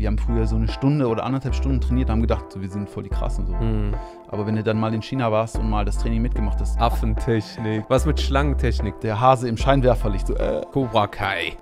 wir haben früher so eine Stunde oder anderthalb Stunden trainiert und haben gedacht, wir sind voll die Krassen. So. Mhm. Aber wenn du dann mal in China warst und mal das Training mitgemacht hast. Affentechnik. Was mit Schlangentechnik? Der Hase im Scheinwerferlicht. So, äh. Cobra Kai.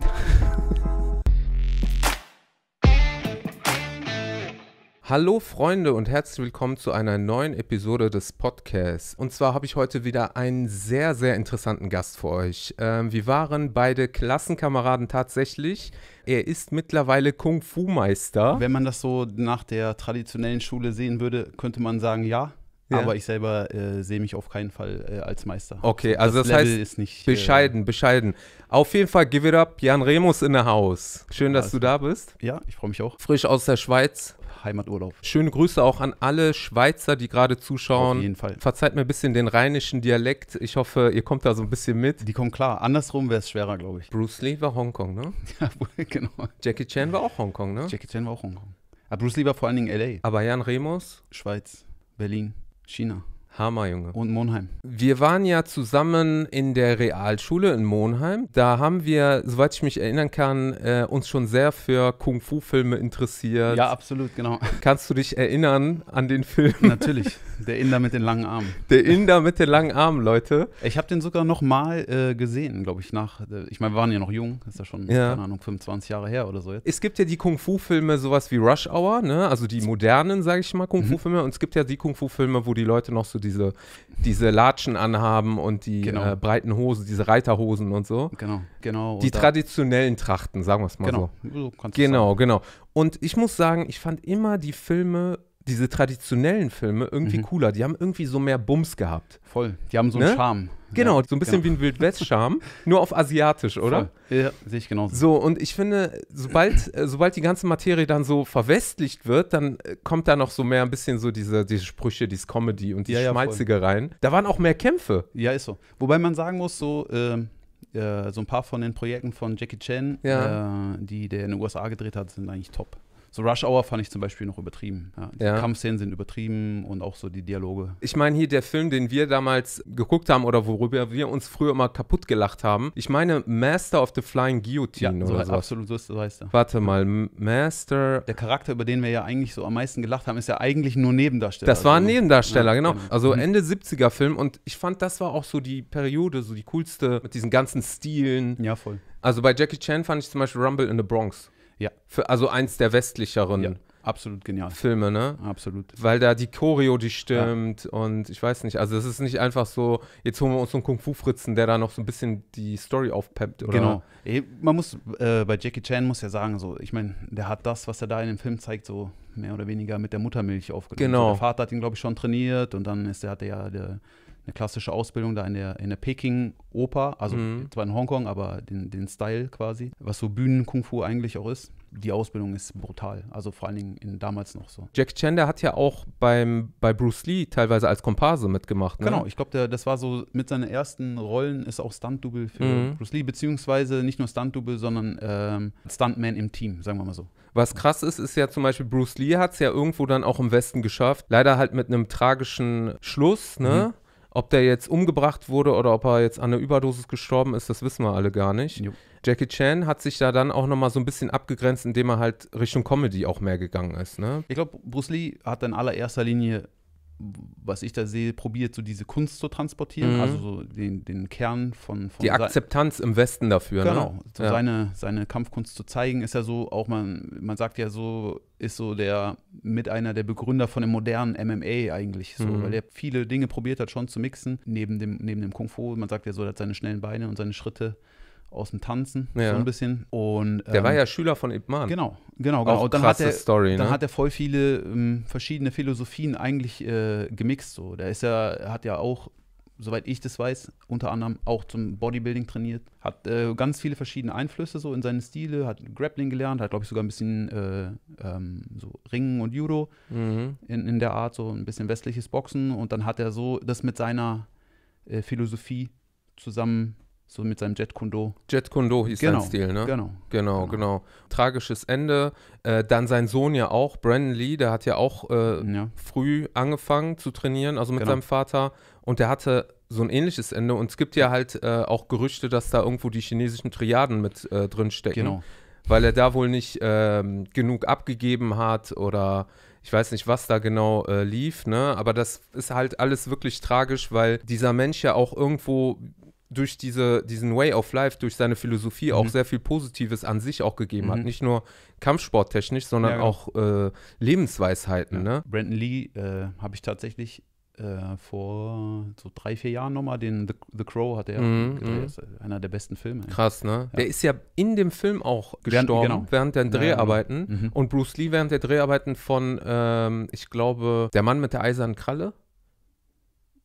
Hallo Freunde und herzlich willkommen zu einer neuen Episode des Podcasts. Und zwar habe ich heute wieder einen sehr, sehr interessanten Gast für euch. Ähm, wir waren beide Klassenkameraden tatsächlich. Er ist mittlerweile Kung-Fu-Meister. Wenn man das so nach der traditionellen Schule sehen würde, könnte man sagen, ja. Ja. Aber ich selber äh, sehe mich auf keinen Fall äh, als Meister. Okay, also das, das heißt, nicht, äh, bescheiden, äh, bescheiden. Auf jeden Fall, give it up, Jan Remus in der Haus. Schön, dass also, du da bist. Ja, ich freue mich auch. Frisch aus der Schweiz, Heimaturlaub. Schöne Grüße auch an alle Schweizer, die gerade zuschauen. Auf jeden Fall. Verzeiht mir ein bisschen den rheinischen Dialekt. Ich hoffe, ihr kommt da so ein bisschen mit. Die kommen klar. Andersrum wäre es schwerer, glaube ich. Bruce Lee war Hongkong, ne? ja, genau. Jackie Chan war auch Hongkong, ne? Jackie Chan war auch Hongkong. Aber ah, Bruce Lee war vor allen Dingen L.A. Aber Jan Remus? Schweiz, Berlin, China. Hammer, Junge. Und Monheim. Wir waren ja zusammen in der Realschule in Monheim. Da haben wir, soweit ich mich erinnern kann, äh, uns schon sehr für Kung-Fu-Filme interessiert. Ja, absolut, genau. Kannst du dich erinnern an den Film? Natürlich. Der Inder mit den langen Armen. Der Inder mit den langen Armen, Leute. Ich habe den sogar noch mal äh, gesehen, glaube ich, nach. Äh, ich meine, wir waren ja noch jung. Ist ja schon, ja. keine Ahnung, 25 Jahre her oder so jetzt. Es gibt ja die Kung-Fu-Filme, sowas wie Rush Hour, ne? Also die modernen, sage ich mal, Kung-Fu-Filme. Mhm. Und es gibt ja die Kung-Fu-Filme, wo die Leute noch so die diese, diese Latschen anhaben und die genau. äh, breiten Hosen, diese Reiterhosen und so. Genau, genau. Die traditionellen Trachten, sagen wir es mal genau. so. so genau, genau. Und ich muss sagen, ich fand immer die Filme diese traditionellen Filme irgendwie mhm. cooler. Die haben irgendwie so mehr Bums gehabt. Voll. Die haben so einen ne? Charme. Genau, ja. so ein bisschen genau. wie ein Wildwest-Charme, nur auf asiatisch, oder? Voll. Ja, sehe ich genauso. So, und ich finde, sobald, äh, sobald die ganze Materie dann so verwestlicht wird, dann äh, kommt da noch so mehr ein bisschen so diese, diese Sprüche, dieses Comedy und die ja, Schmalzige ja, rein. Da waren auch mehr Kämpfe. Ja, ist so. Wobei man sagen muss, so. Ähm, äh so ein paar von den Projekten von Jackie Chan, ja. äh, die der in den USA gedreht hat, sind eigentlich top. So Rush Hour fand ich zum Beispiel noch übertrieben. Ja. Die ja. Kampfszenen sind übertrieben und auch so die Dialoge. Ich meine hier der Film, den wir damals geguckt haben oder worüber wir uns früher immer kaputt gelacht haben. Ich meine Master of the Flying Guillotine ja, oder so. Absolut, so heißt er. Warte mal, Master. Der Charakter, über den wir ja eigentlich so am meisten gelacht haben, ist ja eigentlich nur Nebendarsteller. Das war ein also, Nebendarsteller, ja, genau. genau. Also mhm. Ende 70er Film und ich fand, das war auch so die Periode, so die coolste mit diesen ganzen Stilen. Ja, voll. Also bei Jackie Chan fand ich zum Beispiel Rumble in the Bronx. Ja. Für, also eins der westlicheren. Ja. Absolut genial. Filme, ne? Absolut. Weil da die Choreo, die stimmt ja. und ich weiß nicht, also es ist nicht einfach so, jetzt holen wir uns so einen Kung-Fu-Fritzen, der da noch so ein bisschen die Story aufpeppt, oder? Genau. Man muss, äh, bei Jackie Chan muss ja sagen, so, ich meine, der hat das, was er da in dem Film zeigt, so mehr oder weniger mit der Muttermilch aufgenommen. Genau. So, der Vater hat ihn, glaube ich, schon trainiert und dann ist der, hat er ja der, eine klassische Ausbildung da in der, in der Peking-Oper, also mhm. zwar in Hongkong, aber den, den Style quasi, was so Bühnen-Kung-Fu eigentlich auch ist. Die Ausbildung ist brutal, also vor allen Dingen in, damals noch so. Jack Chan, der hat ja auch beim, bei Bruce Lee teilweise als Komparse mitgemacht. Ne? Genau, ich glaube, das war so mit seinen ersten Rollen, ist auch Stunt-Double für mhm. Bruce Lee, beziehungsweise nicht nur Stunt-Double, sondern ähm, Stuntman im Team, sagen wir mal so. Was krass ist, ist ja zum Beispiel Bruce Lee hat es ja irgendwo dann auch im Westen geschafft. Leider halt mit einem tragischen Schluss, ne? Mhm ob der jetzt umgebracht wurde oder ob er jetzt an einer Überdosis gestorben ist, das wissen wir alle gar nicht. Jo. Jackie Chan hat sich da dann auch nochmal so ein bisschen abgegrenzt, indem er halt Richtung Comedy auch mehr gegangen ist. Ne? Ich glaube, Bruce Lee hat in allererster Linie was ich da sehe, probiert, so diese Kunst zu transportieren, mhm. also so den, den Kern von, von Die Akzeptanz im Westen dafür, ne? genau, ne? so ja. seine, seine Kampfkunst zu zeigen, ist ja so, auch man, man sagt ja so, ist so der mit einer der Begründer von dem modernen MMA eigentlich, so, mhm. weil er viele Dinge probiert hat, schon zu mixen, neben dem, neben dem Kung Fu. Man sagt ja so, er hat seine schnellen Beine und seine Schritte aus dem Tanzen, ja. so ein bisschen. Und, ähm, der war ähm, ja Schüler von Ip Genau, genau, genau. Auch und dann, hat er, Story, dann ne? hat er voll viele ähm, verschiedene Philosophien eigentlich äh, gemixt. So. Der ist ja, hat ja auch, soweit ich das weiß, unter anderem auch zum Bodybuilding trainiert. Hat äh, ganz viele verschiedene Einflüsse so in seine Stile, hat Grappling gelernt, hat, glaube ich, sogar ein bisschen äh, ähm, so Ringen und Judo mhm. in, in der Art, so ein bisschen westliches Boxen. Und dann hat er so das mit seiner äh, Philosophie zusammen so mit seinem Jet Kundo. Jet Kundo hieß genau, sein Stil, ne? Genau. Genau, genau. genau. Tragisches Ende. Äh, dann sein Sohn ja auch, Brandon Lee, der hat ja auch äh, ja. früh angefangen zu trainieren, also mit genau. seinem Vater. Und der hatte so ein ähnliches Ende. Und es gibt ja halt äh, auch Gerüchte, dass da irgendwo die chinesischen Triaden mit äh, drinstecken. Genau. Weil er da wohl nicht ähm, genug abgegeben hat oder ich weiß nicht, was da genau äh, lief, ne? Aber das ist halt alles wirklich tragisch, weil dieser Mensch ja auch irgendwo durch diese, diesen Way of Life, durch seine Philosophie mhm. auch sehr viel Positives an sich auch gegeben mhm. hat. Nicht nur kampfsporttechnisch, sondern ja, ja. Genau. auch äh, Lebensweisheiten. Ja. Ne? Brandon Lee äh, habe ich tatsächlich äh, vor so drei, vier Jahren nochmal den The, The Crow hat er mhm, gedreht. Mhm. einer der besten Filme. Krass, ne? Ja. Der ist ja in dem Film auch genau. gestorben während, genau. während der Dreharbeiten. Ja, mhm. Und Bruce Lee während der Dreharbeiten von, ähm, ich glaube, Der Mann mit der eisernen Kralle?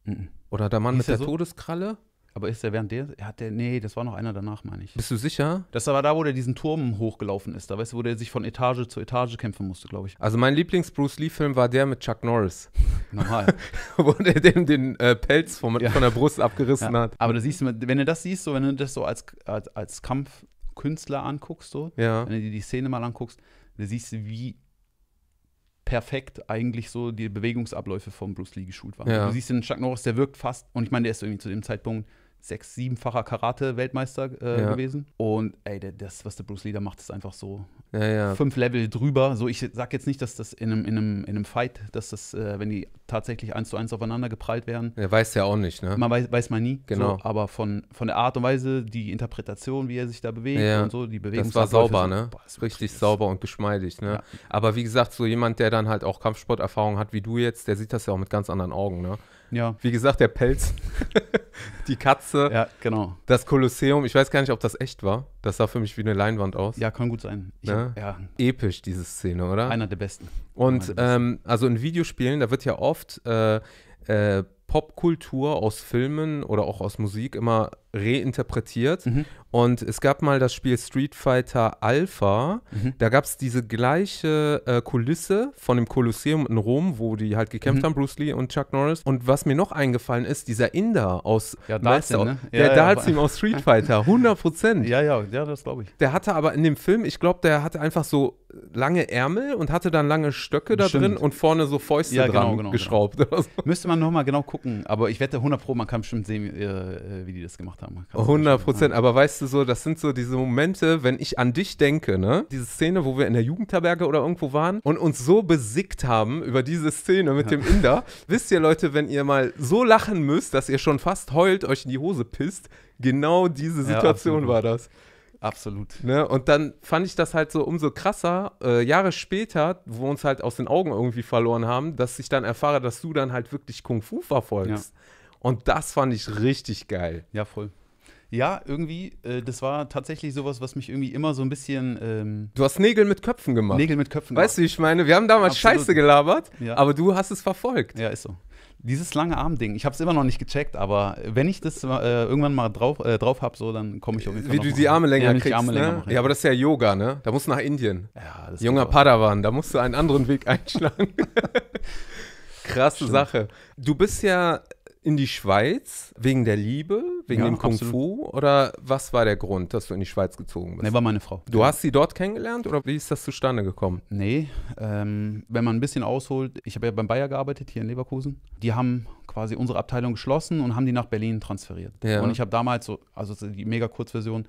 Mhm. Oder Der Mann Hieß mit der so? Todeskralle? Aber ist der während der? Hat der. Nee, das war noch einer danach, meine ich. Bist du sicher? Das war da, wo der diesen Turm hochgelaufen ist. Da weißt du, wo der sich von Etage zu Etage kämpfen musste, glaube ich. Also mein Lieblings-Bruce Lee-Film war der mit Chuck Norris. Normal. wo der dem den äh, Pelz vom, ja. von der Brust abgerissen ja. hat. Aber da siehst du, wenn du das siehst, so wenn du das so als, als, als Kampfkünstler anguckst, so, ja. wenn du dir die Szene mal anguckst, da siehst du, wie perfekt eigentlich so die Bewegungsabläufe von Bruce Lee geschult waren. Du siehst den Chuck Norris, der wirkt fast, und ich meine, der ist irgendwie zu dem Zeitpunkt sechs-, siebenfacher Karate-Weltmeister äh, ja. gewesen. Und ey, das, was der Bruce Lee da macht, ist einfach so ja, ja. fünf Level drüber. So, ich sag jetzt nicht, dass das in einem, in einem, in einem Fight, dass das, äh, wenn die tatsächlich eins zu eins aufeinander geprallt werden. Er weiß ja auch nicht, ne? Man weiß, weiß man nie. Genau. So, aber von, von der Art und Weise, die Interpretation, wie er sich da bewegt und so, die Bewegung. Das war sauber, ne? Boah, Richtig ist. sauber und geschmeidig, ne? Aber wie gesagt, so jemand, der dann halt auch Kampfsport-Erfahrung hat, wie du jetzt, der sieht das ja auch mit ganz anderen Augen, ne? Ja. Wie gesagt, der Pelz. die Katze, ja, genau. das Kolosseum. Ich weiß gar nicht, ob das echt war. Das sah für mich wie eine Leinwand aus. Ja, kann gut sein. Ich, ne? ja. Episch, diese Szene, oder? Einer der besten. Und der besten. Ähm, also in Videospielen, da wird ja oft äh, äh, Popkultur aus Filmen oder auch aus Musik immer reinterpretiert. Mhm. Und es gab mal das Spiel Street Fighter Alpha. Mhm. Da gab es diese gleiche äh, Kulisse von dem Kolosseum in Rom, wo die halt gekämpft mhm. haben, Bruce Lee und Chuck Norris. Und was mir noch eingefallen ist, dieser Inder aus ja, Dalsim, ne? der ja, Dalsim aus Street Fighter, 100 Prozent. Ja, ja, ja, das glaube ich. Der hatte aber in dem Film, ich glaube, der hatte einfach so lange Ärmel und hatte dann lange Stöcke da Stimmt. drin und vorne so Fäuste ja, genau, dran genau, genau. geschraubt. Genau. Müsste man nochmal genau gucken, aber ich wette 100 Pro, man kann bestimmt sehen, wie, äh, äh wie die das gemacht haben man kann 100 Prozent, aber weißt du so, das sind so diese Momente, wenn ich an dich denke, ne? Diese Szene, wo wir in der Jugendherberge oder irgendwo waren und uns so besickt haben über diese Szene mit ja. dem Inder. Wisst ihr, Leute, wenn ihr mal so lachen müsst, dass ihr schon fast heult, euch in die Hose pisst, genau diese Situation ja, war das. Absolut. Ne? Und dann fand ich das halt so umso krasser, äh, Jahre später, wo wir uns halt aus den Augen irgendwie verloren haben, dass ich dann erfahre, dass du dann halt wirklich Kung Fu verfolgst. Ja und das fand ich richtig geil. Ja, voll. Ja, irgendwie, äh, das war tatsächlich sowas, was mich irgendwie immer so ein bisschen. Ähm, du hast Nägel mit Köpfen gemacht. Nägel mit Köpfen gemacht. Weißt du, ich meine, wir haben damals Absolut. Scheiße gelabert, ja. aber du hast es verfolgt. Ja, ist so. Dieses lange arm ich habe es immer noch nicht gecheckt, aber wenn ich das äh, irgendwann mal drauf, äh, drauf habe, so, dann komme ich auf jeden Fall. Wie du die Arme länger ja, kriegst. Arme ne? länger mache, ja. ja. aber das ist ja Yoga, ne? Da musst du nach Indien. Ja, das Junger Padawan, da musst du einen anderen Weg einschlagen. Krasse Stimmt. Sache. Du bist ja in die Schweiz wegen der Liebe, wegen ja, dem Kung absolut. Fu? Oder was war der Grund, dass du in die Schweiz gezogen bist? Nee, war meine Frau. Du genau. hast sie dort kennengelernt oder wie ist das zustande gekommen? Nee, ähm, wenn man ein bisschen ausholt, ich habe ja beim Bayer gearbeitet, hier in Leverkusen. Die haben quasi unsere Abteilung geschlossen und haben die nach Berlin transferiert. Ja. Und ich habe damals so, also die mega Kurzversion,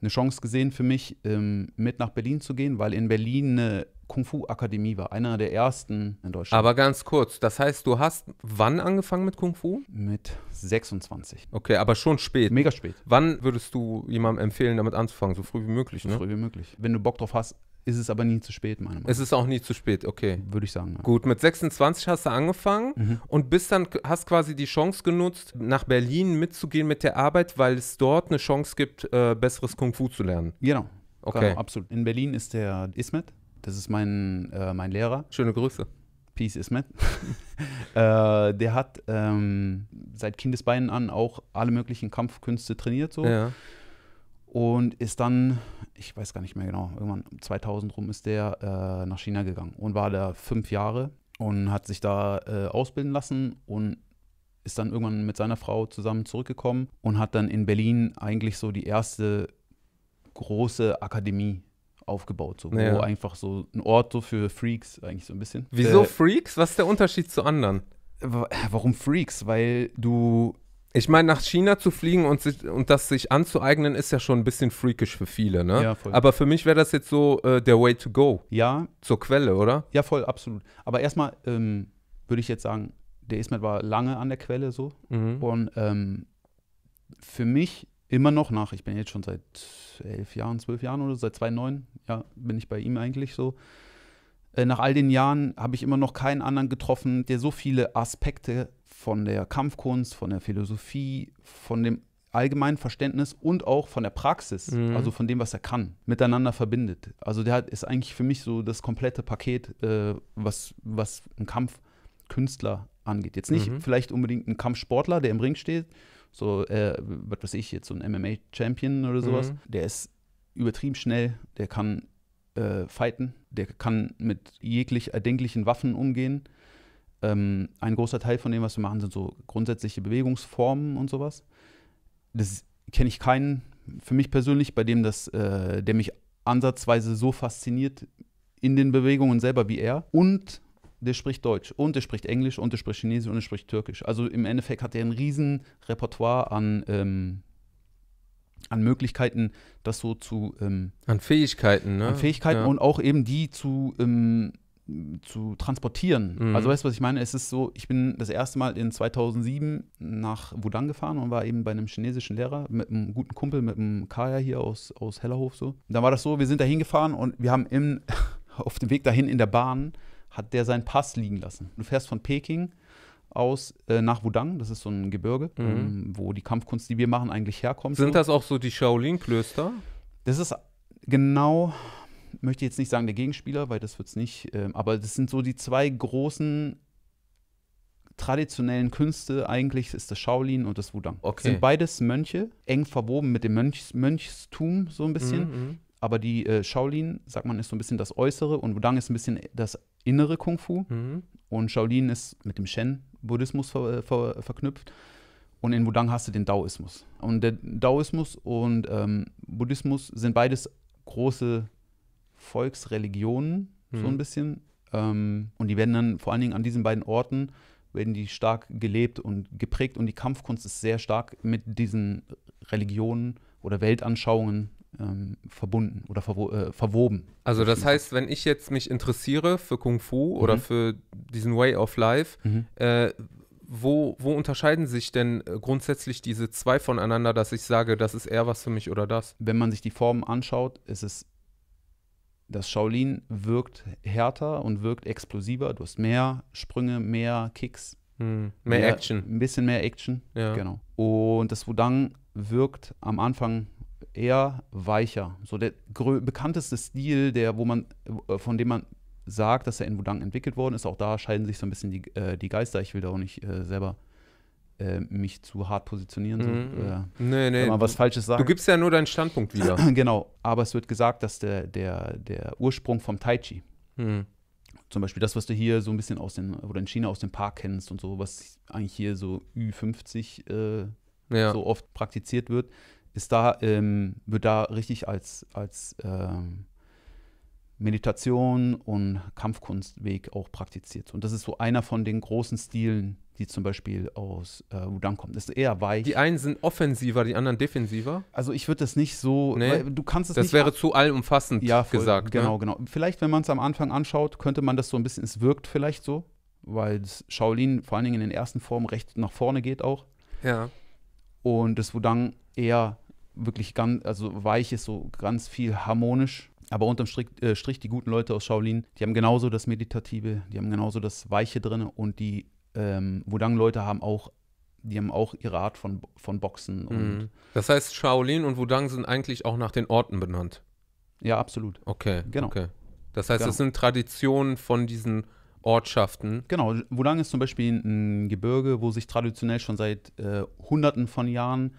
eine Chance gesehen für mich, ähm, mit nach Berlin zu gehen, weil in Berlin eine Kung-Fu-Akademie war. Einer der ersten in Deutschland. Aber ganz kurz, das heißt, du hast wann angefangen mit Kung-Fu? Mit 26. Okay, aber schon spät. Mega spät. Wann würdest du jemandem empfehlen, damit anzufangen? So früh wie möglich, ne? So früh wie möglich. Wenn du Bock drauf hast, ist es aber nie zu spät, meiner Meinung nach. Es ist auch nie zu spät, okay. Würde ich sagen. Ja. Gut, mit 26 hast du angefangen mhm. und bist dann, hast quasi die Chance genutzt, nach Berlin mitzugehen mit der Arbeit, weil es dort eine Chance gibt, äh, besseres Kung Fu zu lernen. Genau. Okay. Genau, absolut. In Berlin ist der Ismet, das ist mein, äh, mein Lehrer. Schöne Grüße. Peace Ismet. äh, der hat ähm, seit Kindesbeinen an auch alle möglichen Kampfkünste trainiert so. Ja. Und ist dann, ich weiß gar nicht mehr genau, irgendwann 2000 rum ist der äh, nach China gegangen und war da fünf Jahre und hat sich da äh, ausbilden lassen und ist dann irgendwann mit seiner Frau zusammen zurückgekommen und hat dann in Berlin eigentlich so die erste große Akademie aufgebaut, so, ja. wo einfach so ein Ort so für Freaks eigentlich so ein bisschen. Wieso äh, Freaks? Was ist der Unterschied zu anderen? Warum Freaks? Weil du ich meine, nach China zu fliegen und, sich, und das sich anzueignen, ist ja schon ein bisschen freakisch für viele, ne? Ja, voll. Aber für mich wäre das jetzt so äh, der Way to go. Ja. Zur Quelle, oder? Ja, voll, absolut. Aber erstmal ähm, würde ich jetzt sagen, der Ismet war lange an der Quelle so. Mhm. Und ähm, für mich immer noch nach, ich bin jetzt schon seit elf Jahren, zwölf Jahren oder seit 2009, ja, bin ich bei ihm eigentlich so. Äh, nach all den Jahren habe ich immer noch keinen anderen getroffen, der so viele Aspekte von der Kampfkunst, von der Philosophie, von dem allgemeinen Verständnis und auch von der Praxis, mhm. also von dem, was er kann, miteinander verbindet. Also der hat, ist eigentlich für mich so das komplette Paket, äh, was, was ein Kampfkünstler angeht. Jetzt nicht mhm. vielleicht unbedingt ein Kampfsportler, der im Ring steht, so, äh, was weiß ich, jetzt so ein MMA-Champion oder mhm. sowas, mhm. der ist übertrieben schnell, der kann äh, fighten, der kann mit jeglich erdenklichen Waffen umgehen. Ähm, ein großer Teil von dem, was wir machen, sind so grundsätzliche Bewegungsformen und sowas. Das kenne ich keinen, für mich persönlich, bei dem das, äh, der mich ansatzweise so fasziniert in den Bewegungen selber wie er. Und der spricht Deutsch und der spricht Englisch und der spricht Chinesisch und der spricht Türkisch. Also im Endeffekt hat er ein riesen Repertoire an, ähm, an Möglichkeiten, das so zu ähm, An Fähigkeiten, ne? An Fähigkeiten ja. und auch eben die zu ähm, zu transportieren. Mhm. Also weißt du, was ich meine? Es ist so, ich bin das erste Mal in 2007 nach Wudang gefahren und war eben bei einem chinesischen Lehrer mit einem guten Kumpel, mit einem Kaya hier aus, aus Hellerhof so. Da war das so, wir sind da hingefahren und wir haben im, auf dem Weg dahin in der Bahn hat der seinen Pass liegen lassen. Du fährst von Peking aus äh, nach Wudang, das ist so ein Gebirge, mhm. ähm, wo die Kampfkunst, die wir machen, eigentlich herkommt. Sind so. das auch so die Shaolin-Klöster? Das ist genau, möchte ich jetzt nicht sagen der Gegenspieler, weil das wird es nicht, äh, aber das sind so die zwei großen traditionellen Künste eigentlich ist das Shaolin und das Wudang. Okay. Sind beides Mönche, eng verwoben mit dem Mönch, Mönchstum so ein bisschen. Mhm, mhm aber die äh, Shaolin, sagt man, ist so ein bisschen das Äußere und Wudang ist ein bisschen das innere Kung Fu. Mhm. Und Shaolin ist mit dem Shen-Buddhismus ver äh, ver äh, verknüpft. Und in Wudang hast du den Daoismus. Und der Daoismus und ähm, Buddhismus sind beides große Volksreligionen, mhm. so ein bisschen. Ähm, und die werden dann vor allen Dingen an diesen beiden Orten werden die stark gelebt und geprägt. Und die Kampfkunst ist sehr stark mit diesen Religionen oder Weltanschauungen ähm, verbunden oder verwo äh, verwoben. Also das heißt, wenn ich jetzt mich interessiere für Kung Fu mhm. oder für diesen Way of Life, mhm. äh, wo, wo unterscheiden sich denn äh, grundsätzlich diese zwei voneinander, dass ich sage, das ist eher was für mich oder das? Wenn man sich die Formen anschaut, ist es, das Shaolin wirkt härter und wirkt explosiver. Du hast mehr Sprünge, mehr Kicks. Mhm. Mehr, mehr, Action. Ein bisschen mehr Action, ja. genau. Und das Wudang wirkt am Anfang eher weicher. So der bekannteste Stil, der, wo man, äh, von dem man sagt, dass er in Wudang entwickelt worden ist, auch da scheiden sich so ein bisschen die, äh, die Geister. Ich will da auch nicht äh, selber äh, mich zu hart positionieren. So, mhm. Äh, nee, nee. Mal was du, Falsches sagen. Du gibst ja nur deinen Standpunkt wieder. genau, aber es wird gesagt, dass der, der, der Ursprung vom Tai Chi, mhm. zum Beispiel das, was du hier so ein bisschen aus den, oder in China aus dem Park kennst und so, was eigentlich hier so Ü50 äh, ja. so oft praktiziert wird, ist da, ähm, wird da richtig als, als ähm, Meditation und Kampfkunstweg auch praktiziert. Und das ist so einer von den großen Stilen, die zum Beispiel aus äh, Wudan kommen. Das ist eher weich. Die einen sind offensiver, die anderen defensiver. Also ich würde das nicht so. Nee, du kannst es das nicht wäre zu allumfassend ja, voll, gesagt. Ne? Genau, ne? genau. Vielleicht, wenn man es am Anfang anschaut, könnte man das so ein bisschen. Es wirkt vielleicht so, weil Shaolin vor allen Dingen in den ersten Formen recht nach vorne geht auch. Ja. Und das Wudang eher wirklich ganz, also weiches, so ganz viel harmonisch. Aber unterm Strich, äh, Strich, die guten Leute aus Shaolin, die haben genauso das Meditative, die haben genauso das Weiche drin und die ähm, Wudang-Leute haben auch, die haben auch ihre Art von, von Boxen. Mhm. das heißt, Shaolin und Wudang sind eigentlich auch nach den Orten benannt. Ja, absolut. Okay, genau. Okay. Das heißt, genau. sind Traditionen von diesen Ortschaften. Genau, Wudang ist zum Beispiel ein Gebirge, wo sich traditionell schon seit äh, Hunderten von Jahren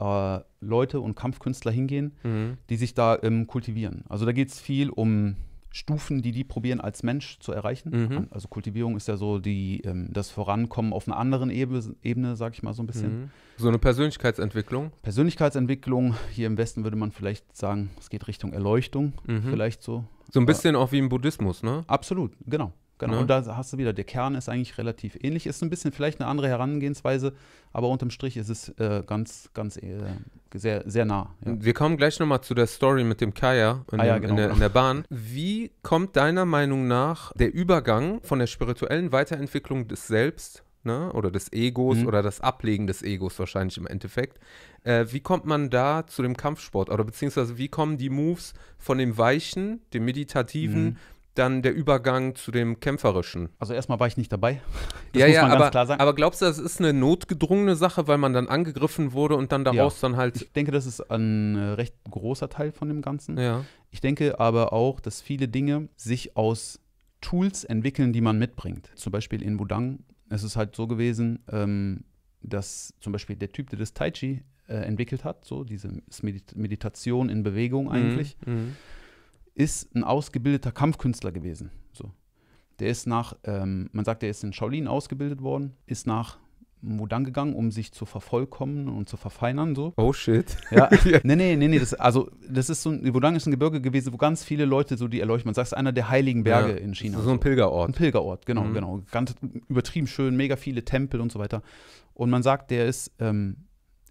äh, Leute und Kampfkünstler hingehen, mhm. die sich da ähm, kultivieren. Also da geht es viel um Stufen, die die probieren als Mensch zu erreichen. Mhm. Also Kultivierung ist ja so die, ähm, das Vorankommen auf einer anderen Ebene, Ebene sag ich mal so ein bisschen. Mhm. So eine Persönlichkeitsentwicklung? Persönlichkeitsentwicklung, hier im Westen würde man vielleicht sagen, es geht Richtung Erleuchtung, mhm. vielleicht so. So ein äh, bisschen äh, auch wie im Buddhismus, ne? Absolut, genau. Genau, ne? und da hast du wieder, der Kern ist eigentlich relativ ähnlich, ist ein bisschen vielleicht eine andere Herangehensweise, aber unterm Strich ist es äh, ganz, ganz äh, sehr, sehr nah. Ja. Wir kommen gleich nochmal zu der Story mit dem Kaya in, ah, ja, genau. in, der, genau. in, der, Bahn. Wie kommt deiner Meinung nach der Übergang von der spirituellen Weiterentwicklung des Selbst ne, oder des Egos mhm. oder das Ablegen des Egos wahrscheinlich im Endeffekt, äh, wie kommt man da zu dem Kampfsport oder beziehungsweise wie kommen die Moves von dem Weichen, dem Meditativen, mhm dann der Übergang zu dem Kämpferischen. Also erstmal war ich nicht dabei. Das ja, muss ja, man aber, klar sagen. aber glaubst du, das ist eine notgedrungene Sache, weil man dann angegriffen wurde und dann daraus ja. dann halt. Ich denke, das ist ein äh, recht großer Teil von dem Ganzen. Ja. Ich denke aber auch, dass viele Dinge sich aus Tools entwickeln, die man mitbringt. Zum Beispiel in Wudang ist es halt so gewesen, ähm, dass zum Beispiel der Typ, der das Tai Chi äh, entwickelt hat, so diese Meditation in Bewegung mhm, eigentlich. Mhm, mh ist ein ausgebildeter Kampfkünstler gewesen. So. Der ist nach, ähm, man sagt, der ist in Shaolin ausgebildet worden, ist nach Mudan gegangen, um sich zu vervollkommen und zu verfeinern. So. Oh shit. Ja. nee, nee, nee, nee. Das, also, das ist so ein, Mudan ist ein Gebirge gewesen, wo ganz viele Leute so die erleuchten. Man sagt, es ist einer der heiligen Berge ja, in China. So ein Pilgerort. Ein Pilgerort, genau, mhm. genau. Ganz übertrieben schön, mega viele Tempel und so weiter. Und man sagt, der ist ähm,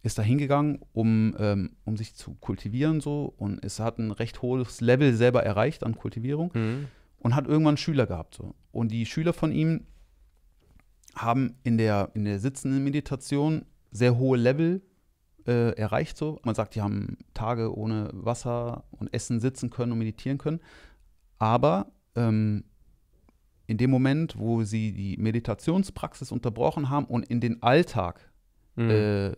ist da hingegangen, um, ähm, um sich zu kultivieren so und es hat ein recht hohes Level selber erreicht an Kultivierung mhm. und hat irgendwann Schüler gehabt. So. Und die Schüler von ihm haben in der, in der sitzenden Meditation sehr hohe Level äh, erreicht. So. Man sagt, die haben Tage ohne Wasser und Essen sitzen können und meditieren können. Aber ähm, in dem Moment, wo sie die Meditationspraxis unterbrochen haben und in den Alltag mhm. äh,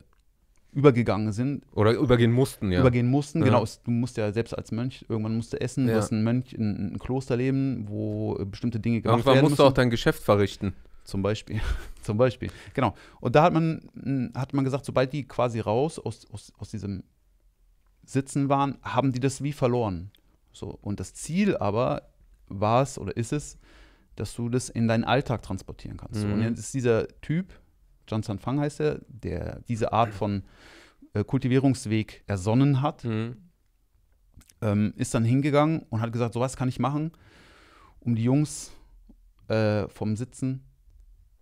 übergegangen sind. Oder übergehen mussten, ja. Übergehen mussten, ja. genau. du musst ja selbst als Mönch, irgendwann musst du essen, ja. du hast ein Mönch in einem Kloster leben, wo äh, bestimmte Dinge gemacht irgendwann werden Irgendwann musst du auch dein Geschäft verrichten. Zum Beispiel. Zum Beispiel. Genau. Und da hat man, hm, hat man gesagt, sobald die quasi raus aus, aus, aus diesem Sitzen waren, haben die das wie verloren. So. Und das Ziel aber war es oder ist es, dass du das in deinen Alltag transportieren kannst. Mhm. Und jetzt ist dieser Typ, Johnson Fang heißt er, der diese Art von äh, Kultivierungsweg ersonnen hat, mhm. ähm, ist dann hingegangen und hat gesagt, sowas kann ich machen, um die Jungs äh, vom Sitzen,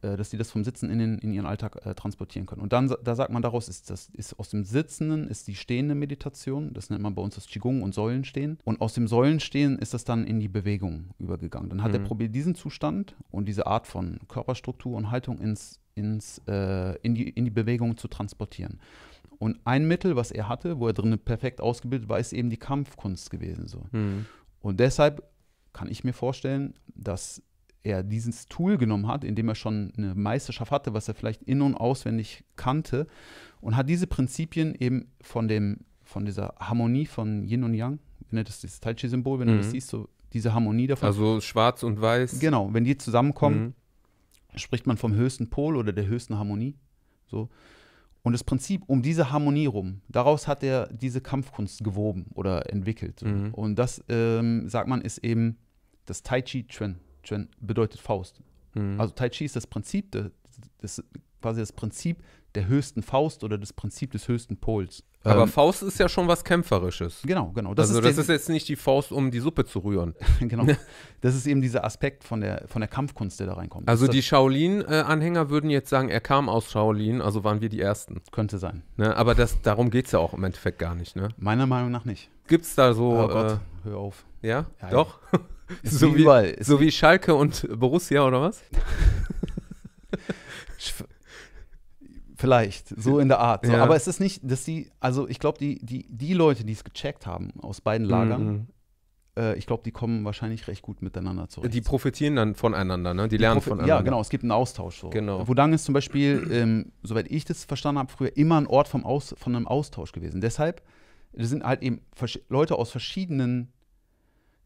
äh, dass sie das vom Sitzen in, den, in ihren Alltag äh, transportieren können. Und dann, da sagt man daraus, ist das ist aus dem Sitzenden ist die stehende Meditation, das nennt man bei uns das Qigong und Säulenstehen. Und aus dem Säulenstehen ist das dann in die Bewegung übergegangen. Dann hat mhm. er probiert, diesen Zustand und diese Art von Körperstruktur und Haltung ins ins, äh, in, die, in die Bewegung zu transportieren. Und ein Mittel, was er hatte, wo er drin perfekt ausgebildet war, ist eben die Kampfkunst gewesen. So. Mhm. Und deshalb kann ich mir vorstellen, dass er dieses Tool genommen hat, indem er schon eine Meisterschaft hatte, was er vielleicht in- und auswendig kannte, und hat diese Prinzipien eben von, dem, von dieser Harmonie von Yin und Yang, wenn du das, das Tai Chi-Symbol, wenn mhm. du das mhm. siehst, so diese Harmonie davon. Also schwarz und weiß. Genau, wenn die zusammenkommen, mhm spricht man vom höchsten Pol oder der höchsten Harmonie. So. Und das Prinzip um diese Harmonie rum, daraus hat er diese Kampfkunst gewoben oder entwickelt. Mhm. Und das, ähm, sagt man, ist eben das Tai Chi Chuan. Chuan bedeutet Faust. Mhm. Also Tai Chi ist das Prinzip, das, das, quasi das Prinzip der höchsten Faust oder das Prinzip des höchsten Pols. Aber ähm, Faust ist ja schon was Kämpferisches. Genau, genau. Das also ist das der, ist jetzt nicht die Faust, um die Suppe zu rühren. genau. Das ist eben dieser Aspekt von der, von der Kampfkunst, der da reinkommt. Also die Shaolin-Anhänger würden jetzt sagen, er kam aus Shaolin, also waren wir die Ersten. Könnte sein. Ne? Aber das, darum geht es ja auch im Endeffekt gar nicht, ne? Meiner Meinung nach nicht. Gibt es da so. Oh Gott, äh, hör auf. Ja? ja Doch? Ja. so wie, überall. so wie Schalke und Borussia oder was? Vielleicht, so in der Art. So, ja. Aber es ist nicht, dass die, also ich glaube, die, die, die Leute, die es gecheckt haben aus beiden Lagern, mhm. äh, ich glaube, die kommen wahrscheinlich recht gut miteinander zurecht. Die profitieren dann voneinander, ne? Die, die lernen voneinander. Ja, ne? genau, es gibt einen Austausch. So. Genau. Wodang ist zum Beispiel, ähm, soweit ich das verstanden habe, früher immer ein Ort vom aus, von einem Austausch gewesen. Deshalb sind halt eben Leute aus verschiedenen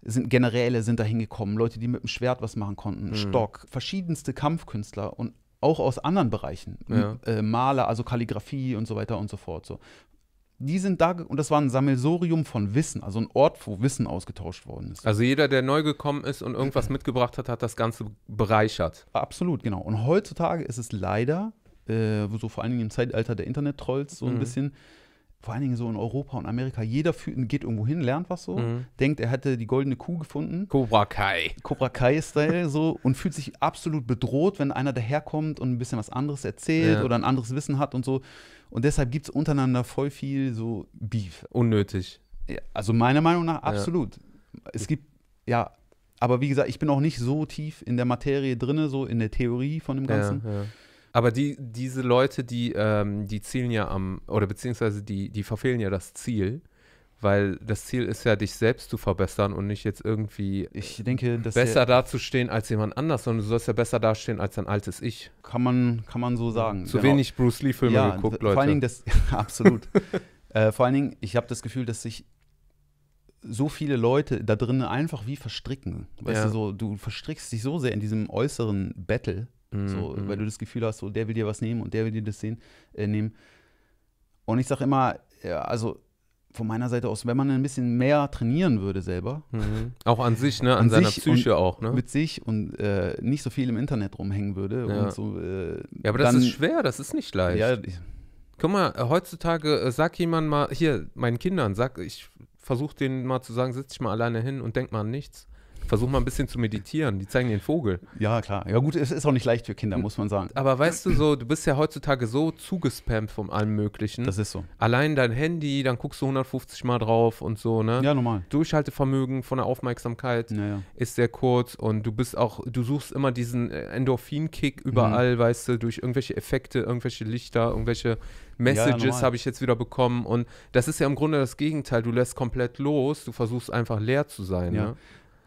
sind Generäle sind da hingekommen, Leute, die mit dem Schwert was machen konnten, mhm. Stock, verschiedenste Kampfkünstler und auch aus anderen Bereichen. Ja. Äh, Maler, also Kalligrafie und so weiter und so fort. So. Die sind da, und das war ein Sammelsorium von Wissen, also ein Ort, wo Wissen ausgetauscht worden ist. Also jeder, der neu gekommen ist und irgendwas mitgebracht hat, hat das Ganze bereichert. Absolut, genau. Und heutzutage ist es leider, äh, so vor allen Dingen im Zeitalter der Internet-Trolls, so mhm. ein bisschen, vor allen Dingen so in Europa und Amerika, jeder fühlt, geht irgendwo hin, lernt was so, mhm. denkt, er hätte die goldene Kuh gefunden. Cobra Kai. Cobra Kai-Style so und fühlt sich absolut bedroht, wenn einer daherkommt und ein bisschen was anderes erzählt ja. oder ein anderes Wissen hat und so. Und deshalb gibt es untereinander voll viel so Beef. Unnötig. Ja, also meiner Meinung nach absolut. Ja. Es gibt, ja, aber wie gesagt, ich bin auch nicht so tief in der Materie drin, so in der Theorie von dem Ganzen. Ja, aber die, diese Leute, die, ähm, die zielen ja am, oder beziehungsweise die, die verfehlen ja das Ziel, weil das Ziel ist ja, dich selbst zu verbessern und nicht jetzt irgendwie ich denke, besser dazustehen als jemand anders, sondern du sollst ja besser dastehen als dein altes Ich. Kann man, kann man so sagen. Zu genau. wenig Bruce Lee-Filme ja, geguckt, Leute. Vor allen Dingen das, absolut. äh, vor allen Dingen, ich habe das Gefühl, dass sich so viele Leute da drin einfach wie verstricken. Weißt ja. du, so, du verstrickst dich so sehr in diesem äußeren Battle Mhm. So, weil mhm. du das Gefühl hast, so der will dir was nehmen und der will dir das sehen, äh, nehmen. Und ich sage immer, ja, also von meiner Seite aus, wenn man ein bisschen mehr trainieren würde selber. Mhm. Auch an sich, ne? An, an seiner Psyche auch, ne? Mit sich und äh, nicht so viel im Internet rumhängen würde. Ja, so, äh, ja aber das ist schwer, das ist nicht leicht. Ja, ich, Guck mal, äh, heutzutage äh, sag jemand mal, hier, meinen Kindern, sag, ich versuche denen mal zu sagen, sitz dich mal alleine hin und denk mal an nichts. Versuch mal ein bisschen zu meditieren. Die zeigen den Vogel. Ja, klar. Ja, gut, es ist auch nicht leicht für Kinder, muss man sagen. Aber weißt du so, du bist ja heutzutage so zugespammt vom allem Möglichen. Das ist so. Allein dein Handy, dann guckst du 150 Mal drauf und so, ne? Ja, normal. Durchhaltevermögen von der Aufmerksamkeit ja, ist sehr kurz und du bist auch, du suchst immer diesen äh, Endorphin-Kick überall, mhm. weißt du, durch irgendwelche Effekte, irgendwelche Lichter, irgendwelche Messages ja, habe ich jetzt wieder bekommen. Und das ist ja im Grunde das Gegenteil. Du lässt komplett los, du versuchst einfach leer zu sein. Ja. Ne?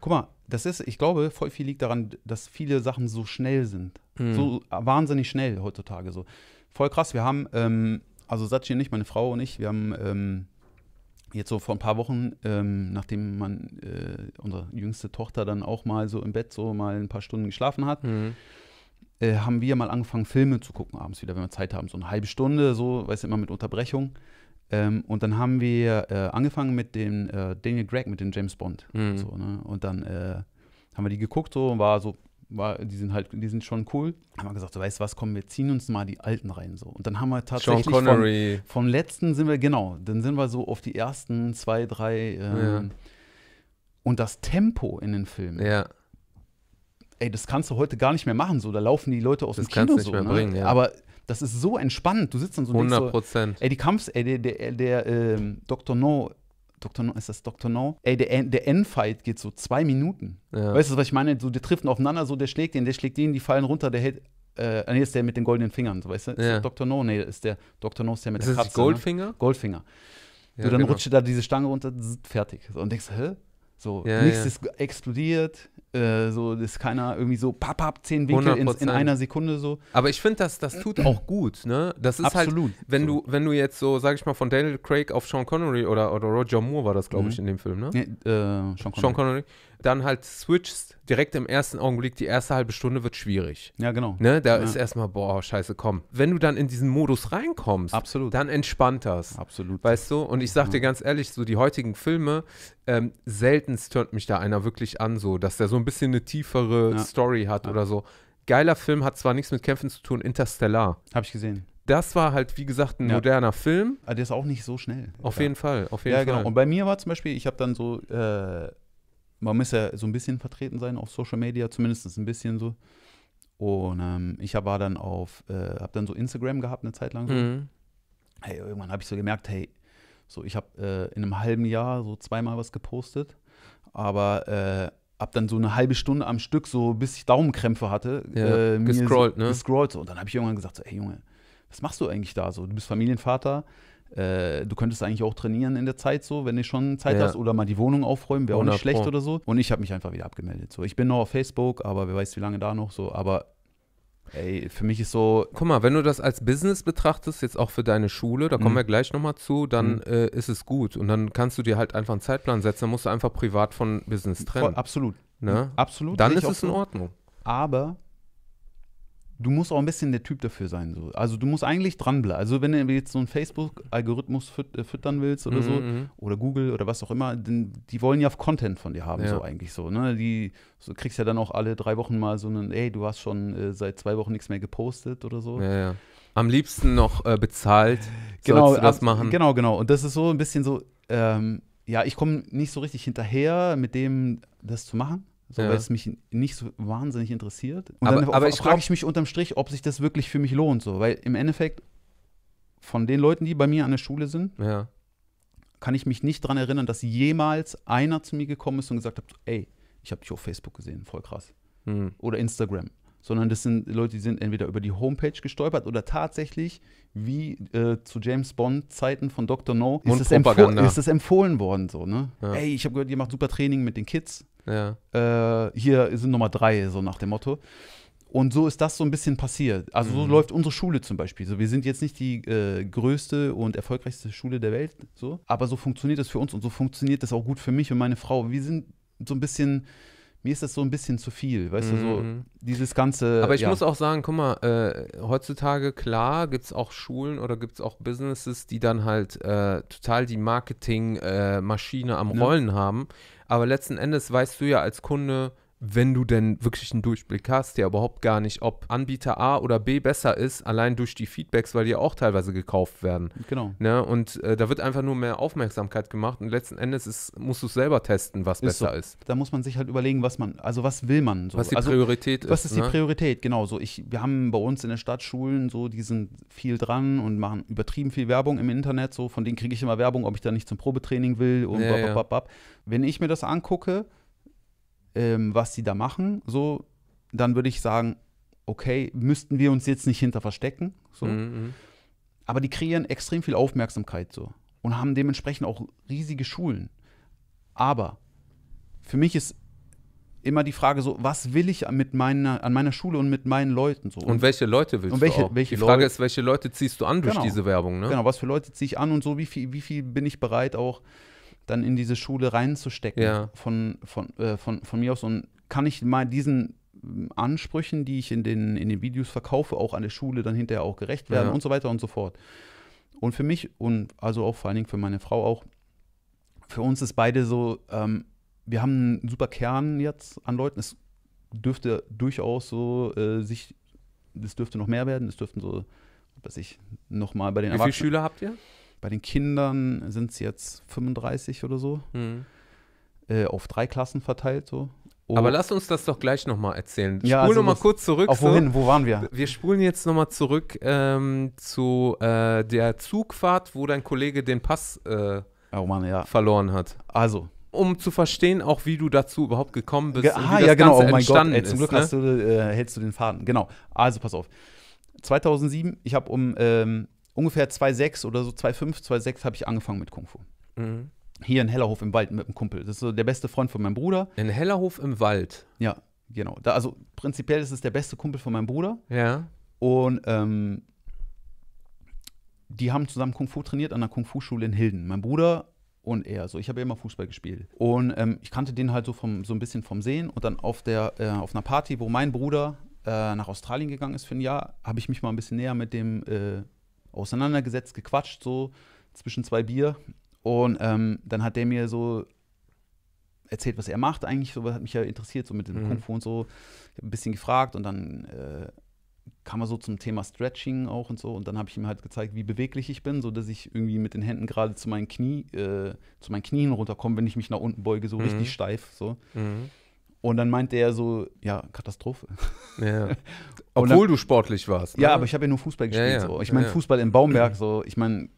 Guck mal, das ist, ich glaube, voll viel liegt daran, dass viele Sachen so schnell sind. Mhm. So wahnsinnig schnell heutzutage. So. Voll krass, wir haben, ähm, also Sachi und ich, meine Frau und ich, wir haben ähm, jetzt so vor ein paar Wochen, ähm, nachdem man äh, unsere jüngste Tochter dann auch mal so im Bett so mal ein paar Stunden geschlafen hat, mhm. äh, haben wir mal angefangen, Filme zu gucken abends wieder, wenn wir Zeit haben. So eine halbe Stunde, so, weißt du, immer mit Unterbrechung. Ähm, und dann haben wir äh, angefangen mit dem äh, Daniel Gregg, mit dem James Bond. Mhm. So, ne? Und dann äh, haben wir die geguckt so und war so, war, die sind halt, die sind schon cool. Haben wir gesagt, so, weißt du was, komm, wir ziehen uns mal die alten rein so. Und dann haben wir tatsächlich Sean Connery. Vom, vom letzten sind wir, genau, dann sind wir so auf die ersten zwei, drei ähm, ja. und das Tempo in den Filmen. Ja ey, das kannst du heute gar nicht mehr machen, so, da laufen die Leute aus das dem Kino so. Ne? Bringen, ja. Aber das ist so entspannt. Du sitzt dann so 100 Prozent. So, ey, die Kampf, ey, der, der, der ähm, Dr. No, Dr. No, ist das Dr. No? Ey, der, der Endfight geht so zwei Minuten. Ja. Weißt du, was ich meine? So, der trifft aufeinander, so, der schlägt den, der schlägt den, die fallen runter, der hält. Äh, nee, ist der mit den goldenen Fingern, weißt du? Ist ja. Dr. No? Nee, ist der Dr. No ist der mit ist der das Goldfinger? Ne? Goldfinger. Ja, du, dann genau. rutscht da diese Stange runter, fertig. So, und denkst, hä? So, ja, nichts ja. explodiert, äh, so, ist keiner irgendwie so papp, pap, zehn Winkel in, in, einer Sekunde so. Aber ich finde, das, das tut auch gut, ne? Das ist halt, Absolut. halt, wenn so. du, wenn du jetzt so, sag ich mal, von Daniel Craig auf Sean Connery oder, oder Roger Moore war das, glaube mhm. ich, in dem Film, ne? Nee, äh, Sean, Connery. Sean Connery. Dann halt switchst, direkt im ersten Augenblick, die erste halbe Stunde wird schwierig. Ja, genau. Ne? Da ja. ist erstmal, boah, scheiße, komm. Wenn du dann in diesen Modus reinkommst, Absolut. dann entspannt das. Absolut. Weißt du? Und ich sag ja. dir ganz ehrlich, so die heutigen Filme, ähm, seltenst hört mich da einer wirklich an, so, dass der so ein ein bisschen eine tiefere ja. Story hat ja. oder so. Geiler Film, hat zwar nichts mit Kämpfen zu tun, Interstellar. Habe ich gesehen. Das war halt, wie gesagt, ein ja. moderner Film. Aber ah, der ist auch nicht so schnell. Auf jeden Fall, auf jeden ja, genau. Fall. Und bei mir war zum Beispiel, ich habe dann so, äh, man muss ja so ein bisschen vertreten sein auf Social Media, zumindest ein bisschen so. Und ähm, ich hab, war dann auf, äh, habe dann so Instagram gehabt eine Zeit lang. So. Mhm. Hey, irgendwann habe ich so gemerkt, hey, so ich habe äh, in einem halben Jahr so zweimal was gepostet, aber äh, hab dann so eine halbe Stunde am Stück, so bis ich Daumenkrämpfe hatte, ja, äh, gescrollt, so, ne? Gescrollt so. Und dann habe ich irgendwann gesagt: so, Ey Junge, was machst du eigentlich da so? Du bist Familienvater, äh, du könntest eigentlich auch trainieren in der Zeit so, wenn du schon Zeit ja. hast oder mal die Wohnung aufräumen, wäre auch nicht schlecht oder so. Und ich habe mich einfach wieder abgemeldet. So, ich bin noch auf Facebook, aber wer weiß, wie lange da noch so. Aber Ey, für mich ist so. Guck mal, wenn du das als Business betrachtest, jetzt auch für deine Schule, da mhm. kommen wir gleich nochmal zu, dann mhm. äh, ist es gut. Und dann kannst du dir halt einfach einen Zeitplan setzen, dann musst du einfach privat von Business trennen. Voll, absolut. Ne? Absolut. Dann ist es in Ordnung. Aber du musst auch ein bisschen der Typ dafür sein. So. Also du musst eigentlich dranbleiben. Also wenn du jetzt so einen Facebook-Algorithmus füt äh, füttern willst oder mm so, mhm. oder Google oder was auch immer, denn die wollen ja Content von dir haben, ja. so eigentlich so. Ne? Die so kriegst ja dann auch alle drei Wochen mal so einen, ey, du hast schon äh, seit zwei Wochen nichts mehr gepostet oder so. Ja, ja. Am liebsten noch äh, bezahlt. Genau, das machen. Genau, genau. Und das ist so ein bisschen so, ähm, ja, ich komme nicht so richtig hinterher, mit dem das zu machen so, ja. weil es mich nicht so wahnsinnig interessiert. Und aber, dann aber frage ich, frag ich mich unterm Strich, ob sich das wirklich für mich lohnt, so, weil im Endeffekt von den Leuten, die bei mir an der Schule sind, ja. kann ich mich nicht daran erinnern, dass jemals einer zu mir gekommen ist und gesagt hat, ey, ich habe dich auf Facebook gesehen, voll krass. Mhm. Oder Instagram sondern das sind Leute, die sind entweder über die Homepage gestolpert oder tatsächlich, wie äh, zu James Bond-Zeiten von Dr. No, ist es, ist es, empfohlen worden. So, ne? Ja. Ey, ich habe gehört, ihr macht super Training mit den Kids. Ja. Äh, hier sind Nummer drei, so nach dem Motto. Und so ist das so ein bisschen passiert. Also so mhm. läuft unsere Schule zum Beispiel. So, wir sind jetzt nicht die äh, größte und erfolgreichste Schule der Welt, so, aber so funktioniert das für uns und so funktioniert das auch gut für mich und meine Frau. Wir sind so ein bisschen mir ist das so ein bisschen zu viel, weißt mhm. du, so mhm. dieses ganze. Aber ich ja. muss auch sagen, guck mal, äh, heutzutage, klar, gibt es auch Schulen oder gibt es auch Businesses, die dann halt äh, total die Marketingmaschine äh, am ne. Rollen haben. Aber letzten Endes weißt du ja als Kunde, wenn du denn wirklich einen Durchblick hast, ja überhaupt gar nicht, ob Anbieter A oder B besser ist, allein durch die Feedbacks, weil die ja auch teilweise gekauft werden. Genau. Ne? Und äh, da wird einfach nur mehr Aufmerksamkeit gemacht und letzten Endes ist, musst du es selber testen, was ist besser so. ist. Da muss man sich halt überlegen, was man, also was will man so. Was die also, Priorität ist. Was ist die ne? Priorität, genau. So ich, wir haben bei uns in der Stadt Schulen, so, die sind viel dran und machen übertrieben viel Werbung im Internet, so, von denen kriege ich immer Werbung, ob ich da nicht zum Probetraining will und ja, bab, bab, bab. Wenn ich mir das angucke, ähm, was sie da machen, so, dann würde ich sagen, okay, müssten wir uns jetzt nicht hinter verstecken. So. Mhm, mhm. Aber die kreieren extrem viel Aufmerksamkeit so und haben dementsprechend auch riesige Schulen. Aber für mich ist immer die Frage so, was will ich mit meiner, an meiner Schule und mit meinen Leuten so? Und, und welche Leute willst und welche, du auch? Welche die Frage Leute, ist, welche Leute ziehst du an durch genau, diese Werbung? Ne? Genau, was für Leute ziehe ich an und so, wie viel, wie viel bin ich bereit auch dann in diese Schule reinzustecken ja. von, von, äh, von, von mir aus. Und kann ich mal diesen ähm, Ansprüchen, die ich in den, in den Videos verkaufe, auch an der Schule dann hinterher auch gerecht werden ja. und so weiter und so fort. Und für mich und also auch vor allen Dingen für meine Frau auch, für uns ist beide so, ähm, wir haben einen super Kern jetzt an Leuten. Es dürfte durchaus so äh, sich, es dürfte noch mehr werden, es dürften so, was ich, nochmal bei den Wie viele Schüler habt ihr? Bei den Kindern sind es jetzt 35 oder so. Mhm. Äh, auf drei Klassen verteilt so. Und oh. Aber lass uns das doch gleich nochmal erzählen. Ja, also nochmal kurz zurück. Auf so. Wo waren wir? Wir spulen jetzt nochmal zurück ähm, zu äh, der Zugfahrt, wo dein Kollege den Pass äh, oh Mann, ja. verloren hat. Also, um zu verstehen, auch wie du dazu überhaupt gekommen bist. Ge ah, ja, genau. Ganze oh mein Gott, ey, zum Glück ist, ne? du, äh, hältst du den Faden. Genau. Also, pass auf. 2007, ich habe um ähm, ungefähr 2,6 oder so 2,5, 2,6 habe ich angefangen mit Kung Fu. Mhm. Hier in Hellerhof im Wald mit einem Kumpel. Das ist so der beste Freund von meinem Bruder. In Hellerhof im Wald? Ja, genau. Da, also prinzipiell ist es der beste Kumpel von meinem Bruder. Ja. Und ähm, die haben zusammen Kung Fu trainiert an der Kung Fu Schule in Hilden. Mein Bruder und er. So, ich habe ja immer Fußball gespielt und ähm, ich kannte den halt so vom so ein bisschen vom Sehen und dann auf der äh, auf einer Party, wo mein Bruder äh, nach Australien gegangen ist für ein Jahr, habe ich mich mal ein bisschen näher mit dem äh, auseinandergesetzt, gequatscht, so zwischen zwei Bier. Und ähm, dann hat der mir so erzählt, was er macht eigentlich, so was hat mich ja interessiert, so mit dem mhm. Kung Fu und so. Ich habe ein bisschen gefragt und dann äh, kam er so zum Thema Stretching auch und so. Und dann habe ich ihm halt gezeigt, wie beweglich ich bin, so dass ich irgendwie mit den Händen gerade zu meinen Knie, äh, zu meinen Knien runterkomme, wenn ich mich nach unten beuge, so mhm. richtig steif. So. Mhm. Und dann meinte er so, ja, Katastrophe. Ja. Obwohl dann, du sportlich warst. Ne? Ja, aber ich habe ja nur Fußball gespielt. Ja, ja. So. Ich meine, Fußball in Baumberg, so, ich meine,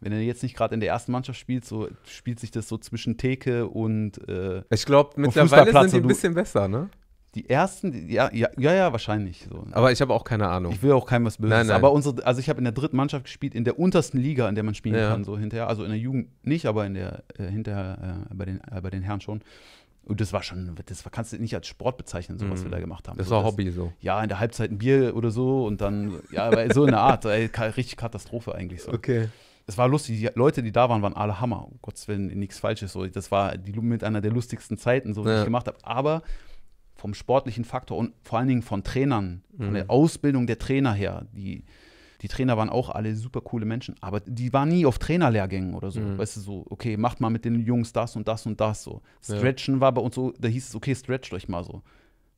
wenn er jetzt nicht gerade in der ersten Mannschaft spielt, so spielt sich das so zwischen Theke und äh, Ich glaube, mittlerweile sind die ein bisschen besser, ne? Die ersten, die, ja, ja, ja, wahrscheinlich. So. Aber ich habe auch keine Ahnung. Ich will auch keinem was Böses. Nein, nein. Aber unsere, also ich habe in der dritten Mannschaft gespielt, in der untersten Liga, in der man spielen ja. kann, so hinterher. Also in der Jugend nicht, aber in der äh, hinterher äh, bei, den, äh, bei den Herren schon. Und das war schon, das war, kannst du nicht als Sport bezeichnen, so was mhm. wir da gemacht haben. Das so, war das, Hobby so. Ja, in der Halbzeit ein Bier oder so und dann, ja, so eine Art, ey, richtig Katastrophe eigentlich so. Okay. Es war lustig, die Leute, die da waren, waren alle Hammer. Um Gottes Willen, nichts Falsches. So. Das war die, mit einer der lustigsten Zeiten, so was ja. ich gemacht habe. Aber vom sportlichen Faktor und vor allen Dingen von Trainern, mhm. von der Ausbildung der Trainer her, die, die Trainer waren auch alle super coole Menschen, aber die waren nie auf Trainerlehrgängen oder so. Mhm. Weißt du, so, okay, macht mal mit den Jungs das und das und das so. Stretchen ja. war bei uns so, da hieß es, okay, stretcht euch mal so.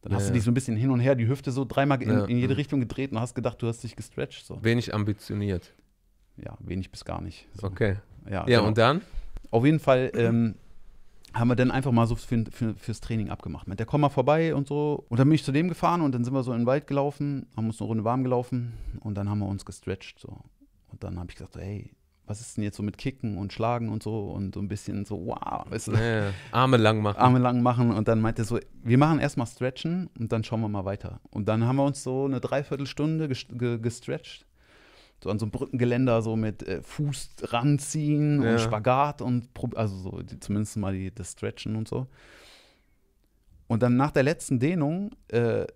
Dann hast du dich so ein bisschen hin und her, die Hüfte so dreimal in, ja, in jede mhm. Richtung gedreht und hast gedacht, du hast dich gestretcht. So. Wenig ambitioniert. Ja, wenig bis gar nicht. So. Okay. Ja, ja genau. und dann? Auf jeden Fall ähm, haben wir dann einfach mal so für, für, fürs Training abgemacht. Mit der komm mal vorbei und so. Und dann bin ich zu dem gefahren und dann sind wir so in den Wald gelaufen, haben uns eine Runde warm gelaufen und dann haben wir uns gestretched so. Und dann habe ich gesagt, hey, was ist denn jetzt so mit Kicken und Schlagen und so und so ein bisschen so, wow, weißt du? Ja, ja. Arme lang machen. Arme lang machen und dann meinte er so, wir machen erstmal Stretchen und dann schauen wir mal weiter. Und dann haben wir uns so eine Dreiviertelstunde gestretched so an so einem Brückengeländer so mit äh, Fuß ranziehen ja. und Spagat und also so die, zumindest mal die, das Stretchen und so. Und dann nach der letzten Dehnung äh,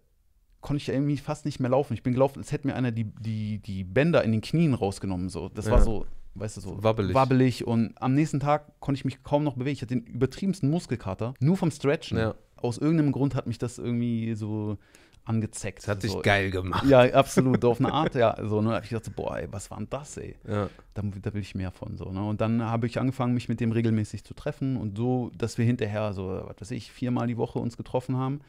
konnte ich irgendwie fast nicht mehr laufen. Ich bin gelaufen, als hätte mir einer die, die, die Bänder in den Knien rausgenommen. So. Das ja. war so, weißt du, so wabbelig. wabbelig. Und am nächsten Tag konnte ich mich kaum noch bewegen. Ich hatte den übertriebensten Muskelkater, nur vom Stretchen. Ja. Aus irgendeinem Grund hat mich das irgendwie so angezeckt. Das hat sich geil gemacht. Ja, absolut, auf eine Art, ja. So, ne? Da ich gedacht, boah, ey, was war denn das, ey? Ja. Da, da, will ich mehr von, so. Ne? Und dann habe ich angefangen, mich mit dem regelmäßig zu treffen und so, dass wir hinterher so, was weiß ich, viermal die Woche uns getroffen haben,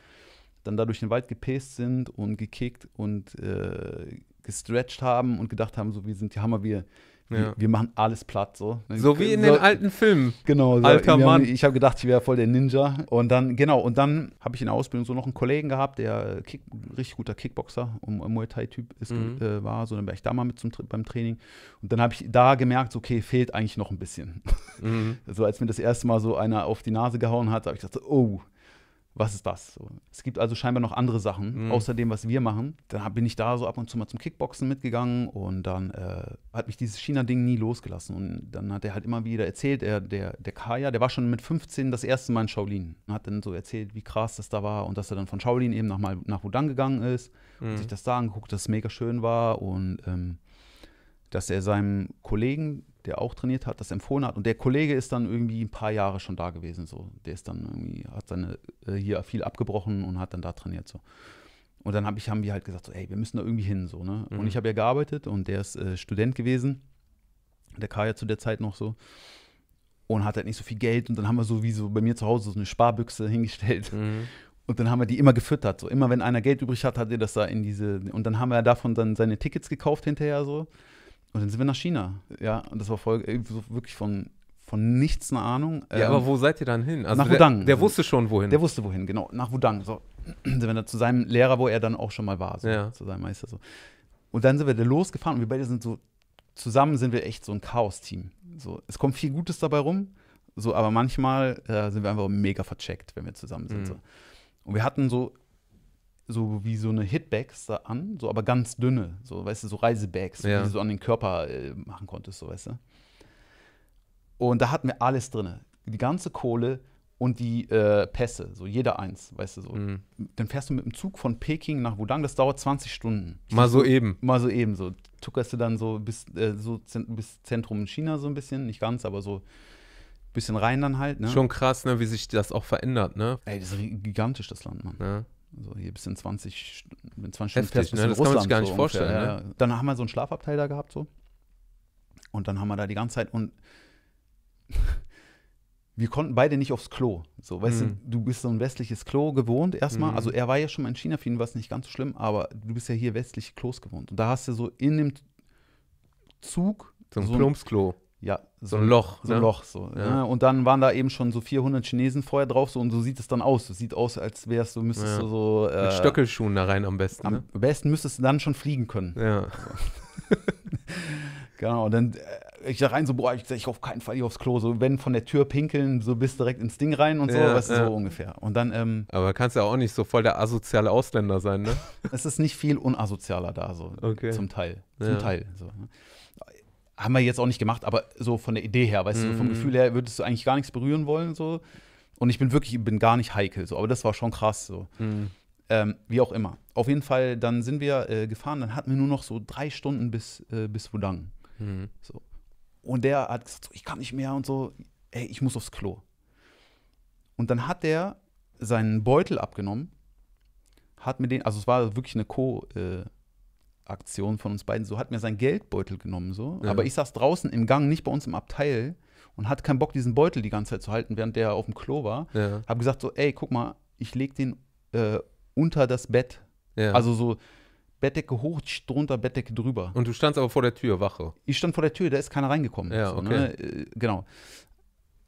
dann da durch den Wald gepäst sind und gekickt und äh, gestretched haben und gedacht haben, so, wir sind, Hammer, wir, ja. Wir machen alles platt so. So wie in so, den alten Filmen. Genau. So. Alter Mann. Ich habe gedacht, ich wäre voll der Ninja. Und dann, genau, und dann habe ich in der Ausbildung so noch einen Kollegen gehabt, der Kick, richtig guter Kickboxer und Muay Thai-Typ mhm. äh, war. So, dann war ich da mal mit zum, beim Training. Und dann habe ich da gemerkt, okay, fehlt eigentlich noch ein bisschen. Mhm. so als mir das erste Mal so einer auf die Nase gehauen hat, habe ich gedacht, oh, was ist das? Es gibt also scheinbar noch andere Sachen, mhm. außer dem, was wir machen. Dann bin ich da so ab und zu mal zum Kickboxen mitgegangen und dann äh, hat mich dieses China-Ding nie losgelassen. Und dann hat er halt immer wieder erzählt, er, der, der Kaya, der war schon mit 15 das erste Mal in Shaolin. Und hat dann so erzählt, wie krass das da war und dass er dann von Shaolin eben nach, mal, nach Wudang gegangen ist mhm. und sich das da angeguckt, dass es mega schön war und ähm, dass er seinem Kollegen, der auch trainiert hat, das empfohlen hat. Und der Kollege ist dann irgendwie ein paar Jahre schon da gewesen. So. Der ist dann irgendwie, hat seine äh, hier viel abgebrochen und hat dann da trainiert. So. Und dann hab ich, haben wir halt gesagt, so, ey, wir müssen da irgendwie hin. So, ne? Mhm. Und ich habe ja gearbeitet und der ist äh, Student gewesen. Der K ja zu der Zeit noch so. Und hat halt nicht so viel Geld. Und dann haben wir so wie so bei mir zu Hause so eine Sparbüchse hingestellt. Mhm. Und dann haben wir die immer gefüttert. So immer wenn einer Geld übrig hat, hat er das da in diese. Und dann haben wir davon dann seine Tickets gekauft hinterher so. Und dann sind wir nach China. Ja, und das war voll, wirklich von, von nichts eine Ahnung. Ja, ähm, aber wo seid ihr dann hin? Also nach der, Wudang. Der wusste schon, wohin. Der wusste, wohin, genau. Nach Wudang. So, sind wir dann zu seinem Lehrer, wo er dann auch schon mal war, so, ja. zu seinem Meister. So. Und dann sind wir da losgefahren und wir beide sind so, zusammen sind wir echt so ein Chaos-Team. So, es kommt viel Gutes dabei rum, so, aber manchmal äh, sind wir einfach mega vercheckt, wenn wir zusammen sind. Mhm. So. Und wir hatten so so wie so eine Hitbags da an, so aber ganz dünne, so weißt du, so Reisebags, ja. die du so an den Körper äh, machen konntest, so weißt du. Und da hatten wir alles drin. Die ganze Kohle und die äh, Pässe, so jeder eins, weißt du so. Mhm. Dann fährst du mit dem Zug von Peking nach Wudang, das dauert 20 Stunden. Mal so eben. Mal so eben, so tuckerst du dann so bis, äh, so bis Zentrum China so ein bisschen, nicht ganz, aber so ein bisschen rein dann halt. Ne? Schon krass, ne, wie sich das auch verändert, ne? Ey, das ist gigantisch, das Land, Mann. Ja. Also hier ne? bis in 20, in 20 Stunden Heftig, ne? Das Russland, kann man sich gar nicht so vorstellen. Ne? Ja, Dann haben wir so einen Schlafabteil da gehabt so. Und dann haben wir da die ganze Zeit und wir konnten beide nicht aufs Klo. So, weißt mhm. du, du bist so ein westliches Klo gewohnt erstmal. Also mhm. Also er war ja schon mal in China, für ihn war es nicht ganz so schlimm, aber du bist ja hier westliche Klos gewohnt. Und da hast du so in dem Zug so ein so Plumpsklo ja, so, so, ein Loch. So ein ne? Loch, so. Ja. Ne? Ja. Und dann waren da eben schon so 400 Chinesen vorher drauf, so und so sieht es dann aus. Es sieht aus, als wärst du, müsstest ja. du so. Äh, Mit Stöckelschuhen da rein am besten. Am ne? besten müsstest du dann schon fliegen können. Ja. genau, und dann äh, ich da rein so, boah, ich sag, ich auf keinen Fall hier aufs Klo. So, wenn von der Tür pinkeln, so bis direkt ins Ding rein und so, ja, weißt du, so ungefähr. Und dann. Ähm, Aber kannst ja auch nicht so voll der asoziale Ausländer sein, ne? es ist nicht viel unasozialer da, so. Okay. Zum Teil. Zum Teil, so. Ne? haben wir jetzt auch nicht gemacht, aber so von der Idee her, weißt mhm. du, vom Gefühl her würdest du eigentlich gar nichts berühren wollen, so. Und ich bin wirklich, bin gar nicht heikel, so. Aber das war schon krass, so. Mhm. Ähm, wie auch immer. Auf jeden Fall, dann sind wir äh, gefahren, dann hatten wir nur noch so drei Stunden bis, äh, bis Wudang. Mhm. So. Und der hat gesagt, so, ich kann nicht mehr und so, ey, ich muss aufs Klo. Und dann hat der seinen Beutel abgenommen, hat mir den, also es war wirklich eine Co- äh, Aktion von uns beiden. So hat mir sein Geldbeutel genommen. so. Ja. Aber ich saß draußen im Gang, nicht bei uns im Abteil und hatte keinen Bock, diesen Beutel die ganze Zeit zu halten, während der auf dem Klo war. Ja. Hab gesagt so, ey, guck mal, ich leg den äh, unter das Bett. Ja. Also so Bettdecke hoch, drunter, Bettdecke drüber. Und du standst aber vor der Tür, Wache. Ich stand vor der Tür, da ist keiner reingekommen. Ja, okay. ne? äh, genau.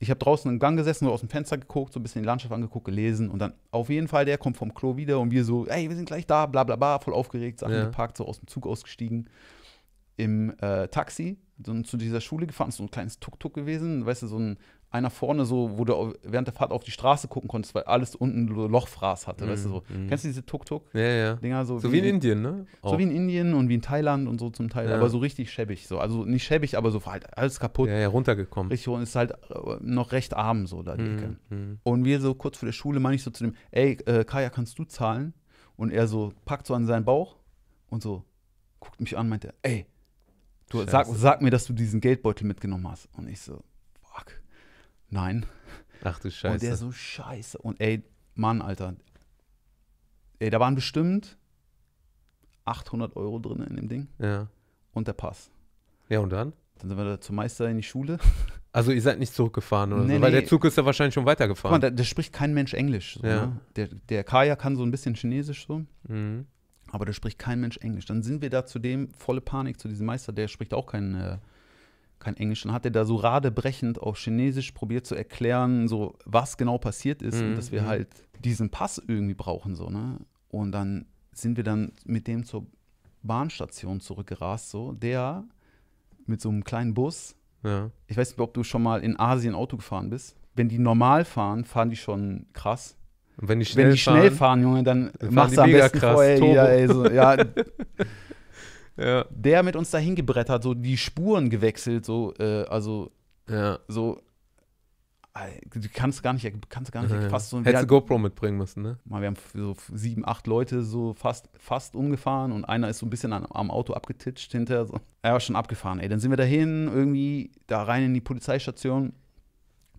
Ich habe draußen im Gang gesessen, so aus dem Fenster geguckt, so ein bisschen die Landschaft angeguckt, gelesen und dann auf jeden Fall, der kommt vom Klo wieder und wir so, ey, wir sind gleich da, bla bla bla, voll aufgeregt, Sachen ja. geparkt, so aus dem Zug ausgestiegen. Im äh, Taxi, so zu dieser Schule gefahren, so ein kleines Tuk-Tuk gewesen, weißt du, so ein einer vorne so, wo du während der Fahrt auf die Straße gucken konntest, weil alles unten Lochfraß hatte, mm, weißt du so. Mm. Kennst du diese Tuk-Tuk-Dinger? Ja, ja. So, so wie, wie, in Indien, ne? So oh. wie in Indien und wie in Thailand und so zum Teil, ja. aber so richtig schäbig so. Also nicht schäbig, aber so halt alles kaputt. Ja, ja, runtergekommen. Richtig, und ist halt äh, noch recht arm so da, die mm, Und wir so kurz vor der Schule meine ich so zu dem, ey, äh, Kaya, kannst du zahlen? Und er so packt so an seinen Bauch und so guckt mich an, meint er, ey, du sag, sag mir, dass du diesen Geldbeutel mitgenommen hast. Und ich so, fuck Nein. Ach du Scheiße. Und der so Scheiße. Und ey, Mann, Alter. Ey, da waren bestimmt 800 Euro drin in dem Ding. Ja. Und der Pass. Ja, und dann? Dann sind wir da zum Meister in die Schule. Also ihr seid nicht zurückgefahren oder nee, so, weil nee. der Zug ist ja wahrscheinlich schon weitergefahren. Guck mal, da, da spricht kein Mensch Englisch. So, ja. ne? der, der Kaya kann so ein bisschen Chinesisch so, mhm. aber da spricht kein Mensch Englisch. Dann sind wir da zu dem, volle Panik, zu diesem Meister, der spricht auch kein äh, kein Englisch, und hat er da so radebrechend auf Chinesisch probiert zu erklären, so was genau passiert ist mhm. und dass wir mhm. halt diesen Pass irgendwie brauchen, so, ne? Und dann sind wir dann mit dem zur Bahnstation zurückgerast, so, der mit so einem kleinen Bus, ja. ich weiß nicht, ob du schon mal in Asien Auto gefahren bist. Wenn die normal fahren, fahren die schon krass. Und wenn die schnell, wenn die fahren, fahren, Junge, dann, dann machst du am besten krass, vorher, ja, ey, so, ja, Ja. Der mit uns dahin gebrettert, so die Spuren gewechselt, so, äh, also, ja. so. Du kannst gar nicht, kannst gar nicht ja, fast so. Hättest du GoPro mitbringen müssen, ne? wir haben so sieben, acht Leute so fast, fast umgefahren und einer ist so ein bisschen am, am Auto abgetitscht hinter. So. Er war schon abgefahren, ey. Dann sind wir dahin, irgendwie da rein in die Polizeistation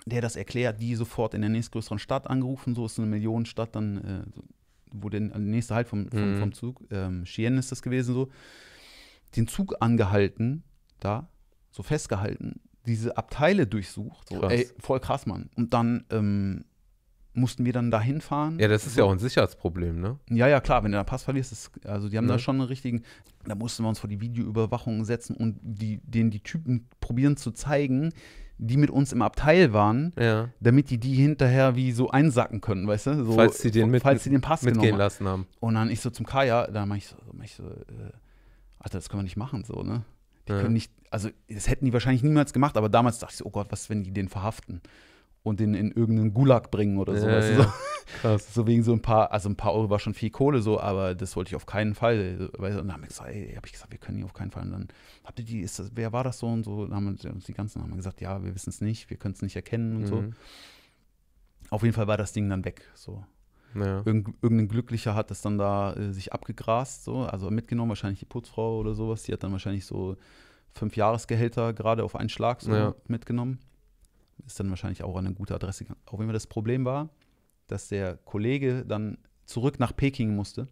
der das erklärt, die sofort in der nächstgrößeren Stadt angerufen, so ist eine Millionenstadt, dann äh, wo der äh, nächste Halt vom, vom, mhm. vom Zug, ähm, Chien ist das gewesen so den Zug angehalten, da, so festgehalten, diese Abteile durchsucht. So, krass. ey, voll krass, Mann. Und dann ähm, mussten wir dann da hinfahren. Ja, das ist so. ja auch ein Sicherheitsproblem, ne? Ja, ja, klar, wenn du da Pass verlierst, ist, also die haben mhm. da ne. schon einen richtigen, da mussten wir uns vor die Videoüberwachung setzen und die, denen die Typen probieren zu zeigen, die mit uns im Abteil waren, ja. damit die die hinterher wie so einsacken können, weißt du? So, falls sie den, mit, falls sie den Pass mitgehen lassen haben. Und dann ich so zum Kaya, da mach ich so, mach ich so äh, ach, das können wir nicht machen, so, ne? Die ja. können nicht, also das hätten die wahrscheinlich niemals gemacht, aber damals dachte ich so, oh Gott, was, wenn die den verhaften und den in irgendeinen Gulag bringen oder so. Ja, weißt ja. so. so, wegen so ein paar, also ein paar Euro war schon viel Kohle so, aber das wollte ich auf keinen Fall. Weißt und dann habe ich gesagt, ey, hab ich gesagt, wir können die auf keinen Fall. Und dann habt ihr die, ist das, wer war das so und so? Dann haben uns die ganzen haben gesagt, ja, wir wissen es nicht, wir können es nicht erkennen und mhm. so. Auf jeden Fall war das Ding dann weg. So. Ja. Irg irgendein Glücklicher hat das dann da äh, sich abgegrast, so, also mitgenommen, wahrscheinlich die Putzfrau oder sowas, die hat dann wahrscheinlich so fünf Jahresgehälter gerade auf einen Schlag so ja. mitgenommen. Ist dann wahrscheinlich auch an eine gute Adresse gegangen. Auch wenn das Problem war, dass der Kollege dann zurück nach Peking musste,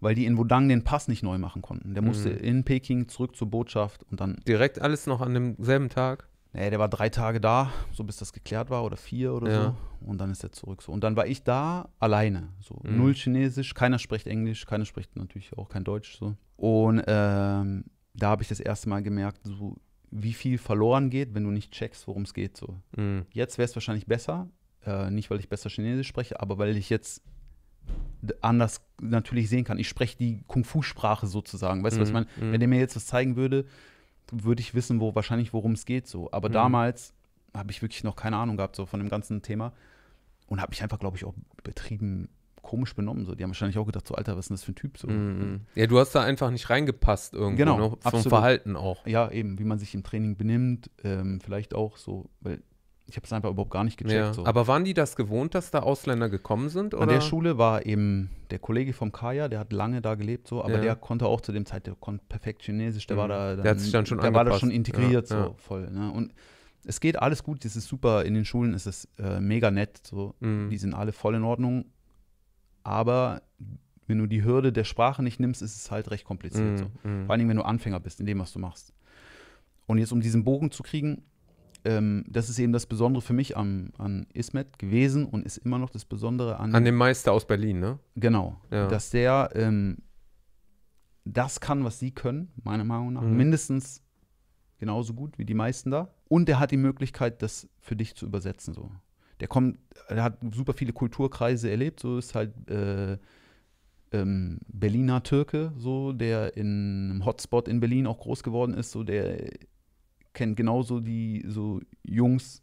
weil die in Wudang den Pass nicht neu machen konnten. Der musste mhm. in Peking zurück zur Botschaft und dann. Direkt alles noch an demselben Tag? Nee, der war drei Tage da, so bis das geklärt war oder vier oder ja. so. Und dann ist er zurück. So. Und dann war ich da alleine. So mhm. null Chinesisch, keiner spricht Englisch, keiner spricht natürlich auch kein Deutsch. So. Und ähm, da habe ich das erste Mal gemerkt, so wie viel verloren geht, wenn du nicht checkst, worum es geht. So. Mhm. Jetzt wäre es wahrscheinlich besser, äh, nicht weil ich besser Chinesisch spreche, aber weil ich jetzt anders natürlich sehen kann. Ich spreche die Kung-Fu-Sprache sozusagen. Weißt du, was ich mhm. meine? Mhm. Wenn der mir jetzt was zeigen würde, würde ich wissen, wo wahrscheinlich worum es geht so. Aber mhm. damals habe ich wirklich noch keine Ahnung gehabt so von dem ganzen Thema und habe mich einfach, glaube ich, auch betrieben komisch benommen. So. Die haben wahrscheinlich auch gedacht, so Alter, was ist denn das für ein Typ? So. Mhm. Ja, du hast da einfach nicht reingepasst irgendwie. genau, ne? vom absolut. Verhalten auch. Ja, eben, wie man sich im Training benimmt, ähm, vielleicht auch so, weil ich habe es einfach überhaupt gar nicht gecheckt. Ja. So. Aber waren die das gewohnt, dass da Ausländer gekommen sind? Oder? An der Schule war eben der Kollege vom Kaya, der hat lange da gelebt, so, aber ja. der konnte auch zu dem Zeit, der konnte perfekt Chinesisch, der mhm. war da, dann, der hat sich dann schon der war da schon integriert, ja, so voll. Ne? Und es geht alles gut, das ist super, in den Schulen ist es äh, mega nett, so, mhm. die sind alle voll in Ordnung, aber wenn du die Hürde der Sprache nicht nimmst, ist es halt recht kompliziert. Mhm. So. Mhm. Vor allem, wenn du Anfänger bist in dem, was du machst. Und jetzt, um diesen Bogen zu kriegen, ähm, das ist eben das Besondere für mich am, an Ismet gewesen und ist immer noch das Besondere an. An dem Meister aus Berlin, ne? Genau. Ja. Dass der ähm, das kann, was sie können, meiner Meinung nach. Mhm. Mindestens genauso gut wie die meisten da. Und der hat die Möglichkeit, das für dich zu übersetzen. So. Der kommt, der hat super viele Kulturkreise erlebt, so ist halt. Äh, ähm, Berliner Türke, so, der in einem Hotspot in Berlin auch groß geworden ist, so der kennt genauso die so Jungs,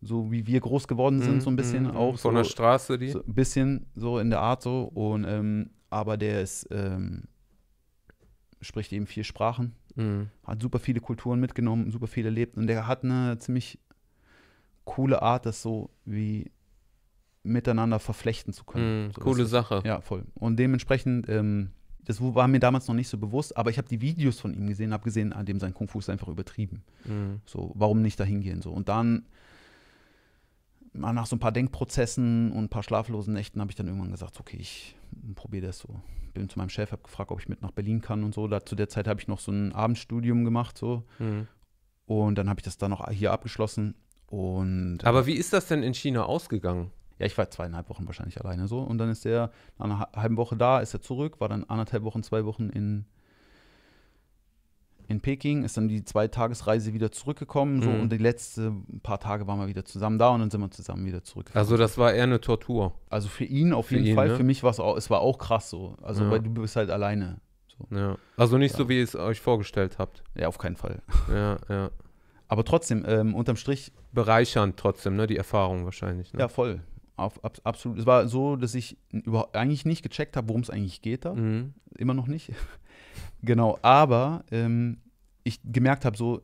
so wie wir groß geworden sind, mm, so ein bisschen mm, auch. Mhm. Von so, der Straße, die? Ein bisschen so in der Art so. Und, ähm, aber der ist, ähm, spricht eben vier Sprachen, mm. hat super viele Kulturen mitgenommen, super viel erlebt. Und der hat eine ziemlich coole Art, das so wie miteinander verflechten zu können. Mhm, so coole Sache. Ja, voll. Und dementsprechend ähm, das war mir damals noch nicht so bewusst, aber ich habe die Videos von ihm gesehen, habe gesehen, an dem sein Kung Fu ist einfach übertrieben. Mhm. So, warum nicht da hingehen? So. Und dann, nach so ein paar Denkprozessen und ein paar schlaflosen Nächten, habe ich dann irgendwann gesagt, okay, ich probiere das so. Bin zu meinem Chef, habe gefragt, ob ich mit nach Berlin kann und so. Da, zu der Zeit habe ich noch so ein Abendstudium gemacht, so. Mhm. Und dann habe ich das dann noch hier abgeschlossen. Und, aber äh, wie ist das denn in China ausgegangen? ja, ich war zweieinhalb Wochen wahrscheinlich alleine so. Und dann ist er nach einer halben Woche da, ist er zurück, war dann anderthalb Wochen, zwei Wochen in, in Peking, ist dann die Zweitagesreise wieder zurückgekommen. So, mhm. Und die letzten paar Tage waren wir wieder zusammen da und dann sind wir zusammen wieder zurück. Also das war eher eine Tortur. Also für ihn auf für jeden ihn, Fall. Ne? Für mich war es auch, es war auch krass so. Also ja. weil du bist halt alleine. So. Ja. Also nicht ja. so, wie ihr es euch vorgestellt habt. Ja, auf keinen Fall. Ja, ja. Aber trotzdem, ähm, unterm Strich. Bereichernd trotzdem, ne? Die Erfahrung wahrscheinlich. Ne? Ja, voll auf, ab, absolut. Es war so, dass ich überhaupt eigentlich nicht gecheckt habe, worum es eigentlich geht da. Mhm. Immer noch nicht. genau, aber ähm, ich gemerkt habe, so,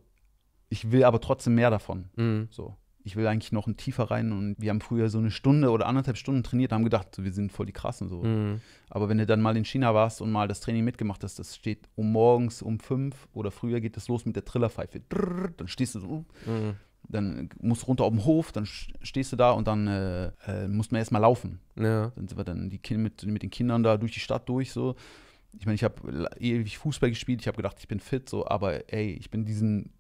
ich will aber trotzdem mehr davon. Mhm. So. Ich will eigentlich noch ein tiefer rein und wir haben früher so eine Stunde oder anderthalb Stunden trainiert, haben gedacht, so, wir sind voll die Krassen so. Mhm. Aber wenn du dann mal in China warst und mal das Training mitgemacht hast, das steht um morgens um fünf oder früher geht es los mit der Trillerpfeife. Drrr, dann stehst du so. Uh. Mhm dann musst du runter auf den Hof, dann stehst du da und dann äh, äh, musst man erstmal laufen. Ja. Dann sind wir dann die kind mit, mit den Kindern da durch die Stadt durch so. Ich meine, ich habe ewig Fußball gespielt, ich habe gedacht, ich bin fit so, aber ey, ich bin diesen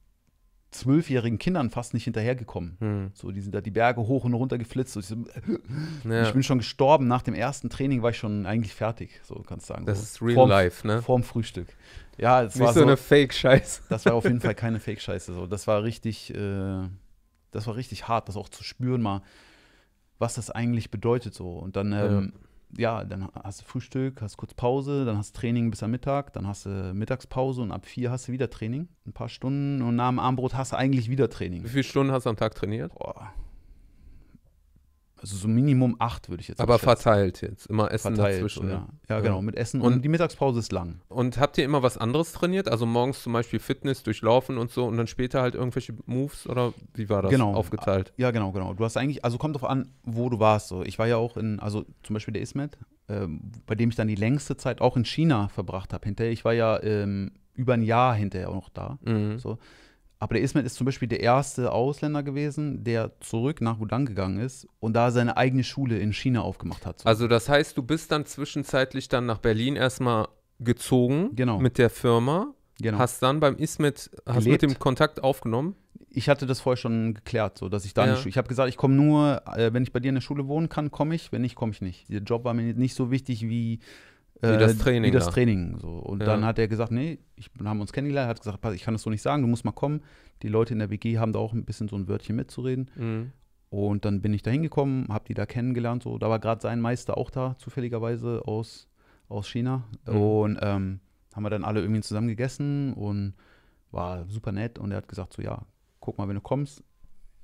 zwölfjährigen Kindern fast nicht hinterhergekommen. Hm. So, die sind da die Berge hoch und runter geflitzt. So, so, ja. Ich bin schon gestorben. Nach dem ersten Training war ich schon eigentlich fertig, so kannst du sagen. Das so. ist real vorm, life, ne? Vorm Frühstück. Ja, es war so eine Fake-Scheiße. Das war auf jeden Fall keine Fake-Scheiße. So, das war richtig, äh, das war richtig hart, das auch zu spüren mal, was das eigentlich bedeutet so. Und dann ähm, ja ja, dann hast du Frühstück, hast kurz Pause, dann hast du Training bis am Mittag, dann hast du Mittagspause und ab vier hast du wieder Training, ein paar Stunden und nach dem Armbrot hast du eigentlich wieder Training. Wie viele Stunden hast du am Tag trainiert? Boah, also so Minimum acht würde ich jetzt sagen. Aber verteilt jetzt, immer Essen verteilt, dazwischen. Ne? Ja. ja, genau, mit Essen und, und, die Mittagspause ist lang. Und habt ihr immer was anderes trainiert? Also morgens zum Beispiel Fitness, Durchlaufen und so und dann später halt irgendwelche Moves oder wie war das genau. aufgeteilt? Ja, genau, genau. Du hast eigentlich, also kommt drauf an, wo du warst. So. Ich war ja auch in, also zum Beispiel der Ismet, äh, bei dem ich dann die längste Zeit auch in China verbracht habe. Hinterher, ich war ja ähm, über ein Jahr hinterher auch noch da. Mhm. So aber der Ismet ist zum Beispiel der erste Ausländer gewesen, der zurück nach Gudang gegangen ist und da seine eigene Schule in China aufgemacht hat. So. Also das heißt, du bist dann zwischenzeitlich dann nach Berlin erstmal gezogen genau. mit der Firma. Genau. Hast dann beim Ismet, hast mit dem Kontakt aufgenommen? Ich hatte das vorher schon geklärt, so dass ich da ja. nicht. Ich habe gesagt, ich komme nur, äh, wenn ich bei dir in der Schule wohnen kann, komme ich. Wenn nicht, komme ich nicht. Der Job war mir nicht so wichtig wie wie äh, das Training. Wie das Training. Da. So. Und ja. dann hat er gesagt, nee, ich, haben uns kennengelernt, hat gesagt, pass, ich kann das so nicht sagen, du musst mal kommen. Die Leute in der WG haben da auch ein bisschen so ein Wörtchen mitzureden. Mhm. Und dann bin ich da hingekommen, habe die da kennengelernt. So. Da war gerade sein Meister auch da, zufälligerweise aus, aus China. Mhm. Und ähm, haben wir dann alle irgendwie zusammen gegessen und war super nett. Und er hat gesagt, so ja, guck mal, wenn du kommst,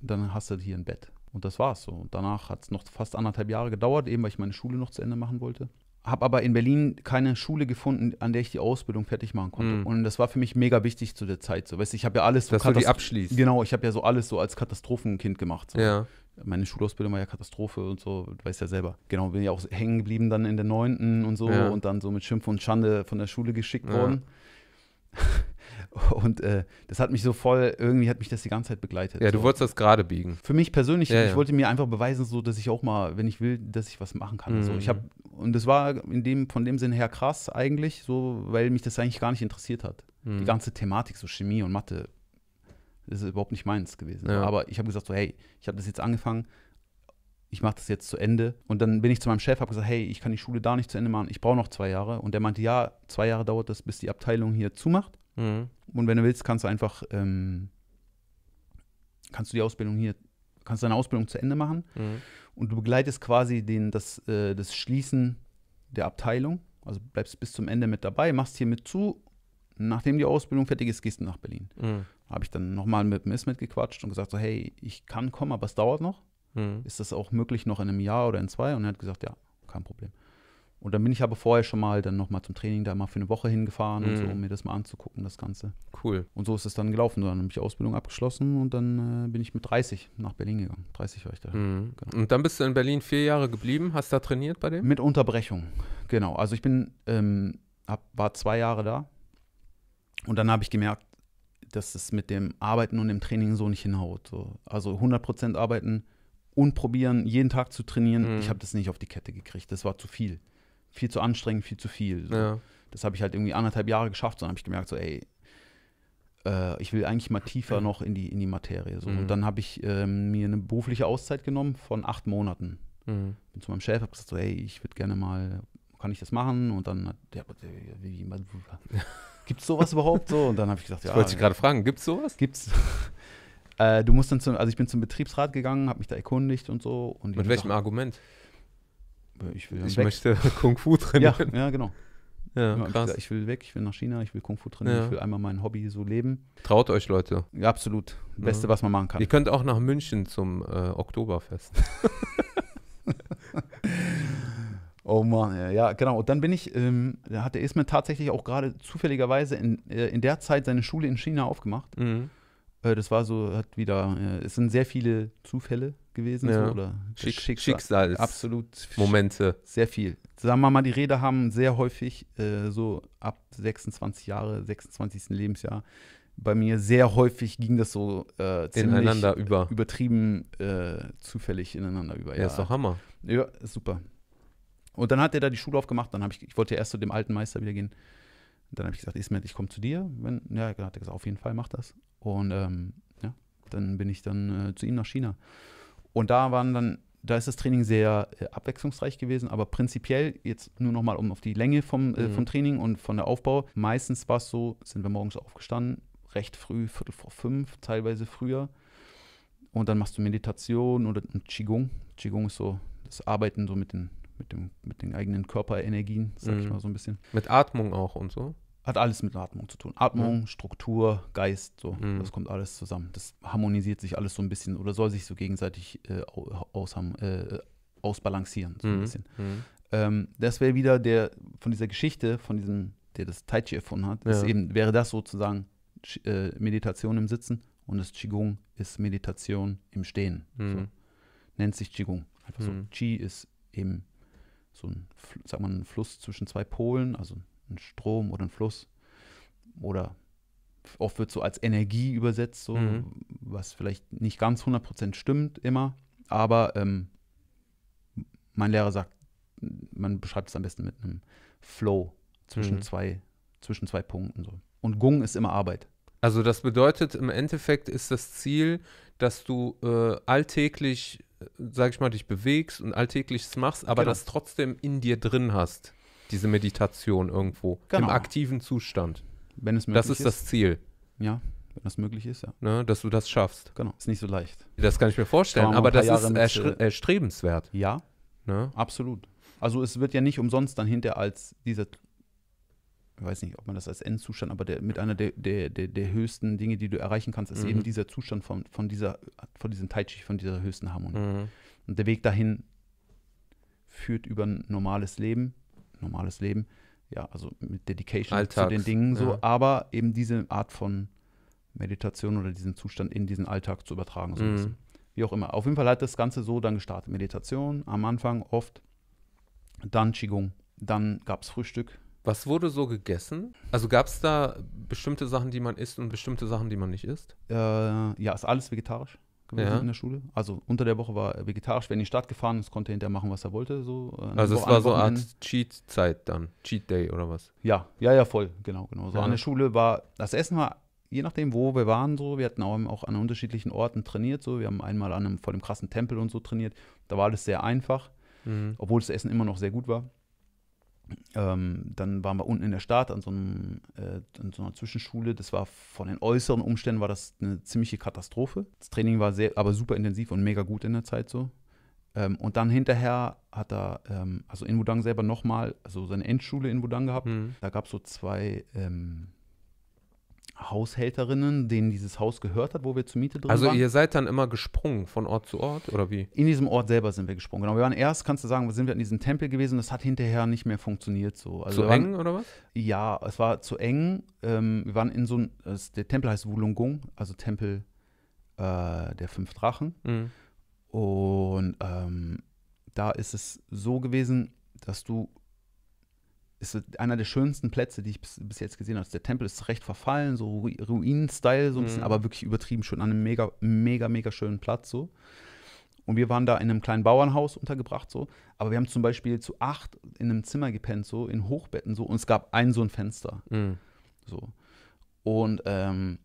dann hast du hier ein Bett. Und das war's so. Und danach hat es noch fast anderthalb Jahre gedauert, eben weil ich meine Schule noch zu Ende machen wollte habe aber in Berlin keine Schule gefunden, an der ich die Ausbildung fertig machen konnte. Mhm. Und das war für mich mega wichtig zu der Zeit. So, weißt, ich habe ja alles so Dass du die abschließt. Genau, ich habe ja so alles so als Katastrophenkind gemacht. So. Ja. Meine Schulausbildung war ja Katastrophe und so, du weißt ja selber. Genau, bin ja auch hängen geblieben dann in der neunten und so ja. und dann so mit Schimpf und Schande von der Schule geschickt ja. worden. Und äh, das hat mich so voll, irgendwie hat mich das die ganze Zeit begleitet. Ja, so. du wolltest das gerade biegen. Für mich persönlich, ja, ich wollte mir einfach beweisen, so dass ich auch mal, wenn ich will, dass ich was machen kann. Mhm. So, ich hab, mhm. und das war in dem, von dem Sinn her krass eigentlich, so, weil mich das eigentlich gar nicht interessiert hat. Mhm. Die ganze Thematik, so Chemie und Mathe, das ist überhaupt nicht meins gewesen. Ja. Aber ich habe gesagt, so, hey, ich habe das jetzt angefangen, ich mache das jetzt zu Ende. Und dann bin ich zu meinem Chef, habe gesagt, hey, ich kann die Schule da nicht zu Ende machen, ich brauche noch zwei Jahre. Und der meinte, ja, zwei Jahre dauert das, bis die Abteilung hier zumacht. Mhm. Und wenn du willst, kannst du einfach, ähm, kannst du die Ausbildung hier, kannst deine Ausbildung zu Ende machen mhm. und du begleitest quasi den, das, äh, das Schließen der Abteilung, also bleibst bis zum Ende mit dabei, machst hier mit zu. Nachdem die Ausbildung fertig ist, gehst du nach Berlin. Mhm. Habe ich dann nochmal mit dem Ismet gequatscht und gesagt so, hey, ich kann kommen, aber es dauert noch. Mhm. Ist das auch möglich noch in einem Jahr oder in zwei? Und er hat gesagt, ja, kein Problem. Und dann bin ich aber vorher schon mal dann nochmal zum Training da mal für eine Woche hingefahren mhm. und so, mhm. um mir das mal anzugucken, das Ganze. Cool. Und so ist es dann gelaufen. Dann habe ich Ausbildung abgeschlossen und dann äh, bin ich mit 30 nach Berlin gegangen. 30 war ich da. Mhm. Genau. Und dann bist du in Berlin vier Jahre geblieben, hast da trainiert bei dem? Mit Unterbrechung, genau. Also ich bin, ähm, hab, war zwei Jahre da und dann habe ich gemerkt, dass es mit dem Arbeiten und dem Training so nicht hinhaut. So. Also 100% arbeiten und probieren, jeden Tag zu trainieren. Mhm. Ich habe das nicht auf die Kette gekriegt. Das war zu viel viel zu anstrengend, viel zu viel. So. Ja. Das habe ich halt irgendwie anderthalb Jahre geschafft. So. Dann habe ich gemerkt, so, ey, äh, ich will eigentlich mal tiefer noch in die, in die Materie. So. Mhm. Und dann habe ich ähm, mir eine berufliche Auszeit genommen von acht Monaten. Mhm. Bin zu meinem Chef, habe gesagt, so, ey, ich würde gerne mal, kann ich das machen? Und dann hat der, wie, gibt es sowas überhaupt so? Und dann habe ich gesagt, ja. Ich wollte dich gerade fragen, gibt es sowas? Gibt's. äh, du musst dann zum, also ich bin zum Betriebsrat gegangen, habe mich da erkundigt und so. Und Mit welchem gesagt, Argument? Äh, ich will Ich weg. möchte Kung Fu trainieren. Ja, ja genau. Ja, krass. Ich, will weg, ich will nach China, ich will Kung Fu trainieren, ja. ich will einmal mein Hobby so leben. Traut euch, Leute. Ja, absolut. Beste, was man machen kann. Ihr könnt auch nach München zum äh, Oktoberfest. oh Mann, ja, genau. Und dann bin ich, ähm, da hat der Ismet tatsächlich auch gerade zufälligerweise in, äh, in der Zeit seine Schule in China aufgemacht. Mhm. Äh, das war so, hat wieder, äh, es sind sehr viele Zufälle gewesen. Ja. So, oder Schick, Schicksal, Schicksals. Absolut. Momente. Sehr viel. Sagen wir mal, die Rede haben sehr häufig, äh, so ab 26 Jahre, 26. Lebensjahr, bei mir sehr häufig ging das so äh, ineinander über. übertrieben äh, zufällig ineinander über. Ja, ja, ist doch Hammer. Ja, ist super. Und dann hat er da die Schule aufgemacht, dann habe ich, ich wollte ja erst zu dem alten Meister wieder gehen dann habe ich gesagt, Ismet, ich komme zu dir. Wenn, ja, genau, hat er gesagt, auf jeden Fall, mach das. Und ähm, ja, dann bin ich dann äh, zu ihm nach China. Und da waren dann, da ist das Training sehr äh, abwechslungsreich gewesen, aber prinzipiell, jetzt nur nochmal um auf die Länge vom, äh, mhm. vom Training und von der Aufbau. Meistens war es so, sind wir morgens aufgestanden, recht früh, Viertel vor fünf, teilweise früher. Und dann machst du Meditation oder Qigong. Qigong ist so das Arbeiten so mit den mit, dem, mit den eigenen Körperenergien, sag mhm. ich mal so ein bisschen. Mit Atmung auch und so? hat alles mit Atmung zu tun. Atmung, mhm. Struktur, Geist, so, mhm. das kommt alles zusammen. Das harmonisiert sich alles so ein bisschen oder soll sich so gegenseitig äh, aus, äh, ausbalancieren, so ein mhm. mhm. Ähm, das wäre wieder der von dieser Geschichte, von diesem, der das Tai Chi erfunden hat, ja. eben, wäre das sozusagen äh, Meditation im Sitzen und das Qigong ist Meditation im Stehen. So. Mhm. Nennt sich Qigong. Einfach so. Mhm. Qi ist eben so ein, sag mal, ein Fluss zwischen zwei Polen, also ein ein Strom oder ein Fluss. Oder oft wird so als Energie übersetzt, so, mhm. was vielleicht nicht ganz 100% stimmt immer. Aber ähm, mein Lehrer sagt, man beschreibt es am besten mit einem Flow zwischen, mhm. zwei, zwischen zwei Punkten. So. Und Gung ist immer Arbeit. Also das bedeutet, im Endeffekt ist das Ziel, dass du äh, alltäglich, äh, sag ich mal, dich bewegst und alltägliches machst, aber genau. das trotzdem in dir drin hast. Diese Meditation irgendwo. Genau. Im aktiven Zustand. Wenn es möglich ist. Das ist, ist das Ziel. Ja, wenn das möglich ist, ja. Ne, dass du das schaffst. Genau, ist nicht so leicht. Das kann ich mir vorstellen, aber das Jahre ist äh, erstrebenswert. Ja, ne? absolut. Also es wird ja nicht umsonst dann hinter als dieser, ich weiß nicht, ob man das als Endzustand, aber der, mit einer der, der, der, der, höchsten Dinge, die du erreichen kannst, ist mhm. eben dieser Zustand von, von dieser, von diesem Tai von dieser höchsten Harmonie. Mhm. Und der Weg dahin führt über ein normales Leben, normales Leben, ja, also mit Dedication Alltags, zu den Dingen so, ja. aber eben diese Art von Meditation oder diesen Zustand in diesen Alltag zu übertragen. So mhm. Wie auch immer. Auf jeden Fall hat das Ganze so dann gestartet. Meditation am Anfang oft, dann Qigong, dann gab es Frühstück. Was wurde so gegessen? Also gab es da bestimmte Sachen, die man isst und bestimmte Sachen, die man nicht isst? Äh, ja, ist alles vegetarisch gewesen ja. in der Schule. Also unter der Woche war vegetarisch, wenn in die Stadt gefahren ist, konnte er hinterher machen, was er wollte. So, äh, also es war so eine Art Cheat-Zeit dann, Cheat-Day oder was? Ja, ja, ja, voll, genau, genau. So ja. an der Schule war, das Essen war, je nachdem, wo wir waren, so, wir hatten auch, an unterschiedlichen Orten trainiert, so, wir haben einmal an einem, vor dem krassen Tempel und so trainiert, da war alles sehr einfach, mhm. obwohl das Essen immer noch sehr gut war ähm, dann waren wir unten in der Stadt an so, einem, äh, an so, einer Zwischenschule. Das war von den äußeren Umständen war das eine ziemliche Katastrophe. Das Training war sehr, aber super intensiv und mega gut in der Zeit so. Ähm, und dann hinterher hat er, ähm, also in Wudang selber nochmal, also seine Endschule in Wudang gehabt. Mhm. Da gab es so zwei ähm, Haushälterinnen, denen dieses Haus gehört hat, wo wir zur Miete drin also waren. Also ihr seid dann immer gesprungen von Ort zu Ort oder wie? In diesem Ort selber sind wir gesprungen. Genau, wir waren erst, kannst du sagen, sind wir in diesem Tempel gewesen. Das hat hinterher nicht mehr funktioniert so. Also zu eng oder was? Ja, es war zu eng. Ähm, wir waren in so einem, der Tempel heißt Wulungung, also Tempel äh, der fünf Drachen. Mhm. Und ähm, da ist es so gewesen, dass du ist einer der schönsten Plätze, die ich bis, bis jetzt gesehen habe. Also der Tempel ist recht verfallen, so Ruinen-Style, so ein bisschen, mhm. aber wirklich übertrieben schön, an einem mega, mega, mega schönen Platz so. Und wir waren da in einem kleinen Bauernhaus untergebracht so, aber wir haben zum Beispiel zu acht in einem Zimmer gepennt so, in Hochbetten so und es gab ein so ein Fenster mhm. so und ähm,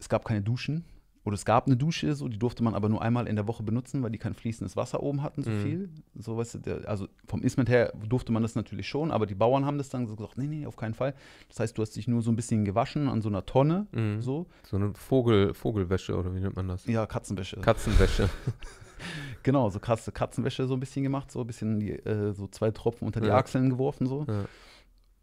es gab keine Duschen, oder es gab eine Dusche, so, die durfte man aber nur einmal in der Woche benutzen, weil die kein fließendes Wasser oben hatten, so mhm. viel. So, weißt du, der, also vom Ismet her durfte man das natürlich schon, aber die Bauern haben das dann so gesagt, nee, nee, auf keinen Fall. Das heißt, du hast dich nur so ein bisschen gewaschen an so einer Tonne. Mhm. So. so eine Vogel, Vogelwäsche oder wie nennt man das? Ja, Katzenwäsche. Katzenwäsche. genau, so krasse Katzenwäsche so ein bisschen gemacht, so ein bisschen die, äh, so zwei Tropfen unter die ja. Achseln geworfen, so. Ja.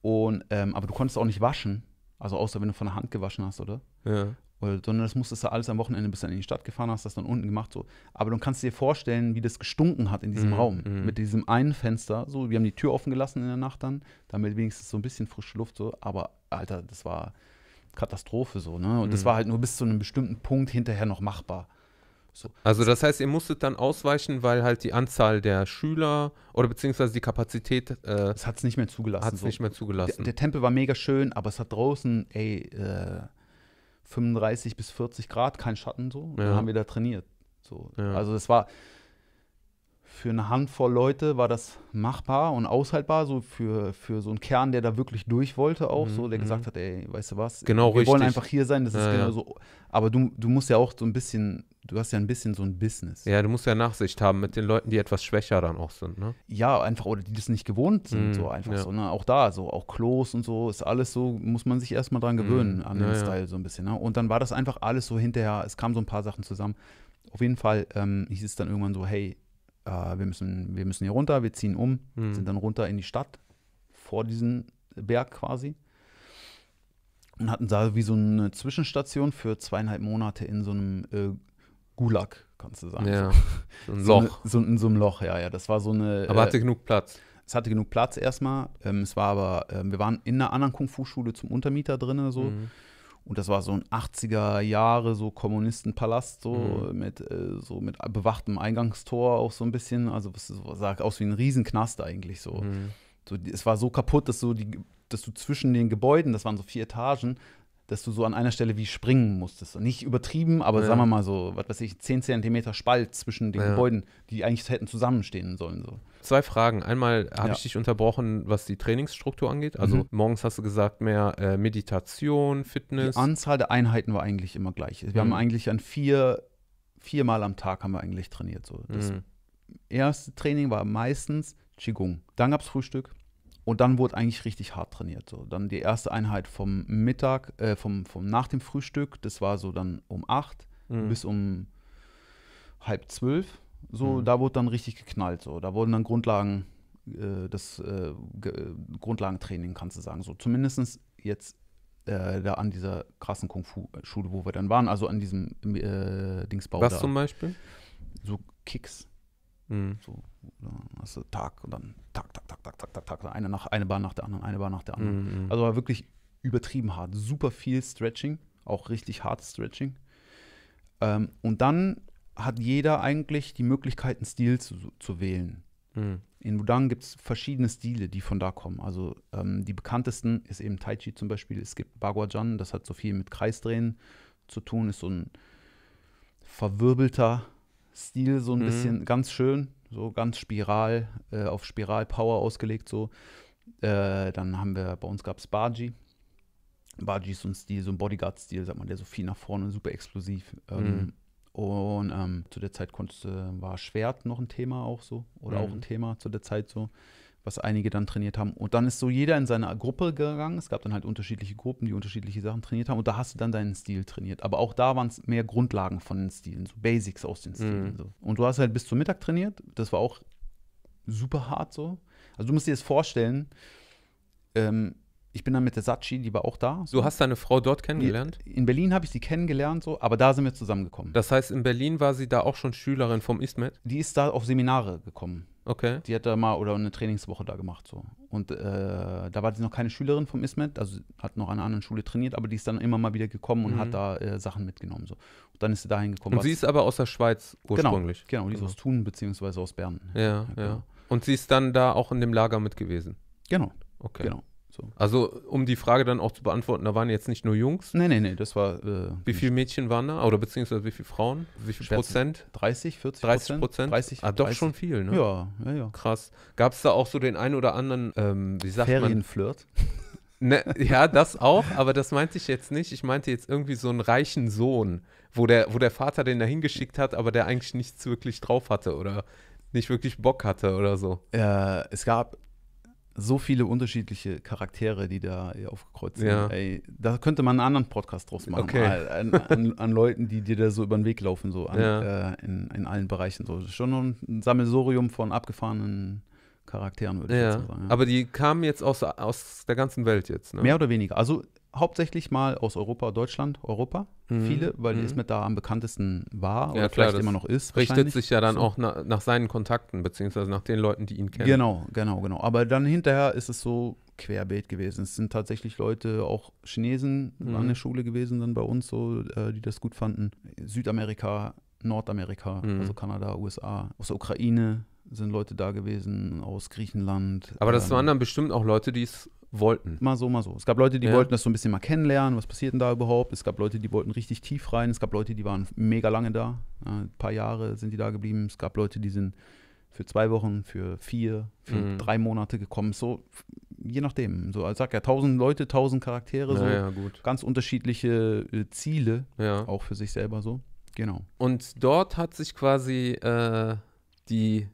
Und, ähm, aber du konntest auch nicht waschen. Also außer wenn du von der Hand gewaschen hast, oder? Ja sondern das musstest du alles am Wochenende, bis du in die Stadt gefahren hast, das dann unten gemacht. So. Aber du kannst dir vorstellen, wie das gestunken hat in diesem mhm. Raum. Mhm. Mit diesem einen Fenster. So, wir haben die Tür offen gelassen in der Nacht dann, damit wenigstens so ein bisschen frische Luft. So. Aber Alter, das war Katastrophe so. Ne? Und mhm. das war halt nur bis zu einem bestimmten Punkt hinterher noch machbar. So. Also das heißt, ihr musstet dann ausweichen, weil halt die Anzahl der Schüler oder beziehungsweise die Kapazität. Äh, es äh, hat es nicht mehr zugelassen. Hat es so. nicht mehr zugelassen. Der, der, Tempel war mega schön, aber es hat draußen, ey, äh, 35 bis 40 Grad, kein Schatten so. Und ja. dann haben wir da trainiert. So. Ja. Also es war, für eine Handvoll Leute war das machbar und aushaltbar, so für, für so einen Kern, der da wirklich durch wollte auch, mhm. so der mhm. gesagt hat, ey, weißt du was, genau wir richtig. wollen einfach hier sein, das ja, ist genau ja. so. Aber du, du musst ja auch so ein bisschen, du hast ja ein bisschen so ein Business. Ja, du musst ja Nachsicht haben mit den Leuten, die etwas schwächer dann auch sind, ne? Ja, einfach, oder die das nicht gewohnt sind, mhm. so einfach ja. so, ne? Auch da, so, auch Klos und so, ist alles so, muss man sich erstmal dran mhm, gewöhnen, mhm. an den Style so ein bisschen, ne? Und dann war das einfach alles so hinterher, es kamen so ein paar Sachen zusammen. Auf jeden Fall ähm, hieß es dann irgendwann so, hey, äh, wir, müssen, wir müssen hier runter, wir ziehen um, mhm. sind dann runter in die Stadt, vor diesem Berg quasi. Und hatten da wie so eine Zwischenstation für zweieinhalb Monate in so einem äh, Gulag, kannst du sagen. Ja, so ein Loch. So, so, in so einem Loch, ja, ja. Das war so eine. Aber hatte äh, genug Platz. Es hatte genug Platz erstmal. Ähm, es war aber, äh, wir waren in einer anderen Kung-Fu-Schule zum Untermieter drin, so. Mhm. Und das war so ein 80er Jahre, so Kommunistenpalast, so mhm. mit äh, so mit bewachtem Eingangstor auch so ein bisschen. Also es sah aus wie ein Riesenknast eigentlich so. Mhm. so. Es war so kaputt, dass so die, dass du zwischen den Gebäuden, das waren so vier Etagen, dass du so an einer Stelle wie springen musstest. nicht übertrieben, aber ja. sagen wir mal so, was weiß ich, 10 cm Spalt zwischen den ja. Gebäuden, die eigentlich hätten zusammenstehen sollen. So. Zwei Fragen. Einmal habe ja. ich dich unterbrochen, was die Trainingsstruktur angeht. Also mhm. morgens hast du gesagt, mehr äh, Meditation, Fitness. Die Anzahl der Einheiten war eigentlich immer gleich. Wir mhm. haben eigentlich an vier, viermal am Tag haben wir eigentlich trainiert. So. Das mhm. erste Training war meistens Qigong. Dann gab es Frühstück. Und dann wurde eigentlich richtig hart trainiert. So. Dann die erste Einheit vom Mittag, äh, vom, vom nach dem Frühstück, das war so dann um acht mhm. bis um halb zwölf. So, mhm. da wurde dann richtig geknallt. So. Da wurden dann Grundlagen, äh, das äh, Grundlagentraining, kannst du sagen. So, zumindest jetzt äh, da an dieser krassen Kung-Fu-Schule, wo wir dann waren, also an diesem äh, Dingsbau. Was da. zum Beispiel? So Kicks. Mhm. So, dann hast du Tag und dann Tag, Tag, Tag, Tag, Tag, Tag, Tag, eine, nach, eine Bahn nach der anderen, eine Bahn nach der anderen. Mhm. mhm. Also war wirklich übertrieben hart. Super viel Stretching, auch richtig hart Stretching. Ähm, und dann hat jeder eigentlich die Möglichkeit, einen Stil zu, zu wählen. Mhm. In Wudang gibt es verschiedene Stile, die von da kommen. Also ähm, die bekanntesten ist eben Tai Chi zum Beispiel. Es gibt Baguajan, das hat so viel mit Kreisdrehen zu tun, ist so ein verwirbelter Stil so ein mhm. bisschen ganz schön, so ganz spiral, äh, auf Spiral-Power ausgelegt so. Äh, dann haben wir, bei uns gab es Baji. Baji ist so ein Stil, so ein Bodyguard-Stil, sagt man, der so viel nach vorne, super explosiv. Ähm, mhm. Und ähm, zu der Zeit konntest, war Schwert noch ein Thema auch so, oder mhm. auch ein mhm. Thema zu der Zeit so was einige dann trainiert haben. Und dann ist so jeder in seine Gruppe gegangen. Es gab dann halt unterschiedliche Gruppen, die unterschiedliche Sachen trainiert haben. Und da hast du dann deinen Stil trainiert. Aber auch da waren es mehr Grundlagen von den Stilen, so Basics aus den Stilen. Mhm. So. Und du hast halt bis zum Mittag trainiert. Das war auch super hart so. Also du musst dir das vorstellen. Ähm, ich bin dann mit der Sachi, die war auch da. So. Du hast deine Frau dort kennengelernt? In Berlin habe ich sie kennengelernt, so, aber da sind wir zusammengekommen. Das heißt, in Berlin war sie da auch schon Schülerin vom ISMET? Die ist da auf Seminare gekommen. Okay. Die hat da mal oder eine Trainingswoche da gemacht so. Und äh, da war sie noch keine Schülerin vom ISMET, also hat noch an einer anderen Schule trainiert, aber die ist dann immer mal wieder gekommen und mhm. hat da äh, Sachen mitgenommen so. Und dann ist sie dahin gekommen. Und sie ist aber aus der Schweiz genau, ursprünglich. Genau, genau die ist also. aus Thun beziehungsweise aus Bern. Ja, ja, genau. ja. Und sie ist dann da auch in dem Lager mit gewesen. Genau. Okay. Genau. So. Also, um die Frage dann auch zu beantworten, da waren jetzt nicht nur Jungs. Nee, nee, nee, das war. Äh, wie viele Mädchen waren da? Oder beziehungsweise wie viele Frauen? Wie viel Prozent? 30, 40 30 Prozent? 30, ah, doch 30. schon viel, ne? Ja, ja, ja. Krass. Gab es da auch so den einen oder anderen, ähm, wie sagt Ferienflirt? man? Ferienflirt. Ne, ja, das auch, aber das meinte ich jetzt nicht. Ich meinte jetzt irgendwie so einen reichen Sohn, wo der, wo der Vater den da hingeschickt hat, aber der eigentlich nichts wirklich drauf hatte oder nicht wirklich Bock hatte oder so. Äh, es gab so viele unterschiedliche Charaktere, die da aufgekreuzt sind. Ja. Ey, da könnte man einen anderen Podcast draus machen. Okay. An, an, an, Leuten, die dir da so über den Weg laufen, so an, ja. äh, in, in, allen Bereichen. So. Schon ein Sammelsorium von abgefahrenen Charakteren, würde ich ja. sagen. Ja. Aber die kamen jetzt aus, aus der ganzen Welt jetzt, ne? Mehr oder weniger. Also hauptsächlich mal aus Europa, Deutschland, Europa. Mhm. Viele, weil mhm. Ismet da am bekanntesten war oder klar, vielleicht immer noch ist. Richtet sich ja dann so. auch nach, nach seinen Kontakten, beziehungsweise nach den Leuten, die ihn kennen. Genau, genau, genau. Aber dann hinterher ist es so querbeet gewesen. Es sind tatsächlich Leute, auch Chinesen mhm. an der Schule gewesen dann bei uns, so, äh, die das gut fanden. Südamerika, Nordamerika, mhm. also Kanada, USA, aus der Ukraine, sind Leute da gewesen aus Griechenland. Aber das ähm, waren dann bestimmt auch Leute, die es wollten. Mal so, mal so. Es gab Leute, die ja. wollten das so ein bisschen mal kennenlernen, was passiert denn da überhaupt. Es gab Leute, die wollten richtig tief rein. Es gab Leute, die waren mega lange da. Ein paar Jahre sind die da geblieben. Es gab Leute, die sind für zwei Wochen, für vier, für mhm. drei Monate gekommen. So, je nachdem. So, als sag ja, tausend Leute, tausend Charaktere, Na, so ja, ganz unterschiedliche äh, Ziele, ja. auch für sich selber so. Genau. Und dort hat sich quasi äh, die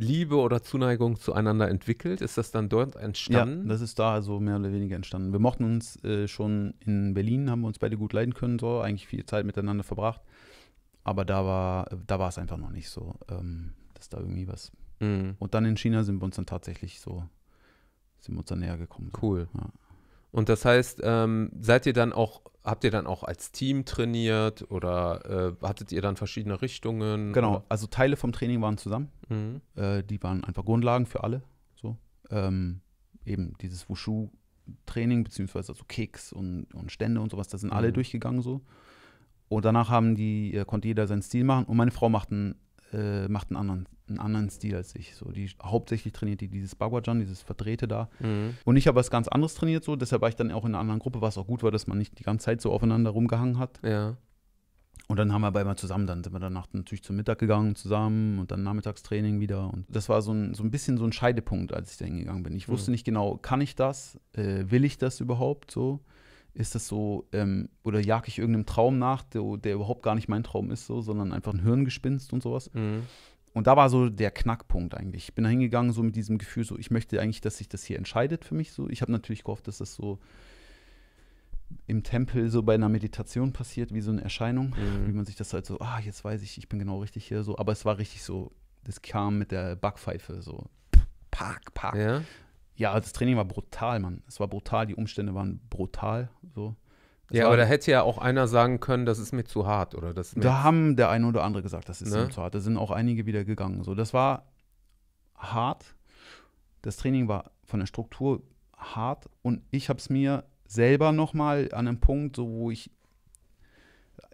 Liebe oder Zuneigung zueinander entwickelt? Ist das dann dort entstanden? Ja, das ist da also mehr oder weniger entstanden. Wir mochten uns äh, schon in Berlin, haben wir uns beide gut leiden können, so eigentlich viel Zeit miteinander verbracht. Aber da war, da war es einfach noch nicht so, ähm, dass da irgendwie was. Mhm. Und dann in China sind wir uns dann tatsächlich so, sind wir uns dann näher gekommen. So. Cool. Ja. Und das heißt, ähm, seid ihr dann auch habt ihr dann auch als Team trainiert oder äh, hattet ihr dann verschiedene Richtungen? Genau, oder? also Teile vom Training waren zusammen. Mhm. Äh, die waren einfach Grundlagen für alle. So. Ähm, eben dieses Wushu-Training, beziehungsweise also Kicks und, und Stände und sowas, da sind mhm. alle durchgegangen so. Und danach haben die, äh, konnte jeder seinen Stil machen und meine Frau macht einen äh, macht einen anderen, einen anderen Stil als ich. So, die, hauptsächlich trainiert die dieses Bagwajan, dieses Verdrehte da. Mhm. Und ich habe was ganz anderes trainiert, so. Deshalb war ich dann auch in einer anderen Gruppe, was auch gut war, dass man nicht die ganze Zeit so aufeinander rumgehangen hat. Ja. Und dann haben wir beide mal zusammen, dann sind wir danach natürlich zum Mittag gegangen zusammen und dann Nachmittagstraining wieder. Und das war so ein, so ein bisschen so ein Scheidepunkt, als ich da hingegangen bin. Ich mhm. wusste mhm. nicht genau, kann ich das? Äh, will ich das überhaupt so? ist das so, ähm, oder jag ich irgendeinem Traum nach, der, der, überhaupt gar nicht mein Traum ist, so, sondern einfach ein Hirngespinst und sowas. Mhm. Und da war so der Knackpunkt eigentlich. Ich bin da hingegangen, so mit diesem Gefühl, so, ich möchte eigentlich, dass sich das hier entscheidet für mich. So. Ich habe natürlich gehofft, dass das so im Tempel so bei einer Meditation passiert, wie so eine Erscheinung, mhm. wie man sich das halt so, ah, jetzt weiß ich, ich bin genau richtig hier, so. Aber es war richtig so, das kam mit der Backpfeife, so, pack, pack. Ja? Ja, also das Training war brutal, Mann. Es war brutal, die Umstände waren brutal. So. Das ja, aber da hätte ja auch einer sagen können, das ist mir zu hart, oder? Das da haben der eine oder andere gesagt, das ist ne? zu hart. Da sind auch einige wieder gegangen. So, das war hart. Das Training war von der Struktur hart und ich habe es mir selber nochmal an einem Punkt, so wo ich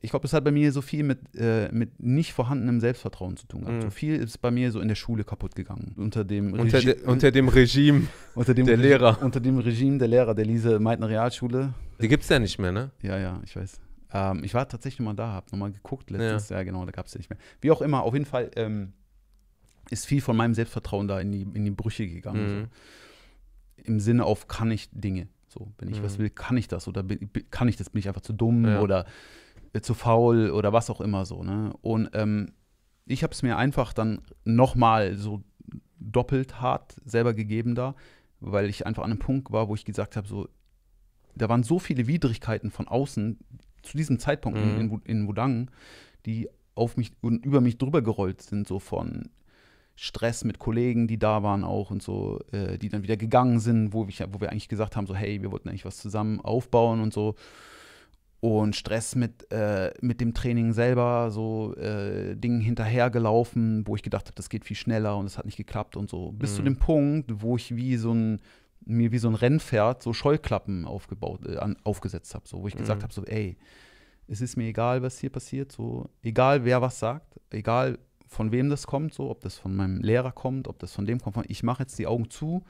ich glaube, es hat bei mir so viel mit, äh, mit nicht vorhandenem Selbstvertrauen zu tun gehabt. Mhm. So viel ist bei mir so in der Schule kaputt gegangen. Unter dem, unter, de, unter dem Regime unter dem der Re Lehrer. Unter dem Regime der Lehrer der Lise Meitner Realschule. Die gibt es ja nicht mehr, ne? Ja, ja, ich weiß. Ähm, ich war tatsächlich mal da, habe nochmal geguckt letztens. Ja. ja, genau, da gab es ja nicht mehr. Wie auch immer, auf jeden Fall ähm, ist viel von meinem Selbstvertrauen da in die, in die Brüche gegangen. Mhm. So. Im Sinne auf, kann ich Dinge? So, wenn ich mhm. was will, kann ich das oder bin, kann ich das? Bin ich einfach zu dumm ja. oder äh, zu faul oder was auch immer so. Ne? Und ähm, ich habe es mir einfach dann nochmal so doppelt hart selber gegeben da, weil ich einfach an einem Punkt war, wo ich gesagt habe, so, da waren so viele Widrigkeiten von außen zu diesem Zeitpunkt mhm. in, in Wudang, die auf mich und über mich drüber gerollt sind, so von Stress mit Kollegen, die da waren auch und so, äh, die dann wieder gegangen sind, wo, ich, wo wir eigentlich gesagt haben, so, hey, wir wollten eigentlich was zusammen aufbauen und so und Stress mit, äh, mit dem Training selber, so äh, Dingen hinterhergelaufen, wo ich gedacht habe, das geht viel schneller und es hat nicht geklappt und so. Bis mhm. zu dem Punkt, wo ich wie so ein, mir wie so ein Rennpferd so Scheuklappen aufgebaut, äh, an, aufgesetzt habe, so, wo ich mhm. gesagt habe, so, ey, es ist mir egal, was hier passiert, so, egal wer was sagt, egal von wem das kommt, so, ob das von meinem Lehrer kommt, ob das von dem kommt, ich mache jetzt die Augen zu,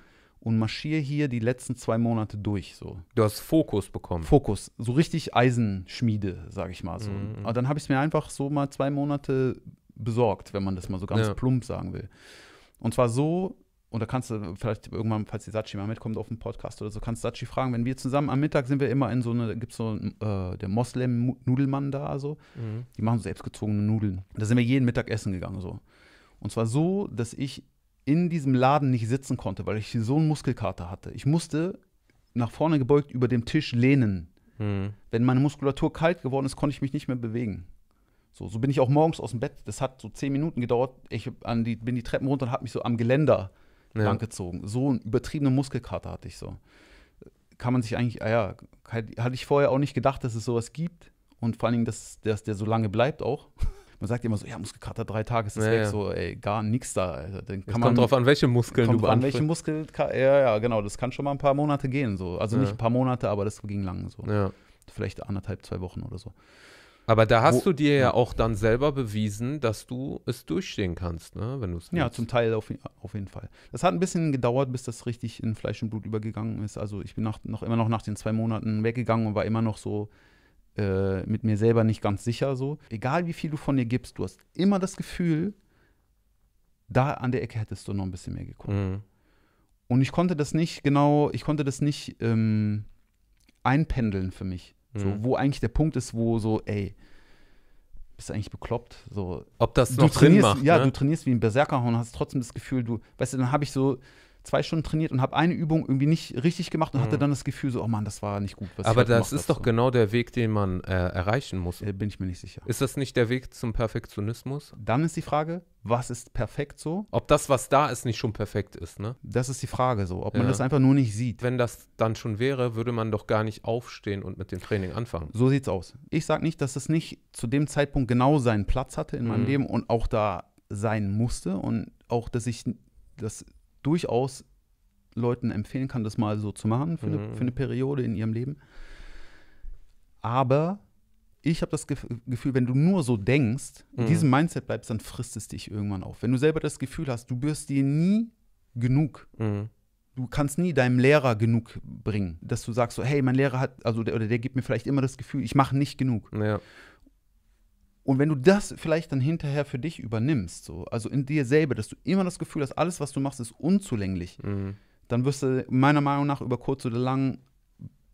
und marschiere hier die letzten zwei Monate durch. So. Du hast Fokus bekommen. Fokus, so richtig Eisenschmiede, sage ich mal so. Mhm. Aber dann habe ich es mir einfach so mal zwei Monate besorgt, wenn man das mal so ganz ja. plump sagen will. Und zwar so, und da kannst du vielleicht irgendwann, falls die Sachi mal mitkommt auf den Podcast oder so, kannst du Sachi fragen, wenn wir zusammen am Mittag sind wir immer in so eine, gibt es so einen, äh, der Moslem-Nudelmann da, so, mhm. die machen so selbstgezogene Nudeln. Da sind wir jeden Mittag essen gegangen, so. Und zwar so, dass ich in diesem Laden nicht sitzen konnte, weil ich so einen Muskelkater hatte. Ich musste nach vorne gebeugt über dem Tisch lehnen. Mhm. Wenn meine Muskulatur kalt geworden ist, konnte ich mich nicht mehr bewegen. So, so bin ich auch morgens aus dem Bett. Das hat so zehn Minuten gedauert. Ich die, bin die Treppen runter und habe mich so am Geländer ja. langgezogen. So einen übertriebenen Muskelkater hatte ich so. Kann man sich eigentlich, ah ja, halt, hatte ich vorher auch nicht gedacht, dass es sowas gibt. Und vor allen Dingen, dass, dass der so lange bleibt auch man sagt immer so, ja, Muskelkater drei Tage ist das ja, weg, ja. so, ey, gar nichts da. Alter. Dann kann man, kommt drauf an, welche Muskeln kommt du an welche Muskel, ja, ja, genau, das kann schon mal ein paar Monate gehen, so. Also ja. nicht ein paar Monate, aber das ging lang, so. Vielleicht anderthalb, zwei Wochen oder so. Aber da hast Wo, du dir ja auch dann selber bewiesen, dass du es durchstehen kannst, ne? wenn du es Ja, zum Teil auf, auf jeden Fall. Das hat ein bisschen gedauert, bis das richtig in Fleisch und Blut übergegangen ist. Also ich bin nach, noch immer noch nach den zwei Monaten weggegangen und war immer noch so, äh, mit mir selber nicht ganz sicher so. Egal wie viel du von dir gibst, du hast immer das Gefühl, da an der Ecke hättest du noch ein bisschen mehr geguckt. Mhm. Und ich konnte das nicht genau, ich konnte das nicht ähm, einpendeln für mich. Mhm. So, wo eigentlich der Punkt ist, wo so, ey, bist du eigentlich bekloppt. So, Ob das du noch trainierst, macht. Ja, ne? du trainierst wie ein Berserker und hast trotzdem das Gefühl, du, weißt du, dann habe ich so, zwei Stunden trainiert und habe eine Übung irgendwie nicht richtig gemacht und mhm. hatte dann das Gefühl so, oh Mann, das war nicht gut. Aber das ist doch so. genau der Weg, den man äh, erreichen muss. Äh, bin ich mir nicht sicher. Ist das nicht der Weg zum Perfektionismus? Dann ist die Frage, was ist perfekt so? Ob das, was da ist, nicht schon perfekt ist, ne? Das ist die Frage so, ob ja. man das einfach nur nicht sieht. Wenn das dann schon wäre, würde man doch gar nicht aufstehen und mit dem Training anfangen. So sieht's aus. Ich sage nicht, dass es nicht zu dem Zeitpunkt genau seinen Platz hatte in meinem mhm. Leben und auch da sein musste und auch, dass ich das durchaus Leuten empfehlen kann, das mal so zu machen für, mhm. eine, für eine Periode in ihrem Leben. Aber ich habe das Gefühl, wenn du nur so denkst, mhm. in diesem Mindset bleibst, dann frisst es dich irgendwann auf. Wenn du selber das Gefühl hast, du wirst dir nie genug. Mhm. Du kannst nie deinem Lehrer genug bringen, dass du sagst so, hey, mein Lehrer hat, also der, oder der gibt mir vielleicht immer das Gefühl, ich mache nicht genug. Ja. Und wenn du das vielleicht dann hinterher für dich übernimmst, so, also in dir selber, dass du immer das Gefühl hast, alles, was du machst, ist unzulänglich, mhm. dann wirst du meiner Meinung nach über kurz oder lang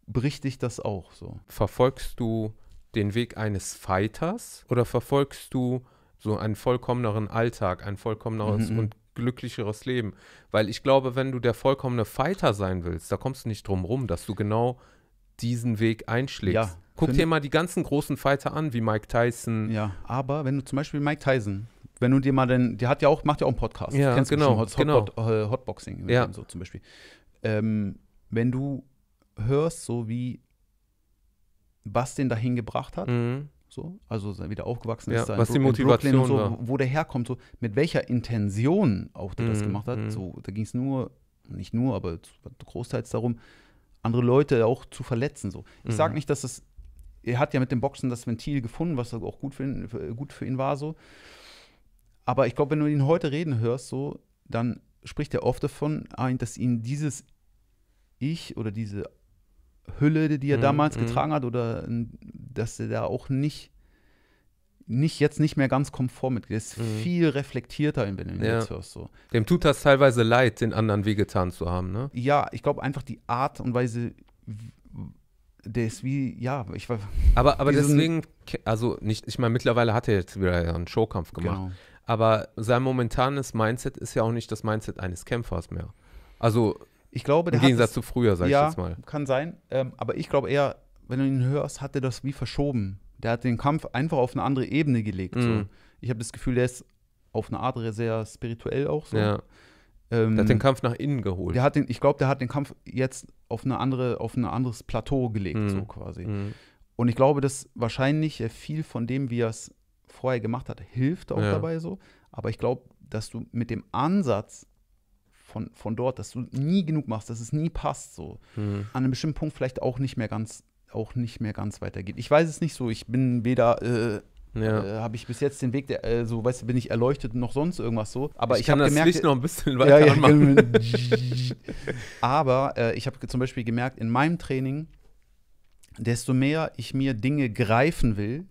bricht dich das auch so. Verfolgst du den Weg eines Fighters oder verfolgst du so einen vollkommeneren Alltag, ein vollkommeneres mhm. mhm. und glücklicheres Leben? Weil ich glaube, wenn du der vollkommene Fighter sein willst, da kommst du nicht drum rum, dass du genau diesen Weg einschlägst. Ja, Guck dir mal die ganzen großen Fighter an, wie Mike Tyson. Ja, aber wenn du zum Beispiel Mike Tyson, wenn du dir mal den, der hat ja auch, macht ja auch einen Podcast, ja, kennst genau, du genau. schon, Hot, genau. Hotboxing, ja. so zum Beispiel. Ähm, wenn du hörst, so wie was den dahin gebracht hat, mhm. so, also wieder aufgewachsen ja, ist, da was die Motivation so, war. wo der herkommt, so mit welcher Intention auch der mhm. das gemacht hat, mhm. so, da ging es nur, nicht nur, aber großteils darum, andere Leute auch zu verletzen. So. Ich sage mhm. nicht, dass es. Er hat ja mit dem Boxen das Ventil gefunden, was auch gut für ihn, äh, gut für ihn war. So. Aber ich glaube, wenn du ihn heute reden hörst, so, dann spricht er oft davon dass ihn dieses Ich oder diese Hülle, die er mhm. damals mhm. getragen hat, oder ähm, dass er da auch nicht nicht, jetzt nicht mehr ganz konform mit. Der ist mhm. viel reflektierter, wenn du ihn ja. jetzt hörst. So. Dem tut das teilweise leid, den anderen wehgetan zu haben, ne? Ja, ich glaube einfach die Art und Weise, der ist wie, ja, ich war. Aber, aber deswegen, also nicht, ich meine, mittlerweile hat er jetzt wieder einen Showkampf gemacht. Genau. Aber sein momentanes Mindset ist ja auch nicht das Mindset eines Kämpfers mehr. Also ich glaube, im Gegensatz es, zu früher, sag ja, ich jetzt mal. Kann sein, ähm, aber ich glaube eher, wenn du ihn hörst, hat er das wie verschoben der hat den Kampf einfach auf eine andere Ebene gelegt. Mhm. So. Ich habe das Gefühl, der ist auf eine Art sehr spirituell auch so. Ja. Ähm, der hat den Kampf nach innen geholt. Der hat den, ich glaube, der hat den Kampf jetzt auf eine andere, auf ein anderes Plateau gelegt, mhm. so quasi. Mhm. Und ich glaube, dass wahrscheinlich äh, viel von dem, wie er es vorher gemacht hat, hilft auch ja. dabei so. Aber ich glaube, dass du mit dem Ansatz von, von dort, dass du nie genug machst, dass es nie passt, so mhm. an einem bestimmten Punkt vielleicht auch nicht mehr ganz auch nicht mehr ganz weitergeht. Ich weiß es nicht so. Ich bin weder äh, ja. Äh, habe ich bis jetzt den Weg, der, äh, so weißt du, bin ich erleuchtet noch sonst irgendwas so. Aber ich, ich habe gemerkt, Licht noch ein bisschen weiter ja, ja, machen. Aber äh, ich habe zum Beispiel gemerkt, in meinem Training, desto mehr ich mir Dinge greifen will,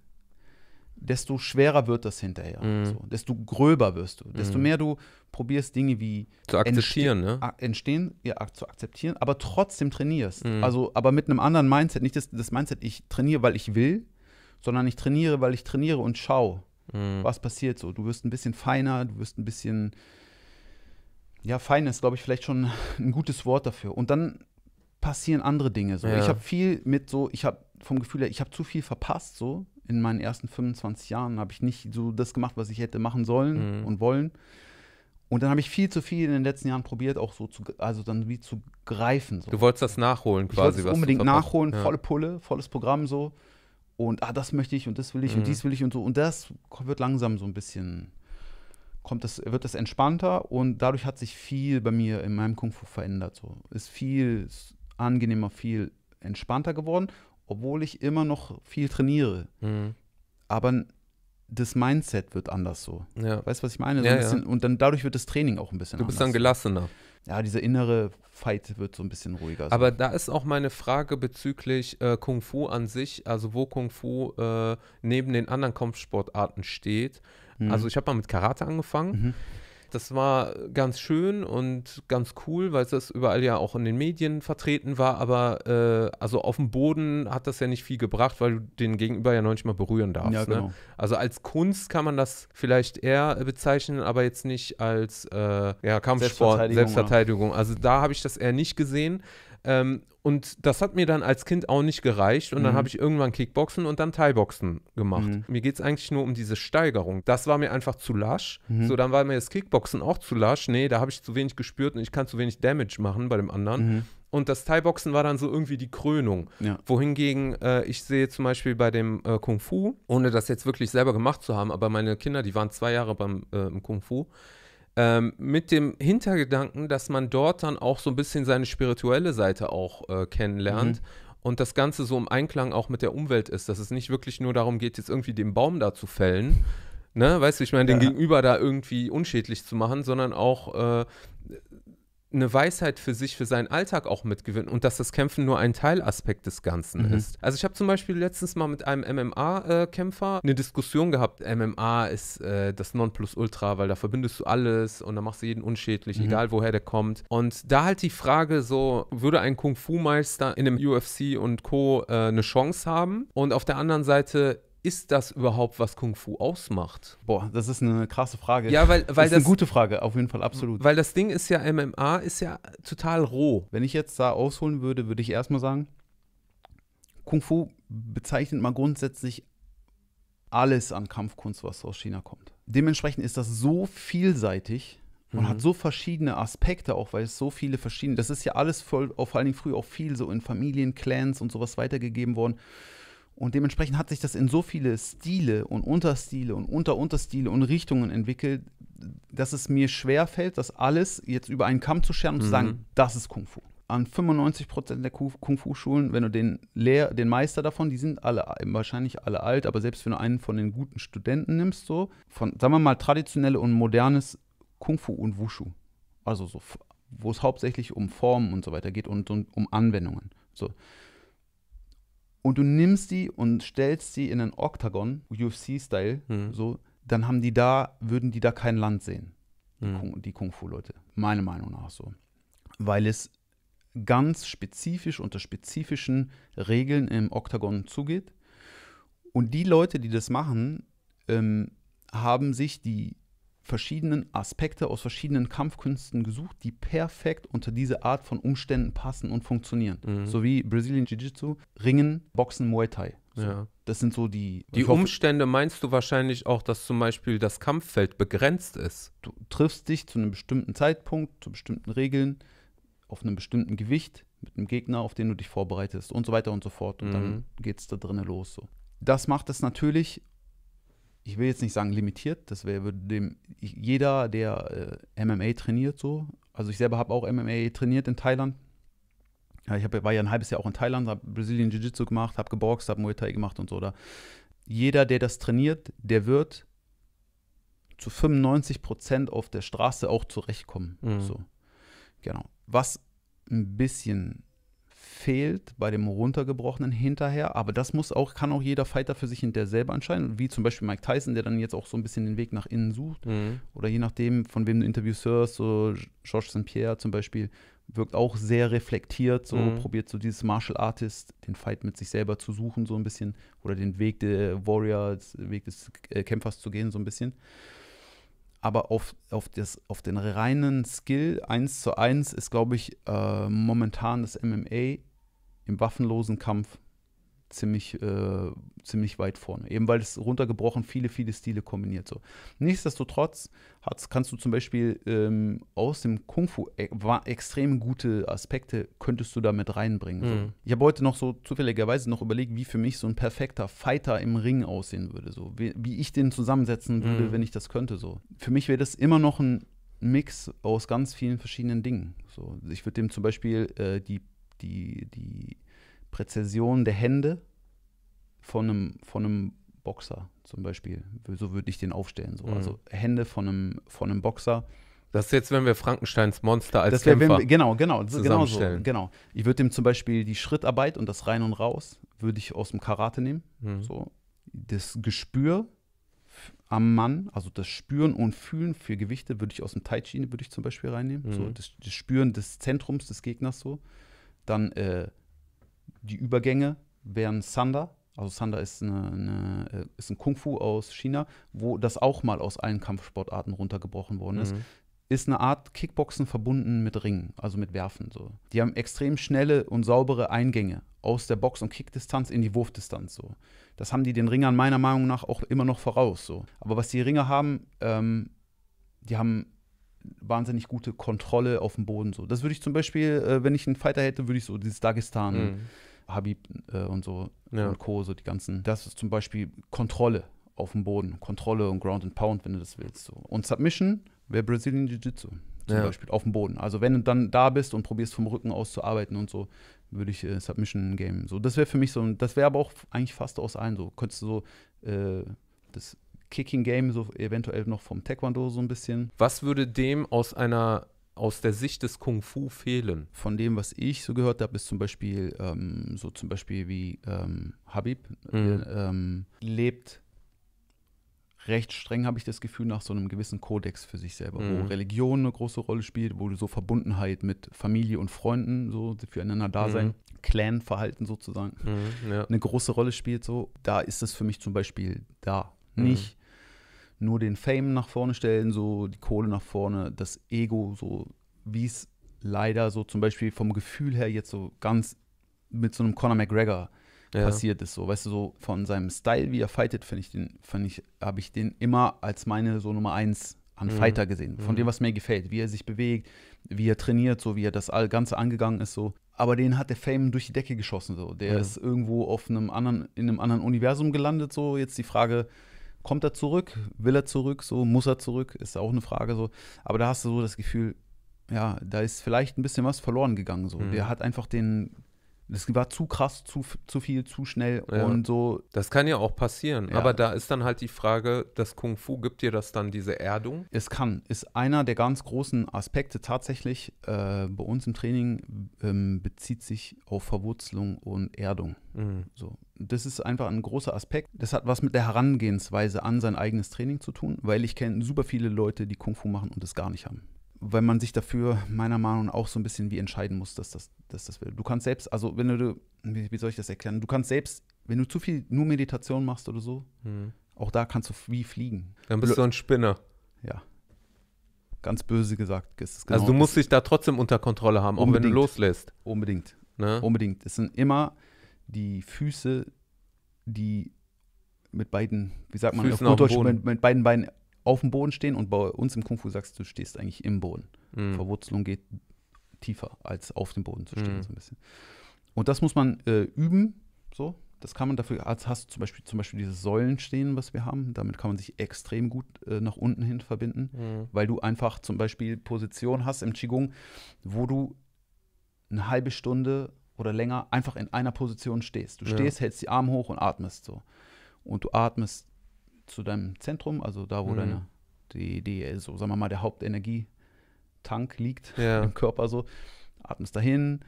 desto schwerer wird das hinterher. Mhm. So. Desto gröber wirst du. Desto mhm. mehr du probierst, Dinge wie zu akzeptieren, entstehen, ne? entstehen ja, zu akzeptieren, aber trotzdem trainierst. Mhm. Also, aber mit einem anderen Mindset. Nicht das, das Mindset, ich trainiere, weil ich will, sondern ich trainiere, weil ich trainiere und schaue, mhm. was passiert so. Du wirst ein bisschen feiner, du wirst ein bisschen. Ja, fein ist, glaube ich, vielleicht schon ein gutes Wort dafür. Und dann passieren andere Dinge. So. Ja. Ich habe viel mit so, ich habe vom Gefühl her, ich habe zu viel verpasst, so in meinen ersten 25 Jahren habe ich nicht so das gemacht, was ich hätte machen sollen mhm. und wollen. Und dann habe ich viel zu viel in den letzten Jahren probiert, auch so zu, also dann wie zu greifen. So. Du wolltest das nachholen quasi. Ich wollte unbedingt nachholen, ja. volle Pulle, volles Programm so. Und ah, das möchte ich und das will ich mhm. und dies will ich und so. Und das wird langsam so ein bisschen, kommt das, wird das entspannter und dadurch hat sich viel bei mir in meinem Kung Fu verändert. So. Ist viel angenehmer, viel entspannter geworden obwohl ich immer noch viel trainiere. Mhm. Aber das Mindset wird anders so. Ja. Weißt du, was ich meine? So ja, bisschen, ja. Und dann dadurch wird das Training auch ein bisschen anders. Du bist anders. dann gelassener. Ja, dieser innere Fight wird so ein bisschen ruhiger. So. Aber da ist auch meine Frage bezüglich äh, Kung Fu an sich, also wo Kung Fu äh, neben den anderen Kampfsportarten steht. Mhm. Also ich habe mal mit Karate angefangen. Mhm. Das war ganz schön und ganz cool, weil es überall ja auch in den Medien vertreten war, aber äh, also auf dem Boden hat das ja nicht viel gebracht, weil du den Gegenüber ja noch nicht mal berühren darfst. Ja, ne? genau. ne? Also als Kunst kann man das vielleicht eher bezeichnen, aber jetzt nicht als äh, ja, Kampfsport, Selbstverteidigung. Selbstverteidigung. Also da habe ich das eher nicht gesehen. Ähm, und das hat mir dann als Kind auch nicht gereicht. Und mhm. dann habe ich irgendwann Kickboxen und dann Thai-Boxen gemacht. Mhm. Mir geht es eigentlich nur um diese Steigerung. Das war mir einfach zu lasch. Mhm. So, dann war mir das Kickboxen auch zu lasch. Nee, da habe ich zu wenig gespürt und ich kann zu wenig Damage machen bei dem anderen. Mhm. Und das Thai-Boxen war dann so irgendwie die Krönung. Ja. Wohingegen äh, ich sehe zum Beispiel bei dem äh, Kung Fu, ohne das jetzt wirklich selber gemacht zu haben, aber meine Kinder, die waren zwei Jahre beim äh, Kung Fu, ähm, mit dem Hintergedanken, dass man dort dann auch so ein bisschen seine spirituelle Seite auch äh, kennenlernt. Mhm. Und das Ganze so im Einklang auch mit der Umwelt ist, dass es nicht wirklich nur darum geht, jetzt irgendwie den Baum da zu fällen, ne, weißt du, ich meine, den Gegenüber da irgendwie unschädlich zu machen, sondern auch äh, eine Weisheit für sich, für seinen Alltag auch mitgewinnen und dass das Kämpfen nur ein Teilaspekt des Ganzen mhm. ist. Also ich habe zum Beispiel letztens mal mit einem MMA-Kämpfer äh, eine Diskussion gehabt, MMA ist äh, das Nonplusultra, weil da verbindest du alles und da machst du jeden unschädlich, mhm. egal woher der kommt. Und da halt die Frage so, würde ein Kung-Fu-Meister in einem UFC und Co. Äh, eine Chance haben? Und auf der anderen Seite ist das überhaupt, was Kung Fu ausmacht? Boah, das ist eine krasse Frage. Ja, weil, weil das ist das, eine gute Frage, auf jeden Fall absolut. Weil das Ding ist ja, MMA ist ja total roh. Wenn ich jetzt da ausholen würde, würde ich erstmal sagen, Kung Fu bezeichnet mal grundsätzlich alles an Kampfkunst, was aus China kommt. Dementsprechend ist das so vielseitig und mhm. hat so verschiedene Aspekte auch, weil es so viele verschiedene, das ist ja alles voll, vor allen Dingen früh auch viel so in Familien, Clans und sowas weitergegeben worden. Und dementsprechend hat sich das in so viele Stile und Unterstile und Unterunterstile und Richtungen entwickelt, dass es mir schwer fällt, das alles jetzt über einen Kamm zu scheren und mhm. zu sagen, mhm. das ist Kung Fu. An 95 der Kung-Fu-Schulen, wenn du den Lehr den Meister davon, die sind alle wahrscheinlich alle alt, aber selbst wenn du einen von den guten Studenten nimmst, so von, sagen wir mal, traditionelle und modernes Kung-Fu und Wushu, also so, wo es hauptsächlich um Formen und so weiter geht und, und um Anwendungen, so und du nimmst die und stellst sie in einen Oktagon, UFC-Style, mhm. so, dann haben die da, würden die da kein Land sehen. Die, mhm. Kung, die Kung Fu-Leute. Meiner Meinung nach so. Weil es ganz spezifisch unter spezifischen Regeln im Oktagon zugeht. Und die Leute, die das machen, ähm, haben sich die verschiedenen Aspekte aus verschiedenen Kampfkünsten gesucht, die perfekt unter diese Art von Umständen passen und funktionieren. Mhm. So wie Brazilian Jiu-Jitsu, Ringen, Boxen, Muay Thai. So. Ja. Das sind so die. Die hoffe, Umstände meinst du wahrscheinlich auch, dass zum Beispiel das Kampffeld begrenzt ist. Du triffst dich zu einem bestimmten Zeitpunkt, zu bestimmten Regeln, auf einem bestimmten Gewicht mit einem Gegner, auf den du dich vorbereitest und so weiter und so fort. Und mhm. dann geht es da drinnen los. So. Das macht es natürlich ich will jetzt nicht sagen limitiert, das wäre dem jeder, der äh, MMA trainiert, so. Also ich selber habe auch MMA trainiert in Thailand. Ja, ich hab, war ja ein halbes Jahr auch in Thailand, habe Brasilien Jiu-Jitsu gemacht, habe geboxt, habe Muay Thai gemacht und so. Da. Jeder, der das trainiert, der wird zu 95 Prozent auf der Straße auch zurechtkommen. Mhm. So. Genau. Was ein bisschen fehlt bei dem runtergebrochenen hinterher. Aber das muss auch, kann auch jeder Fighter für sich hinterher selber entscheiden. Wie zum Beispiel Mike Tyson, der dann jetzt auch so ein bisschen den Weg nach innen sucht. Mhm. Oder je nachdem, von wem du Interviews hörst, so Georges St. Pierre zum Beispiel, wirkt auch sehr reflektiert, so mhm. probiert so dieses Martial Artist, den Fight mit sich selber zu suchen, so ein bisschen, oder den Weg der Warrior, den Weg des äh, Kämpfers zu gehen, so ein bisschen. Aber auf, auf, das, auf den reinen Skill 1 zu 1 ist, glaube ich, äh, momentan das MMA im waffenlosen Kampf ziemlich, äh, ziemlich weit vorne. Eben weil es runtergebrochen viele, viele Stile kombiniert. So. Nichtsdestotrotz kannst du zum Beispiel ähm, aus dem Kung Fu e extrem gute Aspekte könntest du damit reinbringen. So. Mhm. Ich habe heute noch so zufälligerweise noch überlegt, wie für mich so ein perfekter Fighter im Ring aussehen würde. So. Wie, wie ich den zusammensetzen würde, mhm. wenn ich das könnte. So. Für mich wäre das immer noch ein Mix aus ganz vielen verschiedenen Dingen. So, ich würde dem zum Beispiel äh, die die, die Präzision der Hände von einem, von einem Boxer zum Beispiel. So würde ich den aufstellen. So. Mhm. Also Hände von einem, von einem Boxer. Das ist jetzt, wenn wir Frankensteins Monster als das wär, Kämpfer wir, Genau, genau, genau so. Genau. Ich würde dem zum Beispiel die Schrittarbeit und das Rein und Raus würde ich aus dem Karate nehmen. Mhm. So. Das Gespür am Mann, also das Spüren und Fühlen für Gewichte würde ich aus dem Tai Chi würde ich zum Beispiel reinnehmen. Mhm. So, das, das Spüren des Zentrums des Gegners so. Dann äh, die Übergänge wären Sander. Also Sander ist, eine, eine, äh, ist ein Kung Fu aus China, wo das auch mal aus allen Kampfsportarten runtergebrochen worden ist. Mhm. Ist eine Art Kickboxen verbunden mit Ringen, also mit Werfen. So. Die haben extrem schnelle und saubere Eingänge aus der Box- und Kickdistanz in die Wurfdistanz. So. Das haben die den Ringern meiner Meinung nach auch immer noch voraus. So. Aber was die Ringer haben, ähm, die haben wahnsinnig gute Kontrolle auf dem Boden. So. Das würde ich zum Beispiel, äh, wenn ich einen Fighter hätte, würde ich so dieses Dagestan, mhm. Habib äh, und so ja. und Co., so die ganzen. Das ist zum Beispiel Kontrolle auf dem Boden, Kontrolle und Ground and Pound, wenn du das willst. So. Und Submission wäre Brazilian Jiu-Jitsu zum ja. Beispiel auf dem Boden. Also wenn du dann da bist und probierst vom Rücken aus zu arbeiten und so, würde ich äh, Submission Game. So, das wäre für mich so, das wäre aber auch eigentlich fast aus allen so. Könntest du so äh, das Kicking Game, so eventuell noch vom Taekwondo so ein bisschen. Was würde dem aus einer aus der Sicht des Kung Fu fehlen? Von dem, was ich so gehört habe, ist zum Beispiel ähm, so zum Beispiel wie ähm, Habib mhm. Äh, ähm, lebt recht streng, habe ich das Gefühl, nach so einem gewissen Kodex für sich selber, mhm. wo Religion eine große Rolle spielt, wo so Verbundenheit mit Familie und Freunden, so füreinander Dasein, mhm. Clan-Verhalten sozusagen, mhm, ja. eine große Rolle spielt. So, da ist es für mich zum Beispiel da. Mhm. Nicht nur den Fame nach vorne stellen, so die Kohle nach vorne, das Ego, so wie es leider so zum Beispiel vom Gefühl her jetzt so ganz mit so einem Conor McGregor ja. passiert ist. So, weißt du, so von seinem Style, wie er fightet, finde ich den, finde ich, habe ich den immer als meine so Nummer eins an mhm. Fighter gesehen. Von mhm. dem, was mir gefällt, wie er sich bewegt, wie er trainiert, so wie er das Ganze angegangen ist, so. Aber den hat der Fame durch die Decke geschossen, so. Der ja. ist irgendwo auf einem anderen, in einem anderen Universum gelandet, so. Jetzt die Frage, kommt er zurück, will er zurück, so muss er zurück, ist auch eine Frage so. Aber da hast du so das Gefühl, ja, da ist vielleicht ein bisschen was verloren gegangen so. Mhm. Der hat einfach den es war zu krass, zu, zu viel, zu schnell ja. und so. Das kann ja auch passieren, ja. aber da ist dann halt die Frage, das Kung Fu gibt dir das dann diese Erdung? Es kann, ist einer der ganz großen Aspekte tatsächlich äh, bei uns im Training ähm, bezieht sich auf Verwurzelung und Erdung. Mhm. So. Das ist einfach ein großer Aspekt. Das hat was mit der Herangehensweise an sein eigenes Training zu tun, weil ich kenne super viele Leute, die Kung Fu machen und es gar nicht haben weil man sich dafür meiner Meinung nach auch so ein bisschen wie entscheiden muss, dass das, dass das will. Du kannst selbst, also wenn du, wie, soll ich das erklären? Du kannst selbst, wenn du zu viel nur Meditation machst oder so, mhm. auch da kannst du wie fliegen. Dann bist Blö du ein Spinner. Ja. Ganz böse gesagt ist also genau Also du musst dich da trotzdem unter Kontrolle haben, auch wenn du loslässt. Unbedingt. Ne? Unbedingt. Es sind immer die Füße, die mit beiden, wie sagt man, Füßen auf Deutsch, mit, mit beiden Beinen auf dem Boden stehen und bei uns im Kung Fu sagst du, stehst eigentlich im Boden. Mhm. Verwurzelung geht tiefer, als auf dem Boden zu stehen, mhm. so ein bisschen. Und das muss man äh, üben, so. Das kann man dafür, als hast du zum Beispiel, zum Beispiel dieses Säulenstehen, was wir haben, damit kann man sich extrem gut äh, nach unten hin verbinden, mhm. weil du einfach zum Beispiel Position hast im Qigong, wo du eine halbe Stunde oder länger einfach in einer Position stehst. Du stehst, ja. hältst die Arme hoch und atmest so. Und du atmest zu deinem Zentrum, also da, wo mhm. deine, die, die, so sagen wir mal, der Hauptenergietank liegt ja. im Körper so, atmest dahin,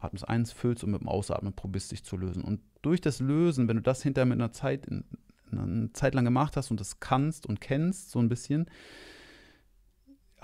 atmest eins, füllst und mit dem Ausatmen probierst dich zu lösen. Und durch das Lösen, wenn du das hinterher mit einer Zeit, eine Zeit lang gemacht hast und das kannst und kennst so ein bisschen,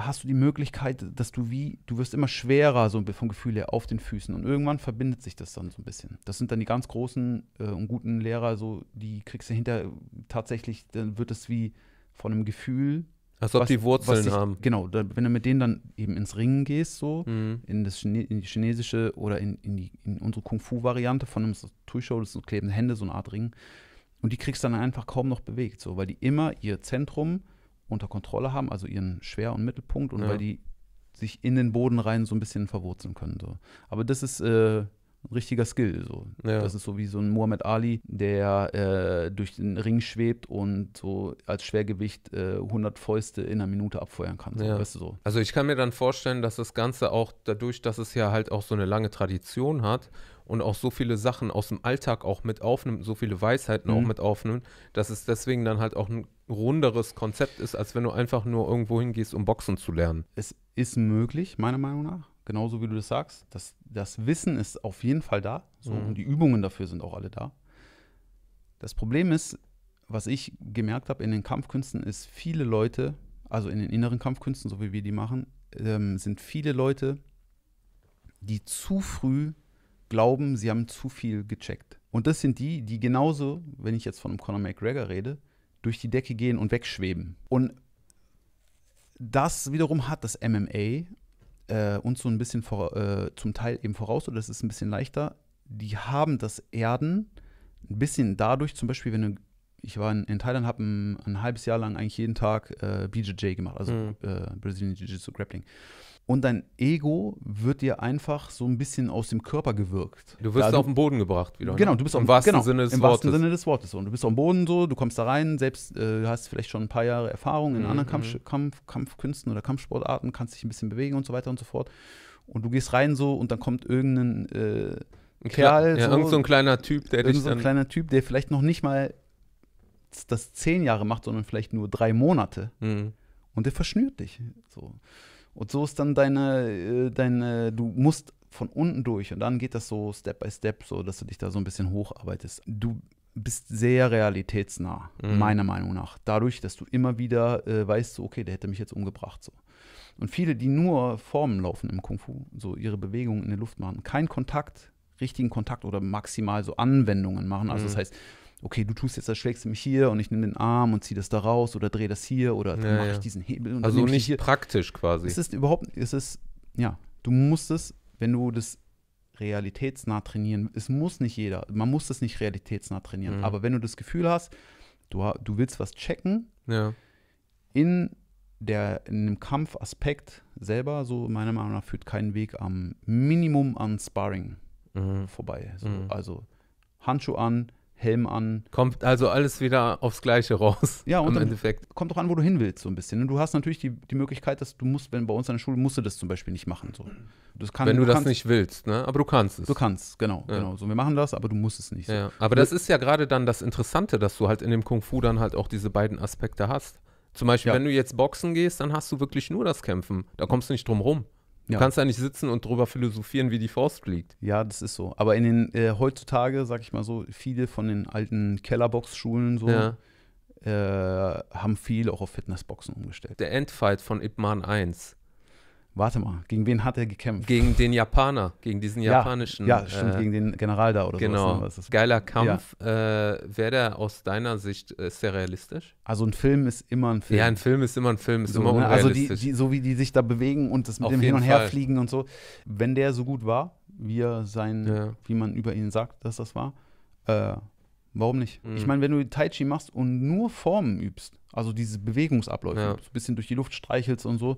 hast du die Möglichkeit, dass du wie, du wirst immer schwerer so vom Gefühl her auf den Füßen und irgendwann verbindet sich das dann so ein bisschen. Das sind dann die ganz großen äh, und guten Lehrer, so die kriegst du hinter tatsächlich, dann wird es wie von einem Gefühl. Als ob was, die Wurzeln dich, haben. Genau, da, wenn du mit denen dann eben ins Ringen gehst, so mhm. in, das Chine in die chinesische oder in, in, die, in unsere Kung-Fu-Variante von einem Tui-Show, das sind klebende Hände, so eine Art Ring. Und die kriegst dann einfach kaum noch bewegt, so, weil die immer ihr Zentrum unter Kontrolle haben, also ihren Schwer- und Mittelpunkt, und ja. weil die sich in den Boden rein so ein bisschen verwurzeln können. So. Aber das ist äh, ein richtiger Skill. So. Ja. Das ist so wie so ein Muhammad Ali, der äh, durch den Ring schwebt und so als Schwergewicht äh, 100 Fäuste in einer Minute abfeuern kann. So. Ja. Weißt du, so. Also ich kann mir dann vorstellen, dass das Ganze auch dadurch, dass es ja halt auch so eine lange Tradition hat und auch so viele Sachen aus dem Alltag auch mit aufnimmt, so viele Weisheiten mhm. auch mit aufnimmt, dass es deswegen dann halt auch ein runderes Konzept ist, als wenn du einfach nur irgendwo hingehst, um Boxen zu lernen. Es ist möglich, meiner Meinung nach, genauso wie du das sagst. Das, das Wissen ist auf jeden Fall da so, mhm. und die Übungen dafür sind auch alle da. Das Problem ist, was ich gemerkt habe in den Kampfkünsten, ist, viele Leute, also in den inneren Kampfkünsten, so wie wir die machen, ähm, sind viele Leute, die zu früh glauben, sie haben zu viel gecheckt. Und das sind die, die genauso, wenn ich jetzt von einem Conor McGregor rede, durch die Decke gehen und wegschweben. Und das wiederum hat das MMA äh, uns so ein bisschen vor, äh, zum Teil eben voraus, oder es ist ein bisschen leichter. Die haben das Erden ein bisschen dadurch, zum Beispiel, wenn du, ich war in, in Thailand, habe ein, ein, halbes Jahr lang eigentlich jeden Tag äh, BJJ gemacht, also mhm. Äh, Brazilian Jiu-Jitsu Grappling und dein Ego wird dir einfach so ein bisschen aus dem Körper gewirkt. Du wirst da auf den Boden gebracht wieder. Genau, ne? du bist Im auf, wahrsten genau, Sinne des im wahrsten Sinne des Wortes. Und du bist auf dem Boden so, du kommst da rein, selbst äh, hast vielleicht schon ein paar Jahre Erfahrung in mhm. anderen mhm. Kampf, Kampf, Kampfkünsten oder Kampfsportarten, kannst dich ein bisschen bewegen und so weiter und so fort. Und du gehst rein so und dann kommt irgendein äh, Kerl. Ja, so, irgend so ein kleiner Typ, der dich so ein kleiner Typ, der vielleicht noch nicht mal das zehn Jahre macht, sondern vielleicht nur drei Monate. Mhm. Und der verschnürt dich. So. Und so ist dann deine, äh, deine, du musst von unten durch und dann geht das so Step by Step, so dass du dich da so ein bisschen hocharbeitest. Du bist sehr realitätsnah, mhm. meiner Meinung nach. Dadurch, dass du immer wieder äh, weißt, so, okay, der hätte mich jetzt umgebracht. So. Und viele, die nur Formen laufen im Kung Fu, so ihre Bewegungen in der Luft machen, keinen Kontakt, richtigen Kontakt oder maximal so Anwendungen machen. Also mhm. das heißt, okay, du tust jetzt, das schlägst du mich hier und ich nehme den Arm und ziehe das da raus oder drehe das hier oder dann ja, mache ich diesen Hebel. Und also nicht hier. praktisch quasi. Es ist überhaupt, es ist, ja, du musst es, wenn du das realitätsnah trainieren, es muss nicht jeder, man muss das nicht realitätsnah trainieren, mhm. aber wenn du das Gefühl hast, du, du willst was checken, ja. in der in dem Kampfaspekt selber, so meiner Meinung nach, führt kein Weg am Minimum an Sparring mhm. vorbei. So, mhm. Also Handschuh an, Helm an. Kommt also alles wieder aufs Gleiche raus. Ja, und im Endeffekt. Kommt doch an, wo du hin willst, so ein bisschen. Und ne? du hast natürlich die, die Möglichkeit, dass du musst, wenn bei uns an der Schule, musst du das zum Beispiel nicht machen. So. Kann, wenn du, du das kannst, nicht willst, ne? Aber du kannst es. Du kannst, genau, ja. genau. So, wir machen das, aber du musst es nicht. So. Ja. Aber du, das äh, ist ja gerade dann das Interessante, dass du halt in dem Kung Fu dann halt auch diese beiden Aspekte hast. Zum Beispiel, ja. wenn du jetzt boxen gehst, dann hast du wirklich nur das Kämpfen. Da kommst du nicht drum rum. Du kannst ja nicht sitzen und drüber philosophieren, wie die Faust liegt. Ja, das ist so. Aber in den äh, heutzutage, sag ich mal so, viele von den alten Kellerbox-Schulen so ja. äh, haben viel auch auf Fitnessboxen umgestellt. Der Endfight von Ipman 1 warte mal, gegen wen hat er gekämpft? Gegen den Japaner, gegen diesen japanischen. Ja, ja stimmt, äh, gegen den General da oder genau. sowas. Genau, ne, geiler Kampf. Ja. Äh, Wäre der aus deiner Sicht, äh, sehr realistisch? Also ein Film ist immer ein Film. Ja, ein Film ist immer ein Film, ist so, immer unrealistisch. Also die, die, so wie die sich da bewegen und das mit Auf dem Hin- und Her fliegen und so. Wenn der so gut war, wie er sein, ja. wie man über ihn sagt, dass das war, äh, warum nicht? Mhm. Ich meine, wenn du Tai Chi machst und nur Formen übst, also diese Bewegungsabläufe, ja. ein bisschen durch die Luft streichelst und so,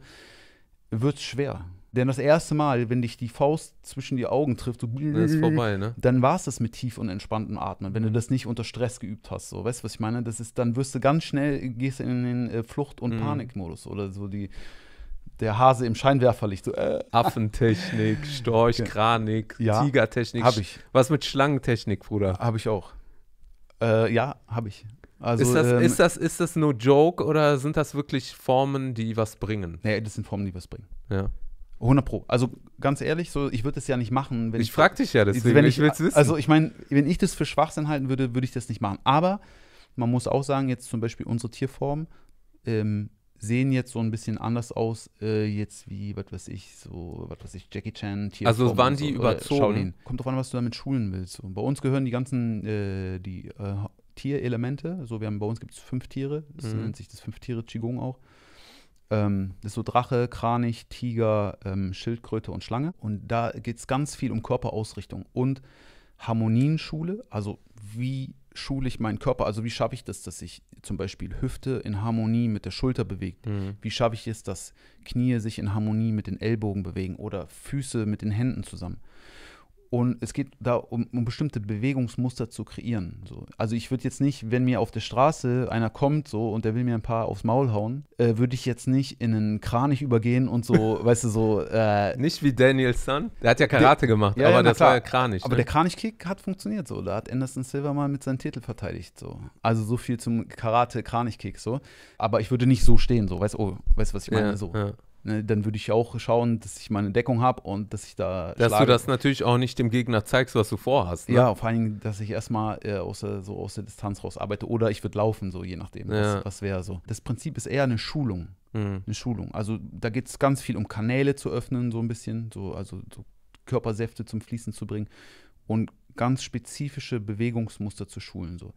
wird es schwer. Denn das erste Mal, wenn dich die Faust zwischen die Augen trifft, du dann ist vorbei, ne? Dann war es das mit tief und entspanntem Atmen, wenn du das nicht unter Stress geübt hast. So, weißt du, was ich meine? Das ist, dann wirst du ganz schnell, gehst in den äh, Flucht- und mhm. Panikmodus oder so die der Hase im Scheinwerferlicht. So, äh. Affentechnik, Storch, okay. Kranik, ja, Tigertechnik. Hab ich. Was mit Schlangentechnik, Bruder? Hab ich auch. Äh, ja, hab ich. Also, ist, das, ähm, ist, das, ist das nur Joke oder sind das wirklich Formen, die was bringen? Nee, das sind Formen, die was bringen. Ja. 100 Pro. Also ganz ehrlich, so, ich würde das ja nicht machen. Wenn ich, ich frage dich ja deswegen, wenn ich, ich wissen. Also ich meine, wenn ich das für Schwachsinn halten würde, würde ich das nicht machen. Aber man muss auch sagen, jetzt zum Beispiel unsere Tierformen ähm, sehen jetzt so ein bisschen anders aus, äh, jetzt wie, was weiß ich, so, was weiß ich, Jackie Chan, Tierformen. Also waren die so, überzogen? Äh, Kommt drauf an, was du damit schulen willst. Und bei uns gehören die ganzen, äh, die äh, Tierelemente. So, wir haben bei uns gibt es fünf Tiere, das mhm. nennt sich das Fünf-Tiere-Qigong auch. Ähm, das ist so Drache, Kranich, Tiger, ähm, Schildkröte und Schlange. Und da geht es ganz viel um Körperausrichtung und Harmonienschule, also wie schule ich meinen Körper? Also wie schaffe ich das, dass sich zum Beispiel Hüfte in Harmonie mit der Schulter bewegt? Mhm. Wie schaffe ich es, dass Knie sich in Harmonie mit den Ellbogen bewegen oder Füße mit den Händen zusammen? Und es geht da um, um bestimmte Bewegungsmuster zu kreieren. So. Also ich würde jetzt nicht, wenn mir auf der Straße einer kommt so und der will mir ein paar aufs Maul hauen, äh, würde ich jetzt nicht in einen Kranich übergehen und so, weißt du, so. Äh, nicht wie Daniel Sun. Der hat ja Karate der, gemacht, ja, aber ja, das klar. war ja Kranich. Aber ne? der Kranich-Kick hat funktioniert so. Da hat Anderson Silver mal mit seinem Titel verteidigt. So. Also so viel zum Karate-Kranich-Kick so. Aber ich würde nicht so stehen, so, weißt du, oh, weißt, was ich meine? Ja, so. Ne, dann würde ich auch schauen, dass ich meine Deckung habe und dass ich da. Dass schlage. du das natürlich auch nicht dem Gegner zeigst, was du vorhast. Ne? Ja, vor allen Dingen, dass ich erstmal äh, aus der, so aus der Distanz raus arbeite oder ich würde laufen, so je nachdem, ja. was, was wäre so. Das Prinzip ist eher eine Schulung. Mhm. Eine Schulung. Also da geht es ganz viel um Kanäle zu öffnen, so ein bisschen, so, also so Körpersäfte zum Fließen zu bringen und ganz spezifische Bewegungsmuster zu schulen. So.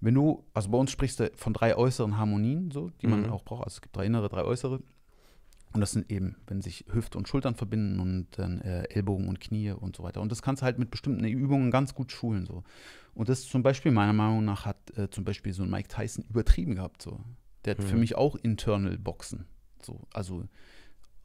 Wenn du, also bei uns sprichst du von drei äußeren Harmonien, so, die mhm. man auch braucht. Also es gibt drei innere, drei äußere. Und das sind eben, wenn sich Hüfte und Schultern verbinden und dann äh, Ellbogen und Knie und so weiter. Und das kannst du halt mit bestimmten Übungen ganz gut schulen. So. Und das zum Beispiel, meiner Meinung nach, hat äh, zum Beispiel so ein Mike Tyson übertrieben gehabt. So. Der hat hm. für mich auch Internal Boxen. So. Also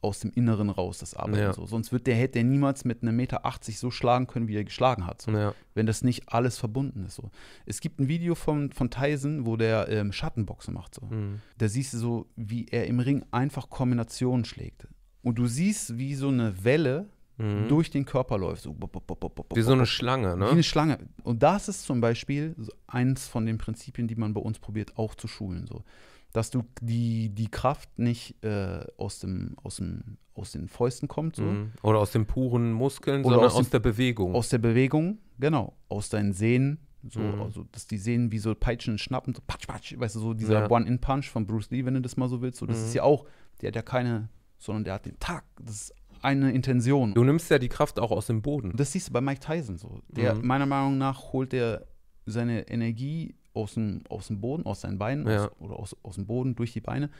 aus dem Inneren raus, das Arbeiten. Ja. So. Sonst wird der, hätte der niemals mit einem Meter 80 so schlagen können, wie er geschlagen hat. So. Ja. Wenn das nicht alles verbunden ist. So. Es gibt ein Video von, von Tyson, wo der ähm, Schattenboxen macht. So. Mhm. Da siehst du so, wie er im Ring einfach Kombinationen schlägt. Und du siehst, wie so eine Welle mhm. durch den Körper läuft. So. Wie so eine Schlange, ne? Wie eine Schlange. Und das ist zum Beispiel eins von den Prinzipien, die man bei uns probiert, auch zu schulen. So dass du die, die Kraft nicht äh, aus, dem, aus, dem, aus den Fäusten kommt. So. Mhm. Oder aus den puren Muskeln, Oder sondern aus, aus dem, der Bewegung. Aus der Bewegung, genau. Aus deinen Sehnen. So, mhm. also, dass die Sehnen wie so Peitschen schnappen, so patsch, patsch, weißt du, so dieser ja. One-In-Punch von Bruce Lee, wenn du das mal so willst. So, das mhm. ist ja auch, der hat ja keine, sondern der hat den Tag, das ist eine Intention. Du nimmst ja die Kraft auch aus dem Boden. Das siehst du bei Mike Tyson so. Der, mhm. meiner Meinung nach, holt der seine Energie aus dem, aus dem Boden, aus seinen Beinen ja. aus, oder aus, aus dem Boden durch die Beine.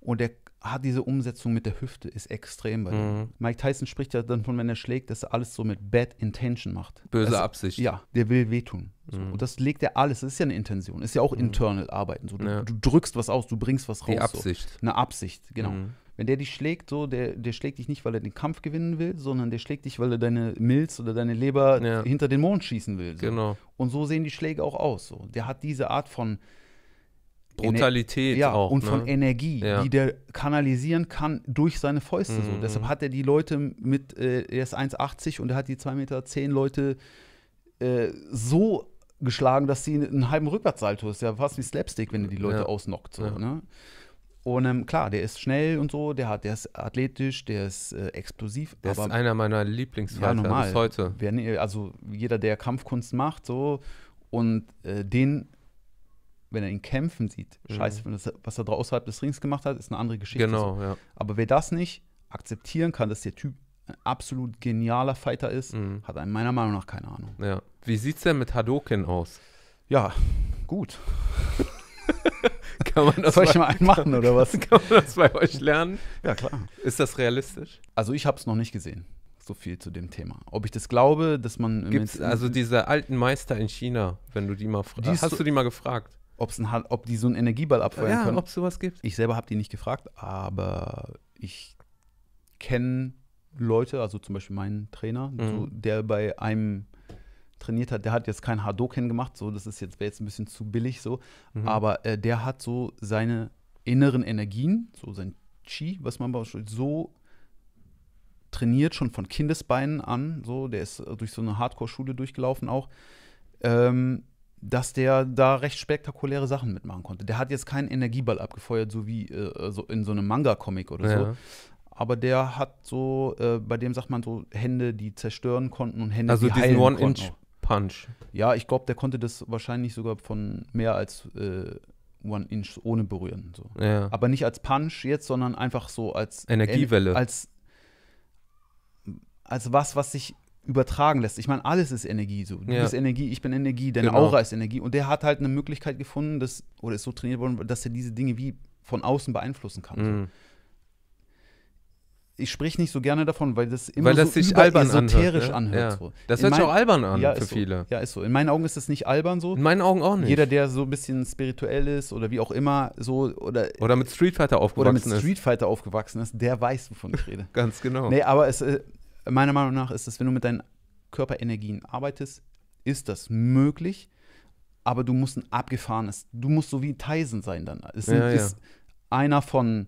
Und er hat diese Umsetzung mit der Hüfte, ist extrem bei mhm. Dem. Mike Tyson spricht ja dann von, wenn er schlägt, dass er alles so mit Bad Intention macht. Böse also, Absicht. Ja, der will wehtun. So. Mhm. Und das legt er alles. Das ist ja eine Intention. ist ja auch mhm. internal Arbeiten. So, du, ja. du, drückst was aus, du bringst was raus. Eine Absicht. So. Eine Absicht, genau. Mhm. Wenn der dich schlägt, so, der, der schlägt dich nicht, weil er den Kampf gewinnen will, sondern der schlägt dich, weil er deine Milz oder deine Leber ja. hinter den Mond schießen will. So. Genau. Und so sehen die Schläge auch aus. So. Der hat diese Art von Brutalität Ener ja, auch. Und ne? von Energie, ja. die der kanalisieren kann durch seine Fäuste. Mhm. So. Deshalb mhm. hat er die Leute mit, äh, er ist 1,80 und er hat die 2,10 Meter Leute äh, so geschlagen, dass sie einen halben Rückwärtssalto ist. Ja, fast wie Slapstick, wenn er die Leute ja. ausnockt. So, ne? Und ähm, klar, der ist schnell und so, der, hat, der ist athletisch, der ist äh, explosiv. Das aber, ist einer meiner Lieblingsfighter ja, normal. bis heute. Wer, ne, also jeder, der Kampfkunst macht, so und äh, den, wenn er ihn kämpfen sieht, mhm. scheiße, das, was er da außerhalb des Rings gemacht hat, ist eine andere Geschichte. Genau, so. ja. Aber wer das nicht akzeptieren kann, dass der Typ ein absolut genialer Fighter ist, mhm. hat einen meiner Meinung nach keine Ahnung. Ja. Wie es denn mit Hadoken aus? Ja, gut. kann man das Soll ich mal einen oder was? Kann man das bei euch lernen? Ja, klar. Ist das realistisch? Also ich habe es noch nicht gesehen. So viel zu dem Thema. Ob ich das glaube, dass man. Gibt's also diese alten Meister in China, wenn du die mal fragst. Hast du die mal gefragt? Ob's ein, ob die so einen Energieball abfeuern ja, können. ob es sowas gibt. Ich selber habe die nicht gefragt, aber ich kenne Leute, also zum Beispiel meinen Trainer, mhm. so, der bei einem trainiert hat, der hat jetzt kein Hardoken gemacht, so das ist jetzt wäre jetzt ein bisschen zu billig so, mhm. aber äh, der hat so seine inneren Energien, so sein Chi, was man beispielsweise so trainiert schon von Kindesbeinen an, so der ist äh, durch so eine Hardcore-Schule durchgelaufen auch, ähm, dass der da recht spektakuläre Sachen mitmachen konnte. Der hat jetzt keinen Energieball abgefeuert, so wie äh, so in so einem Manga-Comic oder ja. so, aber der hat so, äh, bei dem sagt man so Hände, die zerstören konnten und Hände, also die heilen konnten. Also diesen Punch. Ja, ich glaube, der konnte das wahrscheinlich sogar von mehr als äh, One Inch ohne berühren. So. Ja. Aber nicht als Punch jetzt, sondern einfach so als Energiewelle. En als, als was, was sich übertragen lässt. Ich meine, alles ist Energie. So. Du ja. bist Energie, ich bin Energie, deine genau. Aura ist Energie. Und der hat halt eine Möglichkeit gefunden, dass, oder ist so trainiert worden, dass er diese Dinge wie von außen beeinflussen kann. Mhm. So ich spreche nicht so gerne davon, weil das immer weil das so sich albern esoterisch anhört. Ne? anhört ja. so. Das hört sich auch albern an ja, für so. viele. Ja, ist so. In meinen Augen ist das nicht albern so. In meinen Augen auch nicht. Jeder, der so ein bisschen spirituell ist oder wie auch immer, so oder oder mit Street Fighter aufgewachsen ist. Oder mit Street Fighter ist. aufgewachsen ist, der weiß, wovon ich rede. Ganz genau. Nee, aber es, äh, meiner Meinung nach ist es, wenn du mit deinen Körperenergien arbeitest, ist das möglich, aber du musst ein abgefahrenes, du musst so wie Tyson sein dann. Es ja, ist einer von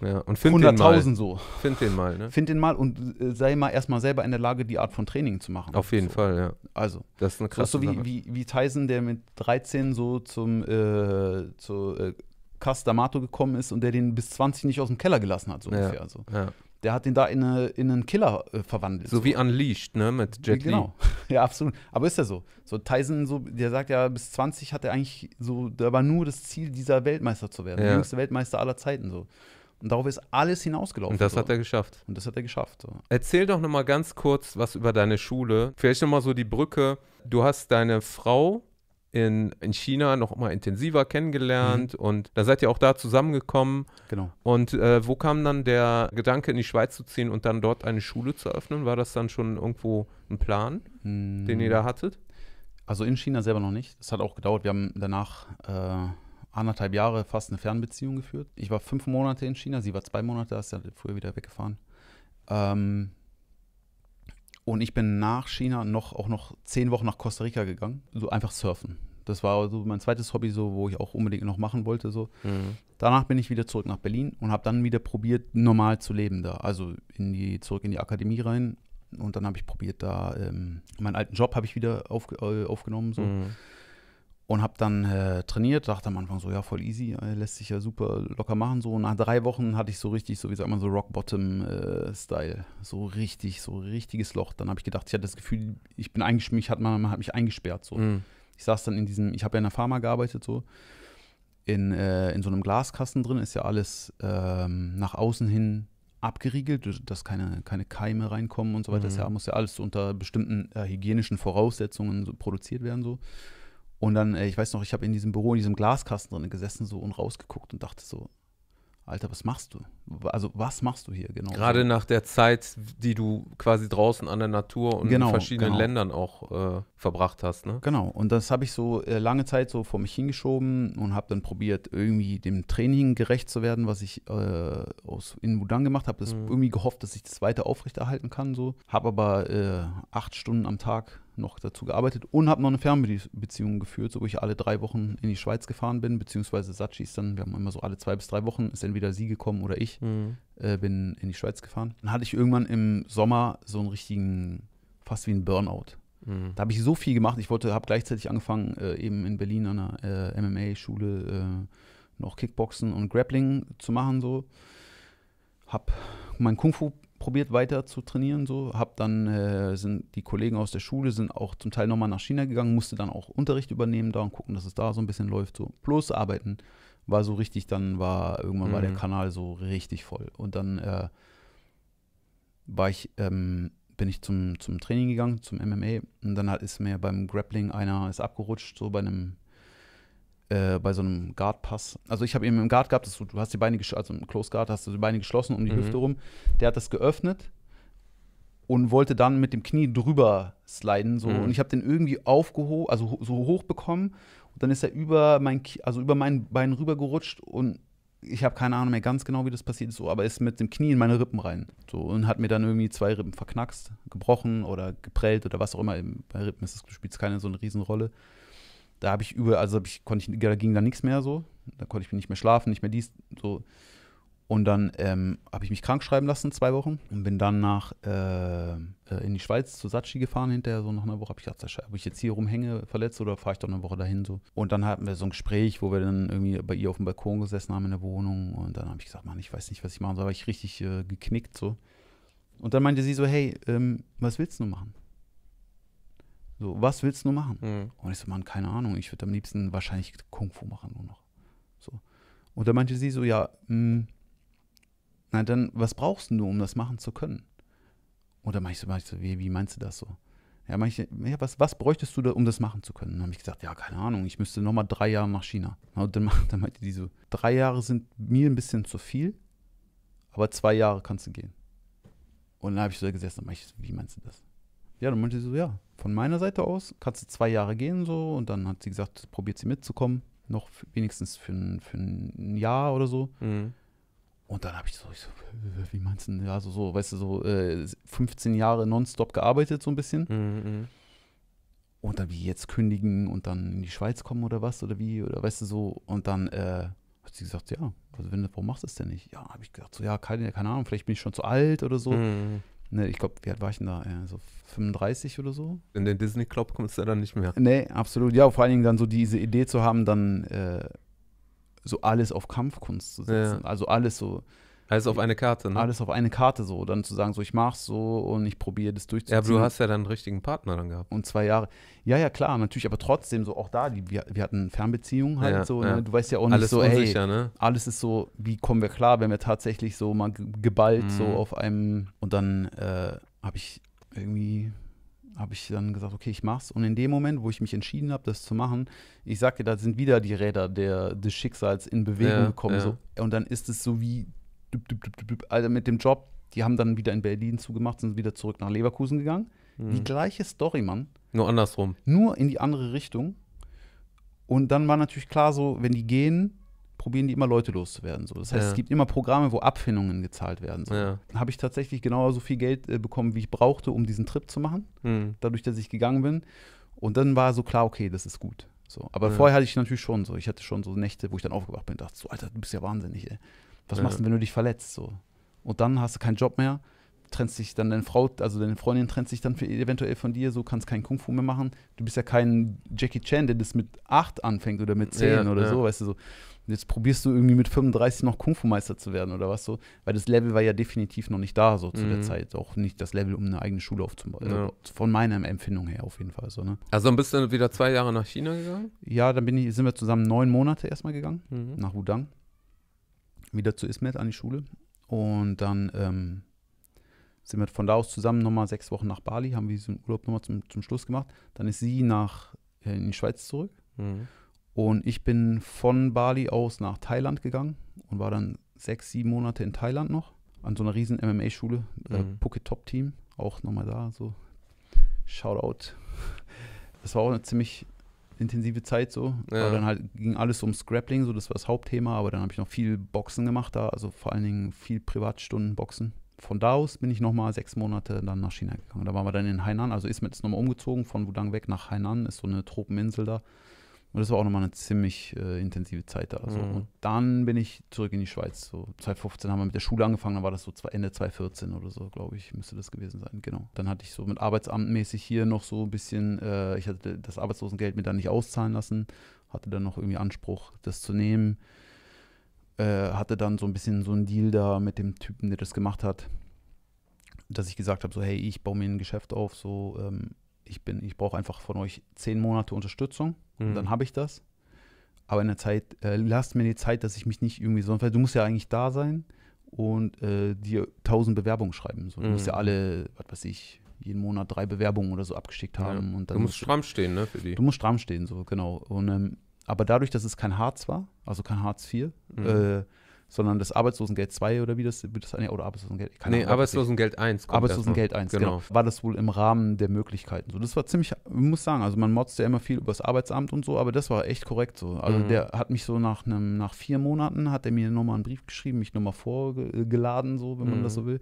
ja, und find 100.000 so. Find den mal, ne? Find den mal und äh, sei mal erstmal selber in der Lage, die Art von Training zu machen. Auf jeden so. Fall, ja. Also. Das ist eine krasse so, Sache. Wie, wie, wie Tyson, der mit 13 so zum äh, zu, äh, Castamato gekommen ist und der den bis 20 nicht aus dem Keller gelassen hat, so ja. ungefähr. So. Ja. Der hat den da in, eine, in einen Killer äh, verwandelt. So, so wie Unleashed, ne, mit Jet Genau, ja, absolut. Aber ist ja so. So Tyson, so, der sagt ja, bis 20 hat er eigentlich so, da war nur das Ziel, dieser Weltmeister zu werden. Ja. Der jüngste Weltmeister aller Zeiten, so. Und darauf ist alles hinausgelaufen. Und das so. hat er geschafft. Und das hat er geschafft. So. Erzähl doch nochmal ganz kurz was über deine Schule. Vielleicht nochmal so die Brücke. Du hast deine Frau in, in China noch mal intensiver kennengelernt mhm. und da seid ihr auch da zusammengekommen. Genau. Und äh, wo kam dann der Gedanke, in die Schweiz zu ziehen und dann dort eine Schule zu öffnen? War das dann schon irgendwo ein Plan, mhm. den ihr mhm. da hattet? Also in China selber noch nicht. Das hat auch gedauert. Wir haben danach äh anderthalb Jahre fast eine Fernbeziehung geführt. Ich war fünf Monate in China, sie war zwei Monate, ist ja früher wieder weggefahren. Ähm, und ich bin nach China noch, auch noch zehn Wochen nach Costa Rica gegangen, so einfach surfen. Das war so mein zweites Hobby, so, wo ich auch unbedingt noch machen wollte. So. Mhm. Danach bin ich wieder zurück nach Berlin und habe dann wieder probiert, normal zu leben da. Also in die, zurück in die Akademie rein. Und dann habe ich probiert, da ähm, meinen alten Job habe ich wieder auf, äh, aufgenommen. So. Mhm und habe dann äh, trainiert, dachte am Anfang so, ja, voll easy, äh, lässt sich ja super locker machen. So nach drei Wochen hatte ich so richtig, so wie sagt man, so Rock Bottom äh, Style, so richtig, so richtiges Loch. Dann habe ich gedacht, ich hatte das Gefühl, ich bin eingesperrt, hat man, hat mich eingesperrt so. Mhm. Ich saß dann in diesem, ich habe ja in der Pharma gearbeitet so. In, äh, in so einem Glaskasten drin ist ja alles ähm, nach außen hin abgeriegelt, dass keine, keine Keime reinkommen und so weiter. Mhm. Das ja, muss ja alles unter bestimmten äh, hygienischen Voraussetzungen so produziert werden so. Und dann, äh, ich weiß noch, ich habe in diesem Büro, in diesem Glaskasten drin gesessen so und rausgeguckt und dachte so, Alter, was machst du? Also was machst du hier genau? Gerade nach der Zeit, die du quasi draußen an der Natur und genau, in verschiedenen genau. Ländern auch äh, verbracht hast, ne? Genau. Und das habe ich so äh, lange Zeit so vor mich hingeschoben und habe dann probiert, irgendwie dem Training gerecht zu werden, was ich äh, aus, in Wudang gemacht habe. Mhm. Irgendwie gehofft, dass ich das weiter aufrechterhalten kann. So habe aber äh, acht Stunden am Tag noch dazu gearbeitet und habe noch eine Fernbeziehung geführt, so wo ich alle drei Wochen in die Schweiz gefahren bin, beziehungsweise Sachi ist dann, wir haben immer so alle zwei bis drei Wochen, ist entweder sie gekommen oder ich, mhm. äh, bin in die Schweiz gefahren. Dann hatte ich irgendwann im Sommer so einen richtigen, fast wie ein Burnout. Mhm. Da habe ich so viel gemacht. Ich wollte, habe gleichzeitig angefangen, äh, eben in Berlin an einer äh, MMA-Schule äh, noch Kickboxen und Grappling zu machen, so. Habe mein Kung-Fu probiert weiter zu trainieren. So, hab dann äh, sind die Kollegen aus der Schule sind auch zum Teil nochmal nach China gegangen, musste dann auch Unterricht übernehmen da und gucken, dass es da so ein bisschen läuft. So plus arbeiten war so richtig. Dann war irgendwann mhm. war der mhm. Kanal so richtig voll und dann äh, war ich ähm, bin ich zum, zum Training gegangen, zum MMA. Und dann hat, ist mir beim Grappling einer ist abgerutscht, so bei einem äh, bei so einem Guard-Pass. Also ich habe eben im Guard gehabt, du, du, hast die Beine, also im Close Guard hast du die Beine geschlossen um die mhm. Hüfte rum. Der hat das geöffnet und wollte dann mit dem Knie drüber sliden. So. Mhm. Und ich habe den irgendwie aufgehoben, also so hoch bekommen. Und dann ist er über mein, K also über mein Bein rübergerutscht und ich habe keine Ahnung mehr ganz genau, wie das passiert ist, so, aber ist mit dem Knie in meine Rippen rein. So, und hat mir dann irgendwie zwei Rippen verknackst, gebrochen oder geprellt oder was auch immer. Bei Rippen spielt es keine so eine Riesenrolle. Da habe ich über, also ich, konnte ich, da ging dann nichts mehr so. Da konnte ich nicht mehr schlafen, nicht mehr dies, so. Und dann ähm, habe ich mich krank schreiben lassen, zwei Wochen. Und bin dann nach, äh, äh in die Schweiz zu Sachi gefahren hinterher. So nach einer Woche habe ich gedacht, ob ich jetzt hier rumhänge, verletzt oder fahre ich doch eine Woche dahin so. Und dann hatten wir so ein Gespräch, wo wir dann irgendwie bei ihr auf dem Balkon gesessen haben in der Wohnung. Und dann habe ich gesagt, Mann, ich weiß nicht, was ich machen soll. Da war ich richtig äh, geknickt so. Und dann meinte sie so, hey, ähm, was willst du machen? So, was willst du nur machen? Mhm. Und ich so, Mann, keine Ahnung, ich würde am liebsten wahrscheinlich Kung Fu machen nur noch. So. Und dann meinte sie so, ja, mh, mm, na dann, was brauchst du, um das machen zu können? Und dann meinte ich so, wie, wie meinst du das so? Ja, meinte ich, ja, was, was bräuchtest du, da, um das machen zu können? Und dann habe ich gesagt, ja, keine Ahnung, ich müsste nochmal drei Jahre nach China. Und dann, dann meinte die so, drei Jahre sind mir ein bisschen zu viel, aber zwei Jahre kannst du gehen. Und dann habe ich so gesessen und meinte ich so, wie meinst du das? Ja, dann meinte sie so, ja, von meiner Seite aus kannst du zwei Jahre gehen so und dann hat sie gesagt, probiert sie mitzukommen, noch wenigstens für ein, für ein Jahr oder so. Mhm. Und dann habe ich so, ich so, wie meinst du denn, ja, so, so, weißt du, so äh, 15 Jahre nonstop gearbeitet, so ein bisschen. Mhm, mhm, und dann wie jetzt kündigen und dann in die Schweiz kommen oder was oder wie oder weißt du so und dann äh, hat sie gesagt ja also wenn du, warum machst du es denn nicht ja habe ich gesagt so ja keine, keine Ahnung vielleicht bin ich schon zu alt oder so mhm. mhm. Ne, ich glaube, wie alt war ich denn da? Ja, so 35 oder so. In den Disney Club kommst du dann nicht mehr. Nee, absolut. Ja, vor allen Dingen dann so diese Idee zu haben, dann äh, so alles auf Kampfkunst zu setzen. Ja. Also alles so alles auf eine Karte, ne? Alles auf eine Karte so. Dann zu sagen, so ich mach's so und ich probiere das durchzuziehen. Ja, aber du hast ja dann einen richtigen Partner dann gehabt. Und zwei Jahre. Ja, ja, klar, natürlich, aber trotzdem so auch da, die, wir, wir hatten Fernbeziehungen halt ja, so. Ja. Ne? Du weißt ja auch nicht alles so, unsicher, hey, ne? alles ist so, wie kommen wir klar, wenn wir tatsächlich so mal geballt mhm. so auf einem. Und dann äh, habe ich irgendwie habe ich dann gesagt, okay, ich mach's. Und in dem Moment, wo ich mich entschieden habe, das zu machen, ich sagte, da sind wieder die Räder der, des Schicksals in Bewegung ja, gekommen. Ja. So. Und dann ist es so wie also mit dem Job, die haben dann wieder in Berlin zugemacht, sind wieder zurück nach Leverkusen gegangen. Mhm. Die gleiche Story, Mann. Nur andersrum. Nur in die andere Richtung. Und dann war natürlich klar so, wenn die gehen, probieren die immer Leute loszuwerden. So. Das heißt, ja. es gibt immer Programme, wo Abfindungen gezahlt werden. So. Ja. Dann habe ich tatsächlich genau so viel Geld äh, bekommen, wie ich brauchte, um diesen Trip zu machen, mhm. dadurch, dass ich gegangen bin. Und dann war so klar, okay, das ist gut. So. Aber ja. vorher hatte ich natürlich schon so, ich hatte schon so Nächte, wo ich dann aufgewacht bin und dachte so, Alter, du bist ja wahnsinnig, ey. Was machst du, wenn du dich verletzt? So. Und dann hast du keinen Job mehr, trennst dich dann deine Frau, also deine Freundin trennt sich dann e-, eventuell von dir, so kannst keinen Kung Fu mehr machen. Du bist ja kein Jackie Chan, der das mit 8 anfängt oder mit 10 ja, oder ja. so, weißt du so. Jetzt probierst du irgendwie mit 35 noch Kung Fu Meister zu werden oder was so, weil das Level war ja definitiv noch nicht da so zu mhm. der Zeit, auch nicht das Level, um eine eigene Schule aufzubauen. Also ja. Also von meiner Empfindung her auf jeden Fall so. Ne? Also dann bist du wieder zwei Jahre nach China gegangen? Ja, dann bin ich, sind wir zusammen neun Monate erstmal gegangen mhm. nach Wudang wieder zu Ismet an die Schule. Und dann ähm, sind wir von da aus zusammen nochmal sechs Wochen nach Bali, haben wir diesen Urlaub nochmal zum, zum Schluss gemacht. Dann ist sie nach, äh, in die Schweiz zurück. Mhm. Und ich bin von Bali aus nach Thailand gegangen und war dann sechs, sieben Monate in Thailand noch. An so einer riesen MMA-Schule, äh, mhm. Top Team, auch nochmal da, so Shoutout. Das war auch eine ziemlich intensive Zeit so. Ja. dann halt ging alles um Scrappling, so das war das Hauptthema, aber dann habe ich noch viel Boxen gemacht da, also vor allen Dingen viel Privatstunden Boxen. Von da aus bin ich nochmal sechs Monate dann nach China gegangen. Da waren wir dann in Hainan, also ist man jetzt nochmal umgezogen von Wudang weg nach Hainan, ist so eine Tropeninsel da. Und das war auch nochmal eine ziemlich äh, intensive Zeit da. Also. Mhm. Und dann bin ich zurück in die Schweiz. So 2015 haben wir mit der Schule angefangen, dann war das so Ende 2014 oder so, glaube ich, müsste das gewesen sein. Genau. Dann hatte ich so mit Arbeitsamt mäßig hier noch so ein bisschen, äh, ich hatte das Arbeitslosengeld mir dann nicht auszahlen lassen, hatte dann noch irgendwie Anspruch, das zu nehmen. Äh, hatte dann so ein bisschen so einen Deal da mit dem Typen, der das gemacht hat, dass ich gesagt habe, so hey, ich baue mir ein Geschäft auf, so ähm, ich bin, ich brauche einfach von euch zehn Monate Unterstützung mhm. dann habe ich das. Aber in der Zeit, äh, lasst mir die Zeit, dass ich mich nicht irgendwie so, weil du musst ja eigentlich da sein und äh, dir tausend Bewerbungen schreiben. So, du mhm. musst ja mhm. alle, was weiß ich, jeden Monat drei Bewerbungen oder so abgeschickt haben. Ja. Und dann du musst, musst stramm stehen, ne, für die. Du musst stramm stehen, so, genau. Und, ähm, aber dadurch, dass es kein Hartz war, also kein Hartz IV, mhm. äh, sondern das Arbeitslosengeld 2 oder wie das, wie das nee, oder Arbeitslosengeld. Keine Ahnung, nee, Arbeitslosengeld 1. Arbeitslosengeld 1, genau. genau. War das wohl im Rahmen der Möglichkeiten. So, das war ziemlich, ich muss sagen, also man motzt ja immer viel über das Arbeitsamt und so, aber das war echt korrekt so. Also mhm. der hat mich so nach einem, nach vier Monaten hat er mir nochmal einen Brief geschrieben, mich nochmal vorgeladen, so, wenn man mhm. das so will.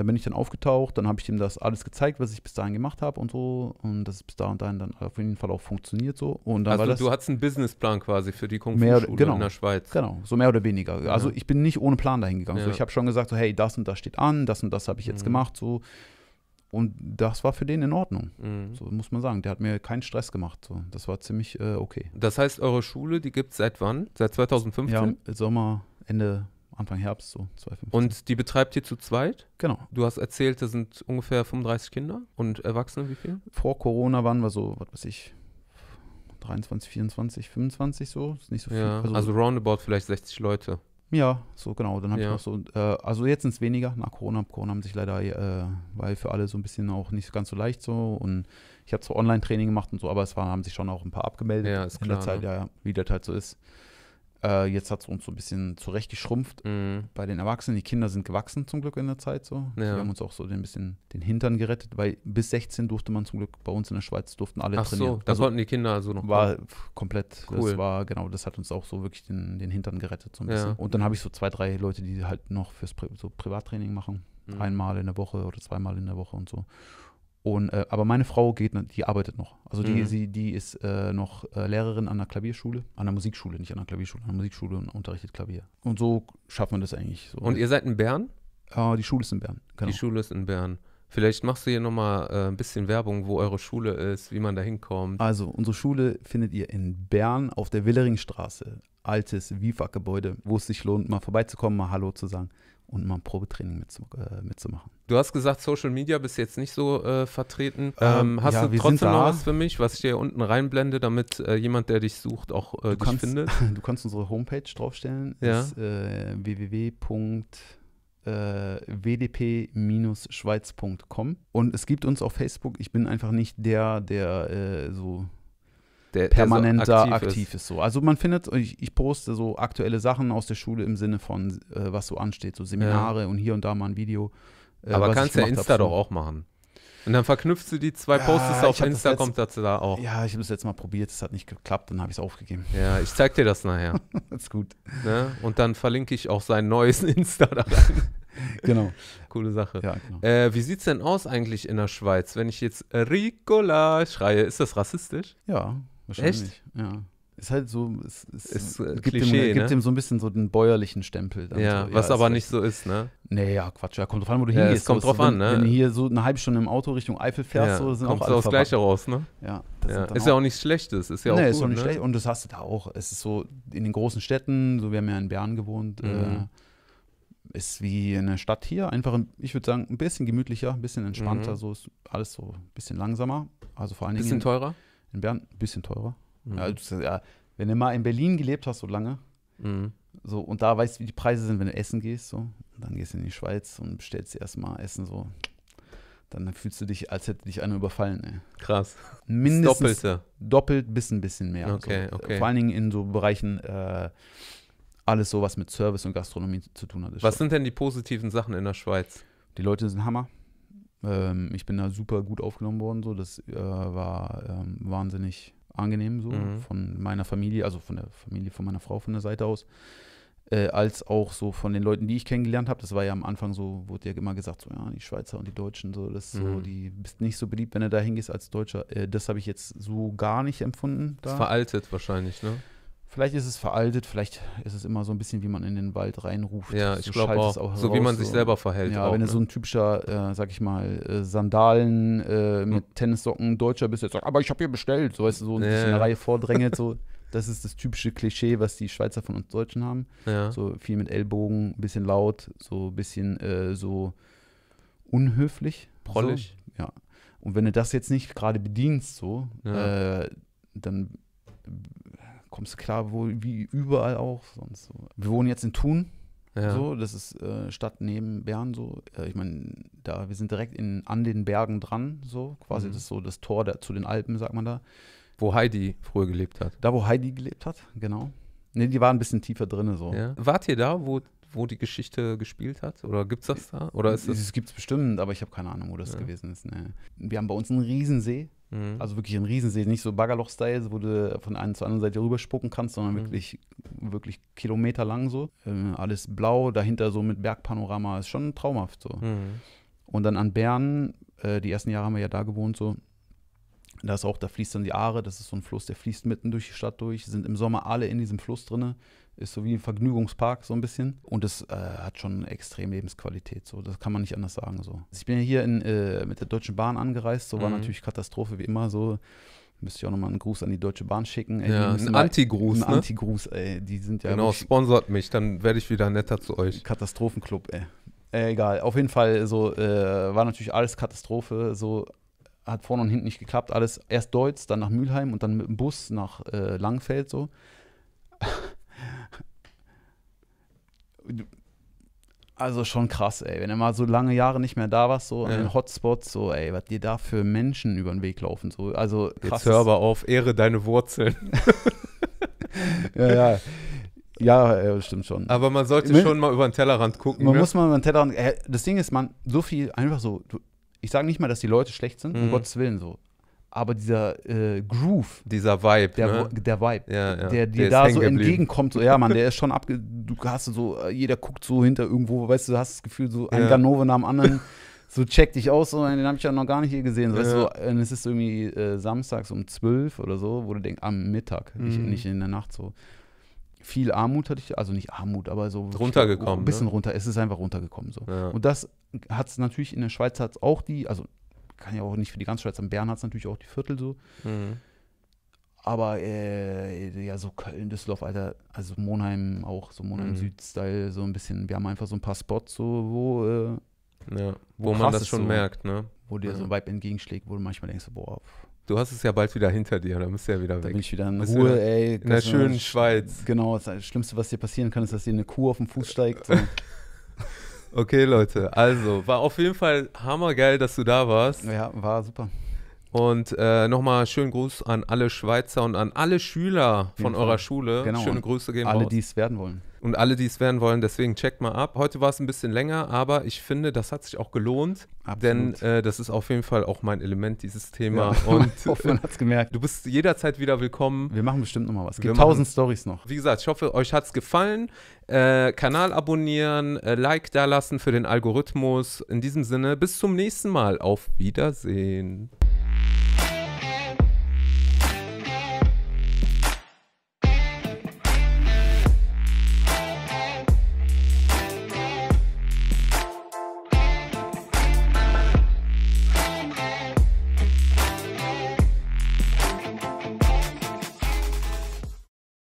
Dann bin ich dann aufgetaucht, dann habe ich ihm das alles gezeigt, was ich bis dahin gemacht habe und so. Und das ist bis dahin dann auf jeden Fall auch funktioniert so. Und dann also war das, du hattest einen Businessplan quasi für die Kung genau, in der Schweiz. Genau, so mehr oder weniger. Ja. Mhm. Also ich bin nicht ohne Plan dahin gegangen. Ja. So, ich habe schon gesagt, so, hey, das und das steht an, das und das habe ich jetzt mhm. gemacht. So. Und das war für den in Ordnung. Mhm. So muss man sagen. Der hat mir keinen Stress gemacht. So. Das war ziemlich äh, okay. Das heißt, eure Schule, die gibt es seit wann? Seit 2015? Ja, Sommer, Ende Anfang Herbst so. 2015. Und die betreibt ihr zu zweit? Genau. Du hast erzählt, da sind ungefähr 35 Kinder und Erwachsene, wie viel? Vor Corona waren wir so, was weiß ich, 23, 24, 25 so. Ist nicht so viel. Ja, also, also roundabout vielleicht 60 Leute. Ja, so genau. Dann habe ja. ich noch so, äh, also jetzt sind es weniger. Nach Corona, Corona haben sich leider, äh, weil für alle so ein bisschen auch nicht ganz so leicht so. Und ich habe zwar Online-Training gemacht und so, aber es waren, haben sich schon auch ein paar abgemeldet ja, ist in klar, der Zeit, ne? ja, wie das halt so ist. Äh, jetzt hat es uns so ein bisschen zurechtgeschrumpft mhm. bei den Erwachsenen. Die Kinder sind gewachsen zum Glück in der Zeit so. Ja. Die haben uns auch so ein bisschen den Hintern gerettet, weil bis 16 durfte man zum Glück, bei uns in der Schweiz durften alle Ach trainieren. So, da also, konnten die Kinder also noch. War kommen. komplett, cool. das war, genau, das hat uns auch so wirklich den, den Hintern gerettet so ein bisschen. Ja. Und dann habe ich so zwei, drei Leute, die halt noch fürs Pri so Privattraining machen. Mhm. Einmal in der Woche oder zweimal in der Woche und so. Und, äh, aber meine Frau geht, die arbeitet noch. Also die, mhm. sie, die ist äh, noch äh, Lehrerin an der Klavierschule, an der Musikschule, nicht an der Klavierschule, an der Musikschule und unterrichtet Klavier. Und so schafft man das eigentlich. So. Und ihr seid in Bern? Äh, die Schule ist in Bern, genau. Die Schule ist in Bern. Vielleicht machst du hier nochmal äh, ein bisschen Werbung, wo eure Schule ist, wie man da hinkommt. Also, unsere Schule findet ihr in Bern auf der Willeringstraße. Altes Wifak-Gebäude, wo es sich lohnt, mal vorbeizukommen, mal Hallo zu sagen und mal ein Probetraining mitzu äh, mitzumachen. Du hast gesagt, Social Media bist jetzt nicht so äh, vertreten. Ähm, ähm hast ja, du trotzdem noch was für mich, was ich dir unten reinblende, damit äh, jemand, der dich sucht, auch äh, dich kannst, findet? Du kannst unsere Homepage draufstellen. Ja. Ist äh, www äh, wdp-schweiz.com und es gibt uns auf Facebook. Ich bin einfach nicht der, der so der, permanent der aktiv, aktiv ist. ist. so. Also man findet, ich, ich, poste so aktuelle Sachen aus der Schule im Sinne von, äh, was so ansteht, so Seminare ja. und hier und da mal ein Video. Äh, Aber kannst ja Insta doch auch machen. Und dann verknüpfst du die zwei ja, Posts auf Insta, kommt dazu da auch. Ja, ich habe es jetzt mal probiert, es hat nicht geklappt, dann habe ich es aufgegeben. Ja, ich zeig dir das nachher. das ist gut. Ne? Und dann verlinke ich auch sein neues Insta da rein. genau. Coole Sache. Ja, genau. äh, wie sieht es denn aus eigentlich in der Schweiz, wenn ich jetzt Ricola schreie? Ist das rassistisch? Ja, Wahrscheinlich, Echt? ja. Ist halt so, es, es ist, äh, gibt, Klischee, dem, ne? gibt dem so ein bisschen so den bäuerlichen Stempel. Dann ja, so. ja, was aber halt nicht so ist, ne? Naja, Quatsch, ja, kommt drauf an, wo du ja, hingehst. kommt so, drauf wenn, an, ne? Wenn du hier so eine halbe Stunde im Auto Richtung Eifel fährst, ja, so sind kommst auch alle aufs Gleiche raus, ne? Ja. ja. Ist ja auch nichts Schlechtes, ist ja nee, gut, ist auch nicht ne? schlecht und das hast du da auch. Es ist so, in den großen Städten, so wir haben ja in Bern gewohnt, mhm. äh, ist wie eine Stadt hier, einfach, ich würde sagen, ein bisschen gemütlicher, ein bisschen entspannter, mhm. so ist alles so ein bisschen langsamer, also vor allen Dingen. Bisschen teurer? In Bern ein bisschen teurer. Mhm. also, ja, wenn du mal in Berlin gelebt hast so lange, mhm. so und da weißt, wie die Preise sind, wenn du essen gehst, so, dann gehst du in die Schweiz und bestellst erstmal Essen so. Dann fühlst du dich, als hätte dich einer überfallen. Ey. Krass. Mindestens Doppelte. doppelt bis ein bisschen mehr. Okay, so. okay. Vor allen Dingen in so Bereichen äh, alles so, was mit Service und Gastronomie zu tun hat. Was schon. sind denn die positiven Sachen in der Schweiz? Die Leute sind Hammer. Ähm, ich bin da super gut aufgenommen worden, so das äh, war ähm, wahnsinnig angenehm so mhm. von meiner Familie, also von der Familie von meiner Frau von der Seite aus. Äh, als auch so von den Leuten, die ich kennengelernt habe. Das war ja am Anfang so, wurde ja immer gesagt, so ja, die Schweizer und die Deutschen, so, das mhm. so, die bist nicht so beliebt, wenn du da hingehst als Deutscher. Äh, das habe ich jetzt so gar nicht empfunden. Da. Das veraltet wahrscheinlich, ne? Vielleicht ist es veraltet, vielleicht ist es immer so ein bisschen, wie man in den Wald reinruft. Ja, ich glaube auch. auch so wie man sich selber verhält. Ja, auch, wenn ne? du so ein typischer, äh, sag ich mal, äh, Sandalen äh, hm. mit hm. Tennissocken Deutscher bist, der sagt, aber ich habe hier bestellt, so weißt du, so ein ja, bisschen ja. eine Reihe vordrängelt, so. Das ist das typische Klischee, was die Schweizer von uns Deutschen haben. Ja. So viel mit Ellbogen, ein bisschen laut, so ein bisschen äh, so unhöflich. Prollig. So. Ja. Und wenn du das jetzt nicht gerade bedienst, so, äh, dann kommst du klar, wo, wie überall auch. Sonst so. Wir wohnen jetzt in Thun. Ja. So, das ist äh, Stadt neben Bern. So, äh, ich meine, da wir sind direkt in, an den Bergen dran. So, quasi mhm. das so das Tor der, zu den Alpen, sagt man da. Wo Heidi früher gelebt hat. Da, wo Heidi gelebt hat, genau. Ne, die war ein bisschen tiefer drin. So. Ja. Wart ihr da, wo, wo die Geschichte gespielt hat? Oder gibt's das da? Oder ist das? Es gibt's bestimmt, aber ich habe keine Ahnung, wo das ja. gewesen ist. Ne. Wir haben bei uns einen Riesensee Mhm. Also wirklich ein Riesensee, nicht so Baggerloch-Style, wo du von einer zur anderen Seite rüberspucken kannst, sondern mhm. wirklich, wirklich kilometerlang so. Ähm, alles blau, dahinter so mit Bergpanorama, ist schon traumhaft so. Mhm. Und dann an Bern, äh, die ersten Jahre haben wir ja da gewohnt so. Da ist auch, da fließt dann die Aare, das ist so ein Fluss, der fließt mitten durch die Stadt durch, sind im Sommer alle in diesem Fluss drin, ist so wie ein Vergnügungspark so ein bisschen und es äh, hat schon extrem Lebensqualität, so das kann man nicht anders sagen so. Also ich bin ja hier in, äh, mit der Deutschen Bahn angereist, so mhm. war natürlich Katastrophe wie immer so. Müsste ich auch nochmal einen Gruß an die Deutsche Bahn schicken. Ey, ja, ein Antigruß. Ein ne? Antigruß, ey. Die sind ja. Genau, sponsert mich, dann werde ich wieder netter zu euch. Katastrophenclub, ey. Äh, egal, auf jeden Fall so äh, war natürlich alles Katastrophe, so hat vorne und hinten nicht geklappt. Alles erst Deutz, dann nach Mülheim und dann mit dem Bus nach äh, Langfeld so. also schon krass, ey. Wenn du mal so lange Jahre nicht mehr da warst, so ja. in den Hotspots, so, ey, was dir da für Menschen über den Weg laufen, so. Also krass. Jetzt hör aber auf, ehre deine Wurzeln. ja, ja. Ja, stimmt schon. Aber man sollte man, schon mal über den Tellerrand gucken. Man ne? muss mal über den Tellerrand. Äh, das Ding ist, man, so viel einfach so, du, ich sage nicht mal, dass die Leute schlecht sind, mhm. um Gottes Willen so. Aber dieser äh, Groove. Dieser Vibe. Der, ne? der Vibe, ja, ja. der dir da so entgegenkommt. So, ja, Mann, der ist schon abge. Du hast so, äh, jeder guckt so hinter irgendwo, weißt du, du hast das Gefühl, so ein ja. Ganove nach dem anderen. so check dich aus, so, den habe ich ja noch gar nicht hier gesehen. So, ja. weißt du, so, es ist irgendwie äh, samstags um 12 oder so, wo du denkst, am Mittag, mhm. nicht, nicht in der Nacht so viel Armut hatte ich, also nicht Armut, aber so runtergekommen. Ein bisschen ne? runter, es ist einfach runtergekommen so. Ja. Und das hat es natürlich in der Schweiz hat es auch die, also kann ja auch nicht für die ganze Schweiz, in Bern hat es natürlich auch die Viertel so. Mhm. Aber äh, ja, so Köln, Düsseldorf, Alter, also Monheim auch, so Monheim mhm. Süd-Style, so ein bisschen, wir haben einfach so ein paar Spots, so, wo, äh, ja, wo, wo man das schon so, merkt, ne? Wo dir ja. so ein Vibe entgegenschlägt, wo du manchmal denkst, boah, pff. Du hast es ja bald wieder hinter dir, da bist du ja wieder da weg. Da bin ich wieder in bist Ruhe, in, ey. In der schönen Schweiz. Genau, das Schlimmste, was dir passieren kann, ist, dass dir eine Kuh auf den Fuß steigt. So. Okay, Leute, also war auf jeden Fall hammergeil, dass du da warst. Ja, war super. Und äh, nochmal schönen Gruß an alle Schweizer und an alle Schüler von eurer Schule. Genau. Schöne Grüße gehen alle, raus. Alle, die es werden wollen. Und alle, die es werden wollen, deswegen checkt mal ab. Heute war es ein bisschen länger, aber ich finde, das hat sich auch gelohnt. Absolut. Denn äh, das ist auf jeden Fall auch mein Element, dieses Thema. Ja, und ich hoffe, man hat es gemerkt. Du bist jederzeit wieder willkommen. Wir machen bestimmt nochmal was. Es gibt tausend Stories noch. Wie gesagt, ich hoffe, euch hat es gefallen. Äh, Kanal abonnieren, äh, Like da lassen für den Algorithmus. In diesem Sinne, bis zum nächsten Mal. Auf Wiedersehen.